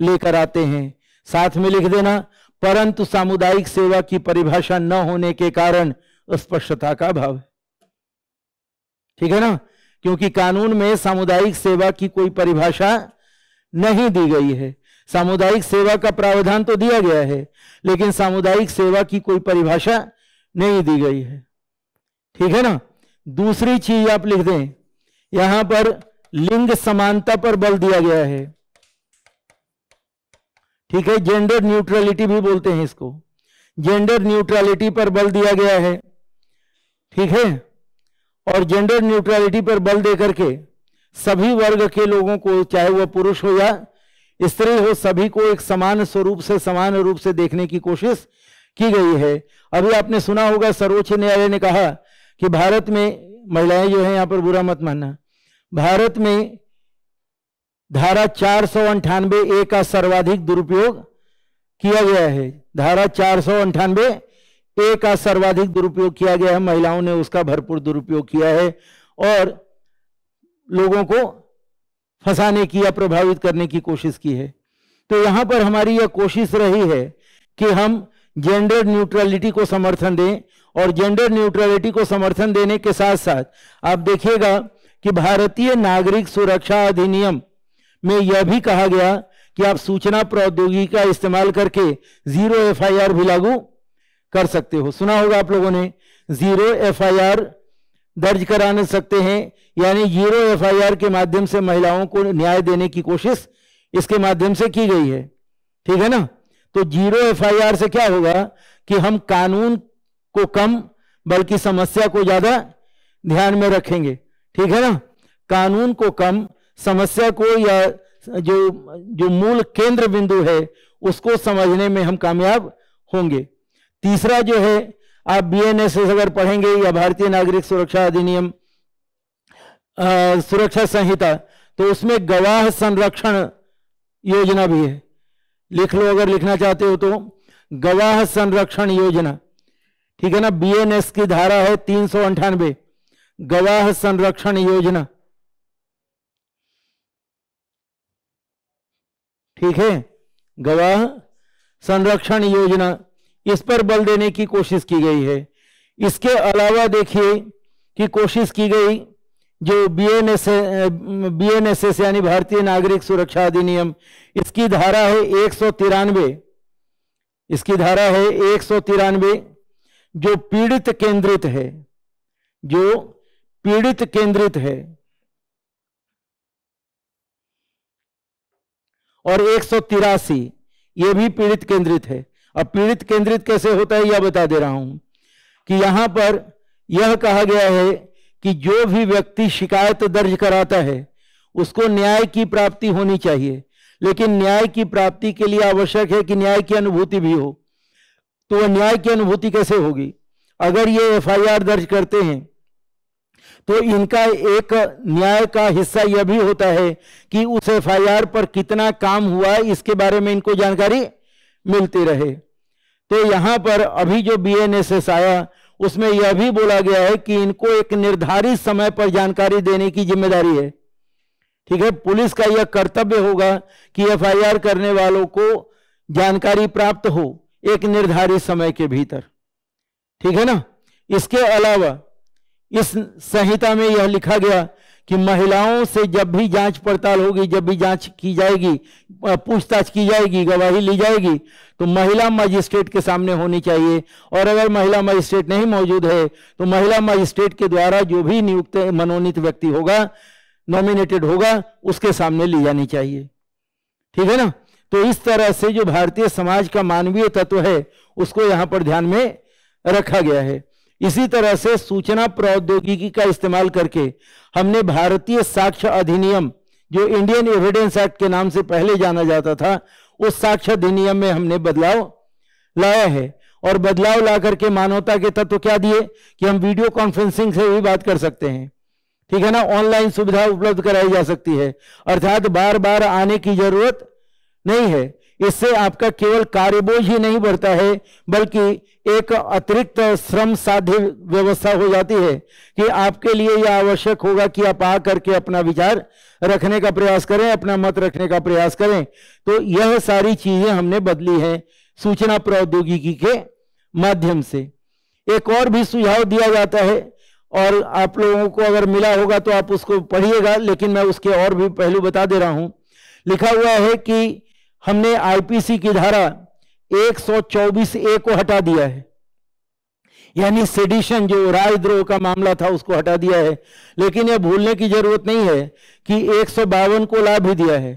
लेकर आते हैं साथ में लिख देना परंतु सामुदायिक सेवा की परिभाषा न होने के कारण स्पष्टता का अभाव है ठीक है ना क्योंकि कानून में सामुदायिक सेवा की कोई परिभाषा नहीं दी गई है सामुदायिक सेवा का प्रावधान तो दिया गया है लेकिन सामुदायिक सेवा की कोई परिभाषा नहीं दी गई है ठीक है ना दूसरी चीज आप लिख दें यहां पर लिंग समानता पर बल दिया गया है ठीक है जेंडर न्यूट्रलिटी भी बोलते हैं इसको जेंडर न्यूट्रलिटी पर बल दिया गया है ठीक है और जेंडर न्यूट्रलिटी पर बल देकर के सभी वर्ग के लोगों को चाहे वह पुरुष हो या स्त्री हो सभी को एक समान स्वरूप से समान रूप से देखने की कोशिश की गई है अभी आपने सुना होगा सर्वोच्च न्यायालय ने कहा कि भारत में महिलाएं जो है यहां पर बुरा मत मानना भारत में धारा चार सौ अंठानबे ए का सर्वाधिक दुरुपयोग किया गया है धारा चार सौ अंठानबे ए का सर्वाधिक दुरुपयोग किया गया है महिलाओं ने उसका भरपूर दुरुपयोग किया है और लोगों को फंसाने की या प्रभावित करने की कोशिश की है तो यहां पर हमारी यह कोशिश रही है कि हम जेंडर न्यूट्रलिटी को समर्थन दें और जेंडर न्यूट्रलिटी को समर्थन देने के साथ साथ आप देखिएगा कि भारतीय नागरिक सुरक्षा अधिनियम में यह भी कहा गया कि आप सूचना प्रौद्योगिकी का इस्तेमाल करके जीरो एफआईआर भी लागू कर सकते हो सुना होगा आप लोगों ने जीरो एफआईआर दर्ज कराने सकते हैं यानी जीरो एफआईआर के माध्यम से महिलाओं को न्याय देने की कोशिश इसके माध्यम से की गई है ठीक है ना तो जीरो एफआईआर से क्या होगा कि हम कानून को कम बल्कि समस्या को ज्यादा ध्यान में रखेंगे ठीक है ना कानून को कम समस्या को या जो जो मूल केंद्र बिंदु है उसको समझने में हम कामयाब होंगे तीसरा जो है आप बी एन एस एस अगर पढ़ेंगे या भारतीय नागरिक सुरक्षा अधिनियम सुरक्षा संहिता तो उसमें गवाह संरक्षण योजना भी है लिख लो अगर लिखना चाहते हो तो गवाह संरक्षण योजना ठीक है ना बीएनएस की धारा है तीन सौ अंठानवे गवाह संरक्षण योजना ठीक है गवाह संरक्षण योजना इस पर बल देने की कोशिश की गई है इसके अलावा देखिए कि कोशिश की गई जो बी एन एस एस यानी भारतीय नागरिक सुरक्षा अधिनियम इसकी धारा है एक सौ तिरानवे इसकी धारा है एक सौ तिरानवे जो पीड़ित केंद्रित है जो पीड़ित केंद्रित है और एक सौ तिरासी ये भी पीड़ित केंद्रित है अब पीड़ित केंद्रित कैसे होता है यह बता दे रहा हूं कि यहां पर यह कहा गया है कि जो भी व्यक्ति शिकायत दर्ज कराता है उसको न्याय की प्राप्ति होनी चाहिए लेकिन न्याय की प्राप्ति के लिए आवश्यक है कि न्याय की अनुभूति भी हो तो वह न्याय की अनुभूति कैसे होगी अगर ये एफआईआर दर्ज करते हैं तो इनका एक न्याय का हिस्सा यह भी होता है कि उस एफआईआर पर कितना काम हुआ इसके बारे में इनको जानकारी मिलती रहे तो यहां पर अभी जो बी एन एस एस आया उसमें यह भी बोला गया है कि इनको एक निर्धारित समय पर जानकारी देने की जिम्मेदारी है ठीक है पुलिस का यह कर्तव्य होगा कि एफआईआर करने वालों को जानकारी प्राप्त हो एक निर्धारित समय के भीतर ठीक है ना इसके अलावा इस संहिता में यह लिखा गया कि महिलाओं से जब भी जांच पड़ताल होगी जब भी जांच की जाएगी पूछताछ की जाएगी गवाही ली जाएगी तो महिला मजिस्ट्रेट के सामने होनी चाहिए और अगर महिला मजिस्ट्रेट नहीं मौजूद है तो महिला मजिस्ट्रेट के द्वारा जो भी नियुक्त मनोनीत व्यक्ति होगा नॉमिनेटेड होगा उसके सामने ली जानी चाहिए ठीक है ना तो इस तरह से जो भारतीय समाज का मानवीय तत्व है उसको यहां पर ध्यान में रखा गया है इसी तरह से सूचना प्रौद्योगिकी का इस्तेमाल करके हमने भारतीय साक्ष्य अधिनियम जो इंडियन एविडेंस एक्ट के नाम से पहले जाना जाता था उस साक्ष्य अधिनियम में हमने बदलाव लाया है और बदलाव ला करके मानवता के तत्व तो क्या दिए कि हम वीडियो कॉन्फ्रेंसिंग से भी बात कर सकते हैं ठीक है ना ऑनलाइन सुविधा उपलब्ध कराई जा सकती है अर्थात बार बार आने की जरूरत नहीं है इससे आपका केवल कार्यबोझ ही नहीं बढ़ता है बल्कि एक अतिरिक्त श्रम साध्य व्यवस्था हो जाती है कि आपके लिए यह आवश्यक होगा कि आप आ करके अपना विचार रखने का प्रयास करें अपना मत रखने का प्रयास करें तो यह सारी चीजें हमने बदली हैं सूचना प्रौद्योगिकी के माध्यम से एक और भी सुझाव दिया जाता है और आप लोगों को अगर मिला होगा तो आप उसको पढ़िएगा लेकिन मैं उसके और भी पहलू बता दे रहा हूं लिखा हुआ है कि हमने आईपीसी की धारा 124 ए को हटा दिया है यानी सेडिशन जो राजद्रोह का मामला था उसको हटा दिया है लेकिन यह भूलने की जरूरत नहीं है कि एक को लाभ भी दिया है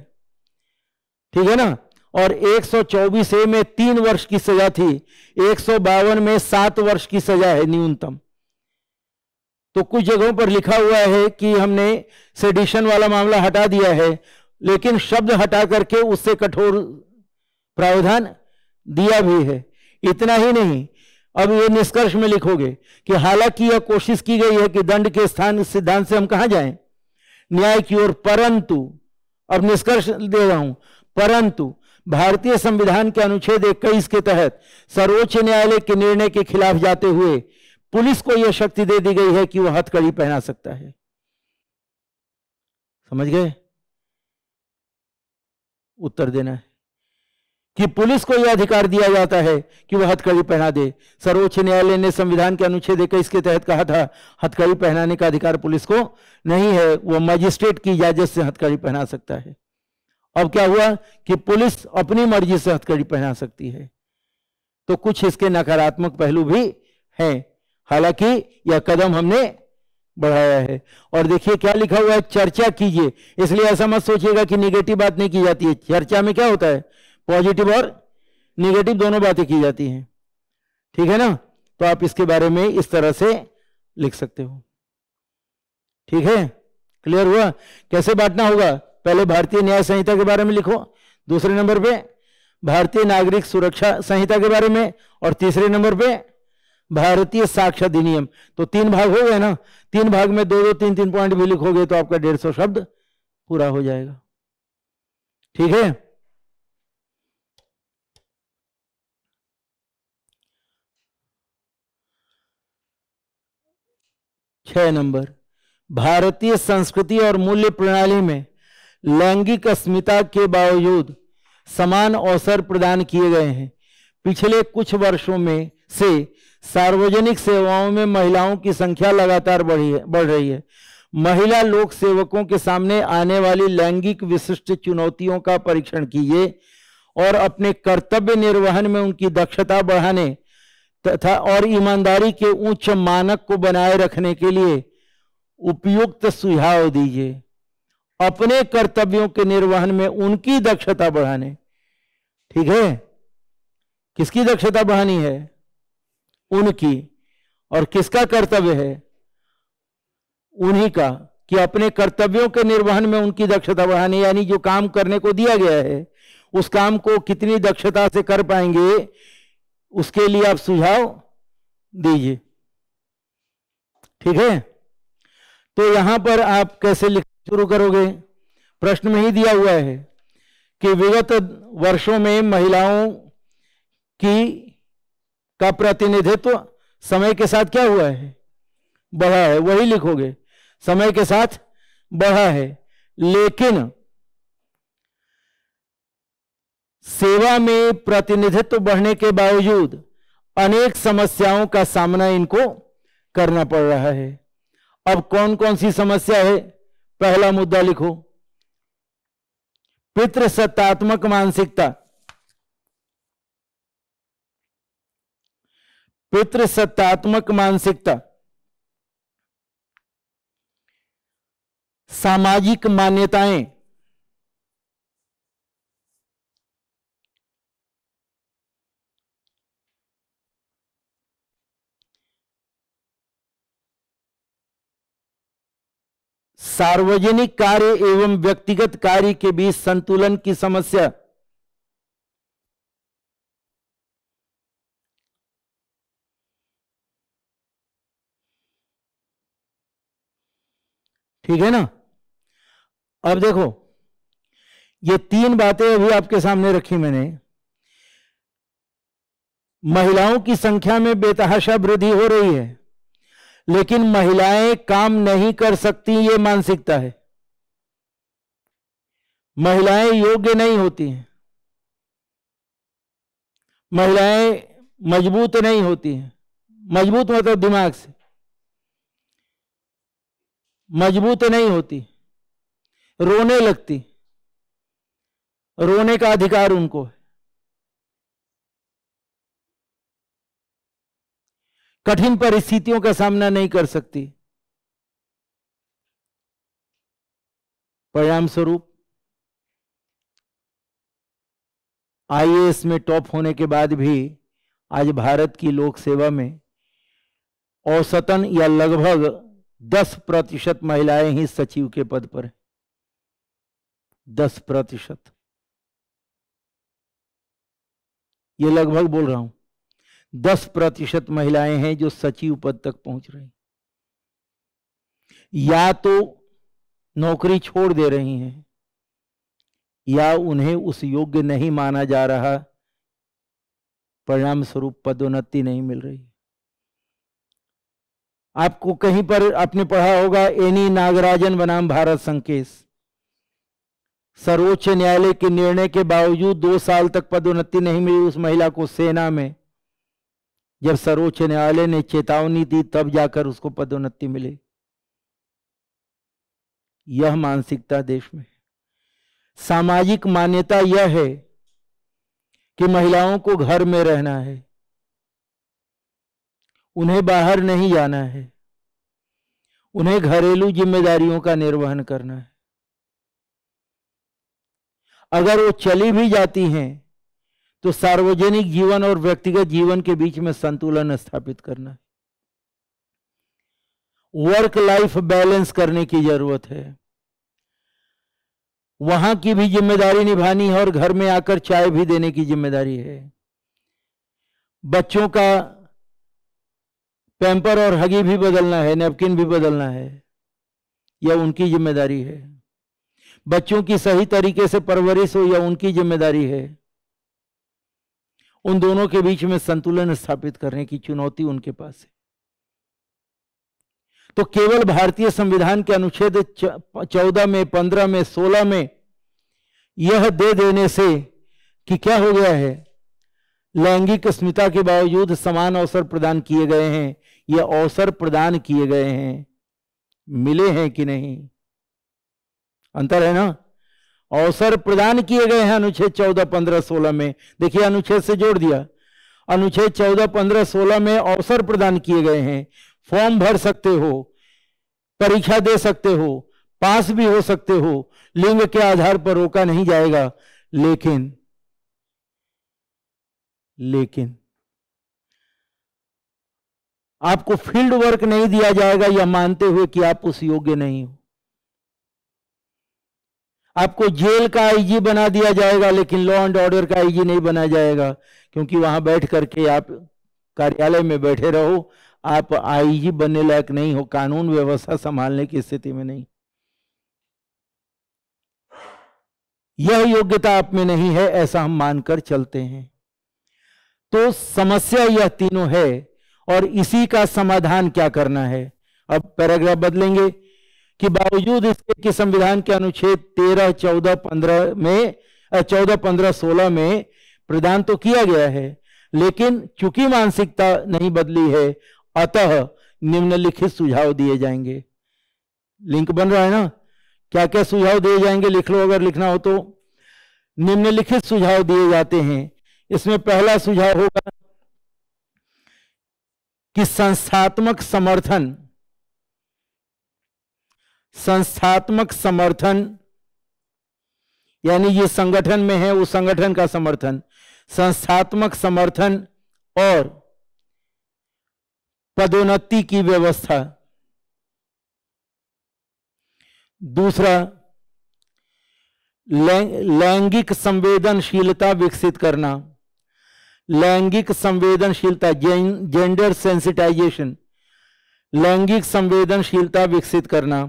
ठीक है ना और 124 ए में तीन वर्ष की सजा थी एक में सात वर्ष की सजा है न्यूनतम तो कुछ जगहों पर लिखा हुआ है कि हमने सेडिशन वाला मामला हटा दिया है लेकिन शब्द हटा करके उससे कठोर प्रावधान दिया भी है इतना ही नहीं अब ये निष्कर्ष में लिखोगे कि हालांकि यह कोशिश की गई है कि दंड के स्थान सिद्धांत से हम कहा जाएं न्याय की ओर परंतु अब निष्कर्ष दे रहा हूं परंतु भारतीय संविधान के अनुच्छेद इक्कीस के तहत सर्वोच्च न्यायालय के निर्णय के खिलाफ जाते हुए पुलिस को यह शक्ति दे दी गई है कि वह हथकड़ी पहना सकता है समझ गए उत्तर देना है कि पुलिस को यह अधिकार दिया जाता है कि वह हथकड़ी पहना दे सर्वोच्च न्यायालय ने संविधान के अनुच्छेद इक्कीस के तहत कहा था हथकड़ी पहनाने का अधिकार पुलिस को नहीं है वह मजिस्ट्रेट की इजाजत से हथकड़ी पहना सकता है अब क्या हुआ कि पुलिस अपनी मर्जी से हथकड़ी पहना सकती है तो कुछ इसके नकारात्मक पहलू भी हैं हालांकि यह कदम हमने बढ़ाया है और देखिए क्या लिखा हुआ है चर्चा कीजिए इसलिए ऐसा मत सोचिएगा कि निगेटिव बात नहीं की जाती है चर्चा में क्या होता है पॉजिटिव और निगेटिव दोनों बातें की जाती हैं ठीक है ना तो आप इसके बारे में इस तरह से लिख सकते हो ठीक है क्लियर हुआ कैसे बांटना होगा पहले भारतीय न्याय संहिता के बारे में लिखो दूसरे नंबर पे भारतीय नागरिक सुरक्षा संहिता के बारे में और तीसरे नंबर पे भारतीय साक्ष्य अधिनियम तो तीन भाग हो गए ना तीन भाग में दो दो तीन तीन पॉइंट भी लिखोगे तो आपका डेढ़ सौ शब्द पूरा हो जाएगा ठीक है छ नंबर भारतीय संस्कृति और मूल्य प्रणाली में लैंगिक अस्मिता के बावजूद समान अवसर प्रदान किए गए हैं पिछले कुछ वर्षों में से सार्वजनिक सेवाओं में महिलाओं की संख्या लगातार बढ़ी है बढ़ रही है महिला लोक सेवकों के सामने आने वाली लैंगिक विशिष्ट चुनौतियों का परीक्षण कीजिए और अपने कर्तव्य निर्वहन में उनकी दक्षता बढ़ाने तथा और ईमानदारी के उच्च मानक को बनाए रखने के लिए उपयुक्त सुझाव दीजिए अपने कर्तव्यों के निर्वहन में उनकी दक्षता बढ़ाने ठीक है किसकी दक्षता बढ़ानी है उनकी और किसका कर्तव्य है उन्हीं का कि अपने कर्तव्यों के निर्वहन में उनकी दक्षता बढ़ाने यानी जो काम करने को दिया गया है उस काम को कितनी दक्षता से कर पाएंगे उसके लिए आप सुझाव दीजिए ठीक है तो यहां पर आप कैसे लिख शुरू करोगे प्रश्न में ही दिया हुआ है कि विगत वर्षों में महिलाओं की का प्रतिनिधित्व समय के साथ क्या हुआ है बढ़ा है वही लिखोगे समय के साथ बढ़ा है लेकिन सेवा में प्रतिनिधित्व बढ़ने के बावजूद अनेक समस्याओं का सामना इनको करना पड़ रहा है अब कौन कौन सी समस्या है पहला मुद्दा लिखो पितृसत्तात्मक मानसिकता सत्तात्मक मानसिकता सामाजिक मान्यताएं सार्वजनिक कार्य एवं व्यक्तिगत कार्य के बीच संतुलन की समस्या ठीक है ना अब देखो ये तीन बातें अभी आपके सामने रखी मैंने महिलाओं की संख्या में बेतहाशा वृद्धि हो रही है लेकिन महिलाएं काम नहीं कर सकती ये मानसिकता है महिलाएं योग्य नहीं होती हैं महिलाएं मजबूत नहीं होती हैं मजबूत मतलब दिमाग से मजबूत नहीं होती रोने लगती रोने का अधिकार उनको है कठिन परिस्थितियों का सामना नहीं कर सकती परिणाम स्वरूप आईएएस में टॉप होने के बाद भी आज भारत की लोक सेवा में औसतन या लगभग दस प्रतिशत महिलाएं ही सचिव के पद पर दस प्रतिशत ये लगभग बोल रहा हूं दस प्रतिशत महिलाएं हैं जो सचिव पद तक पहुंच रही या तो नौकरी छोड़ दे रही हैं या उन्हें उस योग्य नहीं माना जा रहा परिणाम स्वरूप पदोन्नति नहीं मिल रही आपको कहीं पर आपने पढ़ा होगा एनी नागराजन बनाम भारत संकेश सर्वोच्च न्यायालय के निर्णय के बावजूद दो साल तक पदोन्नति नहीं मिली उस महिला को सेना में जब सर्वोच्च न्यायालय ने चेतावनी दी तब जाकर उसको पदोन्नति मिली यह मानसिकता देश में सामाजिक मान्यता यह है कि महिलाओं को घर में रहना है उन्हें बाहर नहीं जाना है उन्हें घरेलू जिम्मेदारियों का निर्वहन करना है अगर वो चली भी जाती हैं तो सार्वजनिक जीवन और व्यक्तिगत जीवन के बीच में संतुलन स्थापित करना है वर्क लाइफ बैलेंस करने की जरूरत है वहां की भी जिम्मेदारी निभानी है और घर में आकर चाय भी देने की जिम्मेदारी है बच्चों का पैम्पर और हगी भी बदलना है नैपकिन भी बदलना है यह उनकी जिम्मेदारी है बच्चों की सही तरीके से परवरिश हो या उनकी जिम्मेदारी है उन दोनों के बीच में संतुलन स्थापित करने की चुनौती उनके पास है तो केवल भारतीय संविधान के अनुच्छेद चौदह में पंद्रह में सोलह में यह दे देने से कि क्या हो गया है लैंगिक अस्मिता के बावजूद समान अवसर प्रदान किए गए हैं ये अवसर प्रदान किए गए हैं मिले हैं कि नहीं अंतर है ना अवसर प्रदान किए गए हैं अनुच्छेद चौदह पंद्रह सोलह में देखिए अनुच्छेद से जोड़ दिया अनुच्छेद चौदह पंद्रह सोलह में अवसर प्रदान किए गए हैं फॉर्म भर सकते हो परीक्षा दे सकते हो पास भी हो सकते हो लिंग के आधार पर रोका नहीं जाएगा लेकिन लेकिन आपको फील्ड वर्क नहीं दिया जाएगा यह मानते हुए कि आप उस योग्य नहीं हो आपको जेल का आईजी बना दिया जाएगा लेकिन लॉ एंड ऑर्डर का आईजी नहीं बना जाएगा क्योंकि वहां बैठ करके आप कार्यालय में बैठे रहो आप आईजी बनने लायक नहीं हो कानून व्यवस्था संभालने की स्थिति में नहीं यह योग्यता आप में नहीं है ऐसा हम मानकर चलते हैं तो समस्या यह तीनों है और इसी का समाधान क्या करना है अब पैराग्राफ बदलेंगे कि बावजूद इसके कि संविधान के अनुच्छेद तेरह चौदह पंद्रह में चौदह पंद्रह सोलह में प्रदान तो किया गया है लेकिन चूंकि मानसिकता नहीं बदली है अतः निम्नलिखित सुझाव दिए जाएंगे लिंक बन रहा है ना क्या क्या सुझाव दिए जाएंगे लिख लो अगर लिखना हो तो निम्नलिखित सुझाव दिए जाते हैं इसमें पहला सुझाव होगा कि संस्थात्मक समर्थन संस्थात्मक समर्थन यानी ये संगठन में है उस संगठन का समर्थन संस्थात्मक समर्थन और पदोन्नति की व्यवस्था दूसरा लैंगिक संवेदनशीलता विकसित करना लैंगिक संवेदनशीलता जेंडर सेंसिटाइजेशन लैंगिक संवेदनशीलता विकसित करना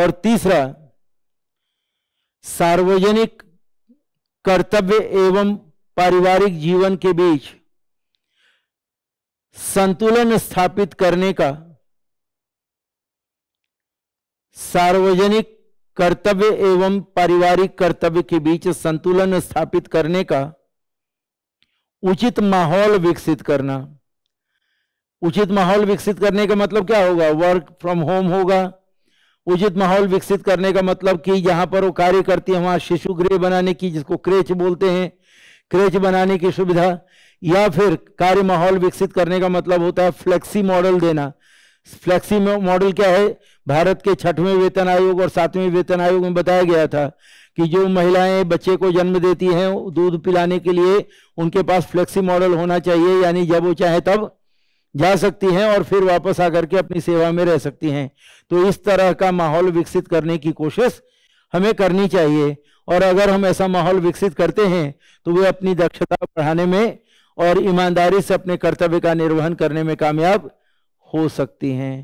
और तीसरा सार्वजनिक कर्तव्य एवं पारिवारिक जीवन के बीच संतुलन स्थापित करने का सार्वजनिक कर्तव्य एवं पारिवारिक कर्तव्य के बीच संतुलन स्थापित करने का उचित माहौल विकसित करना उचित माहौल विकसित करने का मतलब क्या होगा वर्क फ्रॉम होम होगा उचित माहौल विकसित करने का मतलब कि जहां पर वो कार्य करती है वहां शिशु गृह बनाने की जिसको क्रेच बोलते हैं क्रेच बनाने की सुविधा या फिर कार्य माहौल विकसित करने का मतलब होता है फ्लेक्सी मॉडल देना फ्लेक्सी मॉडल क्या है भारत के छठवें वेतन आयोग और सातवें वेतन आयोग में बताया गया था कि जो महिलाएं बच्चे को जन्म देती हैं दूध पिलाने के लिए उनके पास फ्लेक्सी मॉडल होना चाहिए यानी जब वो चाहे तब जा सकती हैं और फिर वापस आकर के अपनी सेवा में रह सकती हैं तो इस तरह का माहौल विकसित करने की कोशिश हमें करनी चाहिए और अगर हम ऐसा माहौल विकसित करते हैं तो वे अपनी दक्षता बढ़ाने में और ईमानदारी से अपने कर्तव्य का निर्वहन करने में कामयाब हो सकती हैं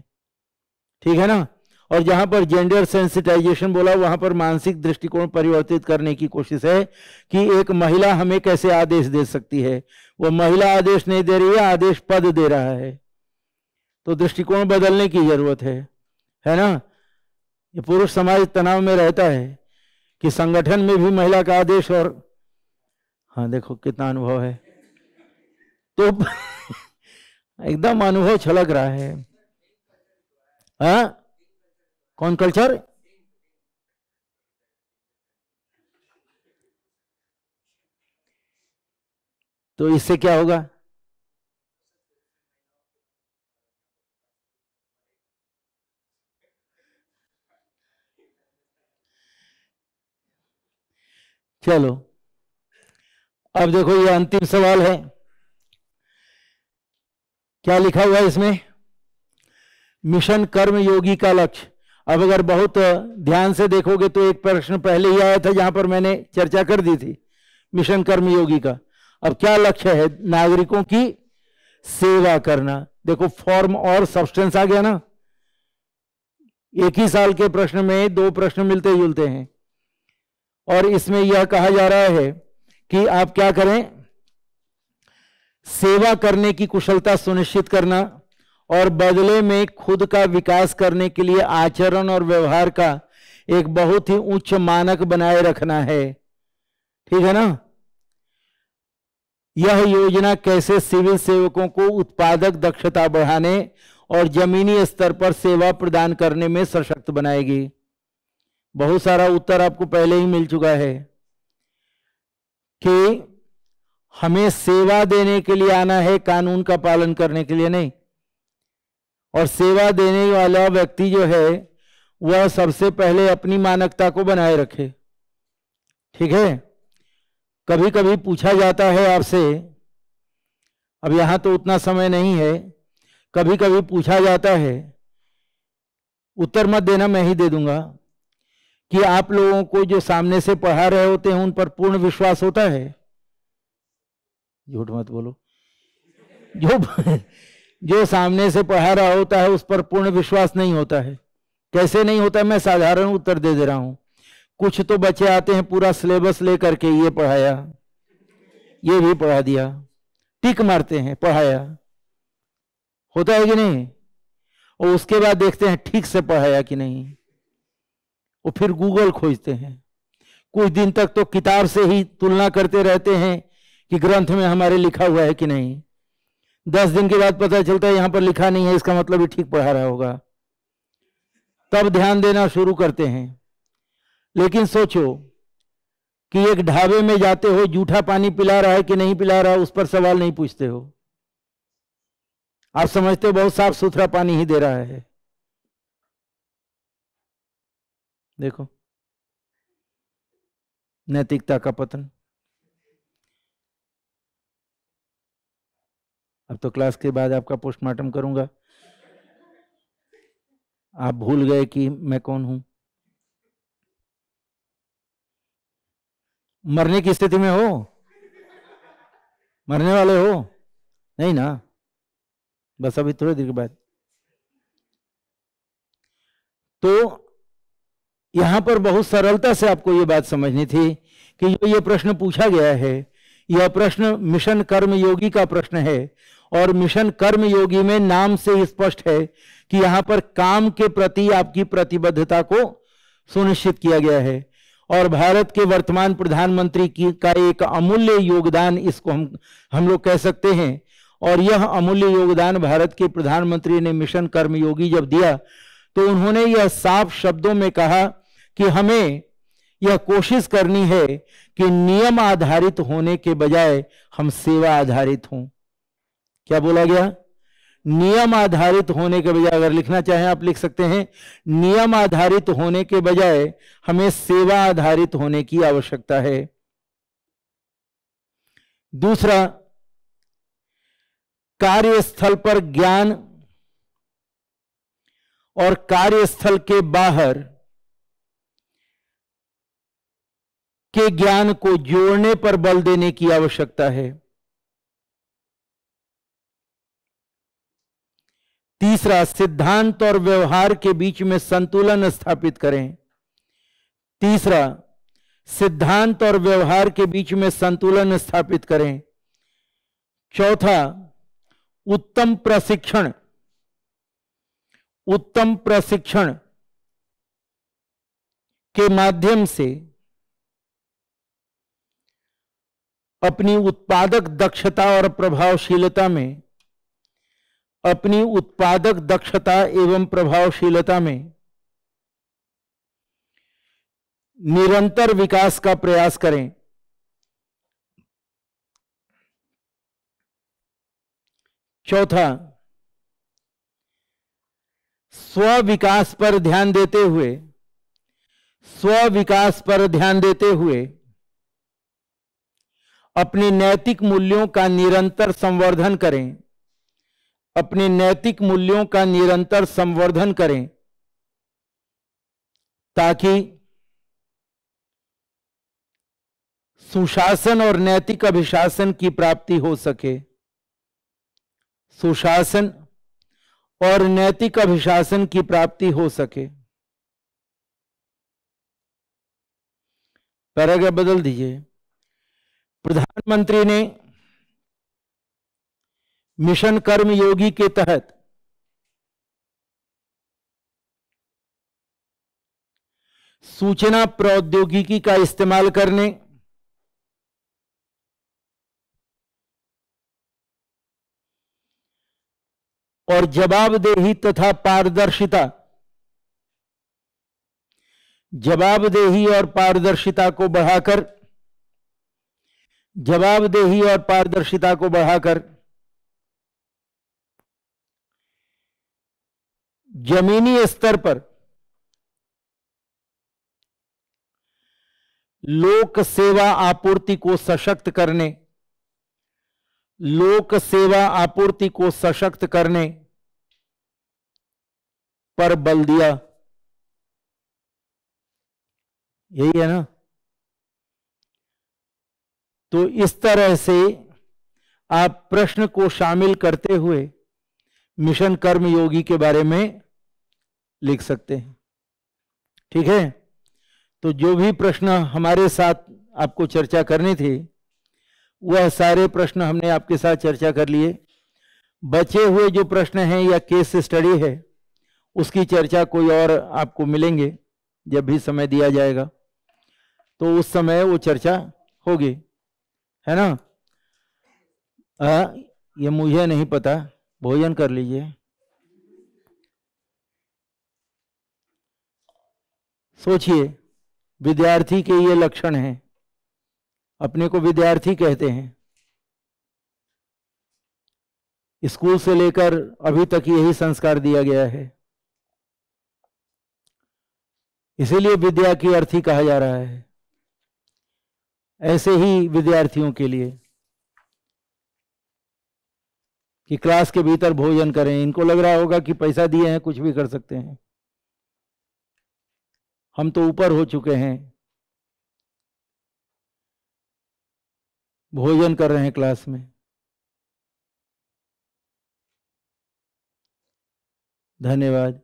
ठीक है ना और जहां पर जेंडर सेंसिटाइजेशन बोला वहां पर मानसिक दृष्टिकोण परिवर्तित करने की कोशिश है कि एक महिला हमें कैसे आदेश दे सकती है वो महिला आदेश नहीं दे रही है आदेश पद दे रहा है तो दृष्टिकोण बदलने की जरूरत है है ना ये पुरुष समाज तनाव में रहता है कि संगठन में भी महिला का आदेश और हाँ देखो कितना अनुभव है तो एकदम अनुभव छलक रहा है आ? हाँ? कौन कल्चर तो इससे क्या होगा चलो अब देखो ये अंतिम सवाल है क्या लिखा हुआ है इसमें मिशन कर्म योगी का लक्ष्य अब अगर बहुत ध्यान से देखोगे तो एक प्रश्न पहले ही आया था जहां पर मैंने चर्चा कर दी थी मिशन कर्म योगी का अब क्या लक्ष्य है नागरिकों की सेवा करना देखो फॉर्म और सब्सटेंस आ गया ना एक ही साल के प्रश्न में दो प्रश्न मिलते जुलते हैं और इसमें यह कहा जा रहा है कि आप क्या करें सेवा करने की कुशलता सुनिश्चित करना और बदले में खुद का विकास करने के लिए आचरण और व्यवहार का एक बहुत ही उच्च मानक बनाए रखना है ठीक है ना यह योजना कैसे सिविल सेवकों को उत्पादक दक्षता बढ़ाने और जमीनी स्तर पर सेवा प्रदान करने में सशक्त बनाएगी बहुत सारा उत्तर आपको पहले ही मिल चुका है कि हमें सेवा देने के लिए आना है कानून का पालन करने के लिए नहीं और सेवा देने वाला व्यक्ति जो है वह सबसे पहले अपनी मानकता को बनाए रखे ठीक है कभी कभी पूछा जाता है आपसे अब यहां तो उतना समय नहीं है कभी कभी पूछा जाता है उत्तर मत देना मैं ही दे दूंगा कि आप लोगों को जो सामने से पढ़ा रहे होते हैं उन पर पूर्ण विश्वास होता है झूठ मत बोलो जो [laughs] जो सामने से पढ़ा रहा होता है उस पर पूर्ण विश्वास नहीं होता है कैसे नहीं होता मैं साधारण उत्तर दे दे रहा हूं कुछ तो बच्चे आते हैं पूरा सिलेबस लेकर के ये पढ़ाया ये भी पढ़ा दिया टिक मारते हैं पढ़ाया होता है कि नहीं और उसके बाद देखते हैं ठीक से पढ़ाया कि नहीं और फिर गूगल खोजते हैं कुछ दिन तक तो किताब से ही तुलना करते रहते हैं कि ग्रंथ में हमारे लिखा हुआ है कि नहीं दस दिन के बाद पता चलता है यहां पर लिखा नहीं है इसका मतलब भी ठीक पढ़ा रहा होगा तब ध्यान देना शुरू करते हैं लेकिन सोचो कि एक ढाबे में जाते हो जूठा पानी पिला रहा है कि नहीं पिला रहा उस पर सवाल नहीं पूछते हो आप समझते हो बहुत साफ सुथरा पानी ही दे रहा है देखो नैतिकता का पतन अब तो क्लास के बाद आपका पोस्टमार्टम करूंगा आप भूल गए कि मैं कौन हूं मरने की स्थिति में हो मरने वाले हो नहीं ना बस अभी थोड़ी देर के बाद तो यहां पर बहुत सरलता से आपको ये बात समझनी थी कि जो ये प्रश्न पूछा गया है यह प्रश्न मिशन कर्म योगी का प्रश्न है और मिशन कर्म योगी में नाम से स्पष्ट है कि यहां पर काम के प्रति आपकी प्रतिबद्धता को सुनिश्चित किया गया है और भारत के वर्तमान प्रधानमंत्री की का एक अमूल्य योगदान इसको हम हम लोग कह सकते हैं और यह अमूल्य योगदान भारत के प्रधानमंत्री ने मिशन कर्मयोगी जब दिया तो उन्होंने यह साफ शब्दों में कहा कि हमें यह कोशिश करनी है कि नियम आधारित होने के बजाय हम सेवा आधारित हों क्या बोला गया नियम आधारित होने के बजाय अगर लिखना चाहें आप लिख सकते हैं नियम आधारित होने के बजाय हमें सेवा आधारित होने की आवश्यकता है दूसरा कार्यस्थल पर ज्ञान और कार्यस्थल के बाहर के ज्ञान को जोड़ने पर बल देने की आवश्यकता है तीसरा सिद्धांत और व्यवहार के बीच में संतुलन स्थापित करें तीसरा सिद्धांत और व्यवहार के बीच में संतुलन स्थापित करें चौथा उत्तम प्रशिक्षण उत्तम प्रशिक्षण के माध्यम से अपनी उत्पादक दक्षता और प्रभावशीलता में अपनी उत्पादक दक्षता एवं प्रभावशीलता में निरंतर विकास का प्रयास करें चौथा स्व विकास पर ध्यान देते हुए स्व विकास पर ध्यान देते हुए अपने नैतिक मूल्यों का निरंतर संवर्धन करें अपने नैतिक मूल्यों का निरंतर संवर्धन करें ताकि सुशासन और नैतिक अभिशासन की प्राप्ति हो सके सुशासन और नैतिक अभिशासन की प्राप्ति हो सके पैराग्राफ बदल दीजिए प्रधानमंत्री ने मिशन कर्म योगी के तहत सूचना प्रौद्योगिकी का इस्तेमाल करने और जवाबदेही तथा पारदर्शिता जवाबदेही और पारदर्शिता को बढ़ाकर जवाबदेही और पारदर्शिता को बढ़ाकर जमीनी स्तर पर लोक सेवा आपूर्ति को सशक्त करने लोक सेवा आपूर्ति को सशक्त करने पर बल दिया यही है ना तो इस तरह से आप प्रश्न को शामिल करते हुए मिशन कर्म योगी के बारे में लिख सकते हैं ठीक है तो जो भी प्रश्न हमारे साथ आपको चर्चा करनी थी वह सारे प्रश्न हमने आपके साथ चर्चा कर लिए बचे हुए जो प्रश्न हैं या केस स्टडी है उसकी चर्चा कोई और आपको मिलेंगे जब भी समय दिया जाएगा तो उस समय वो चर्चा होगी है ना आ, ये मुझे नहीं पता भोजन कर लीजिए सोचिए विद्यार्थी के ये लक्षण हैं अपने को विद्यार्थी कहते हैं स्कूल से लेकर अभी तक यही संस्कार दिया गया है इसीलिए विद्या की अर्थी कहा जा रहा है ऐसे ही विद्यार्थियों के लिए कि क्लास के भीतर भोजन करें इनको लग रहा होगा कि पैसा दिए हैं कुछ भी कर सकते हैं हम तो ऊपर हो चुके हैं भोजन कर रहे हैं क्लास में धन्यवाद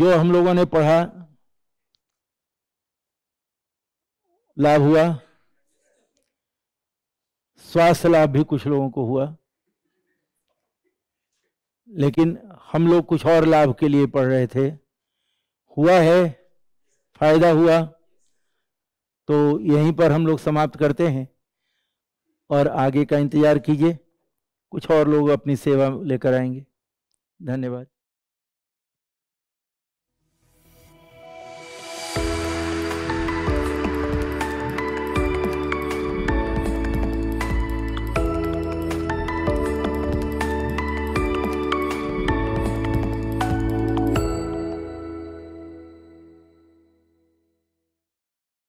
जो हम लोगों ने पढ़ा लाभ हुआ स्वास्थ्य लाभ भी कुछ लोगों को हुआ लेकिन हम लोग कुछ और लाभ के लिए पढ़ रहे थे हुआ है फायदा हुआ तो यहीं पर हम लोग समाप्त करते हैं और आगे का इंतजार कीजिए कुछ और लोग अपनी सेवा लेकर आएंगे धन्यवाद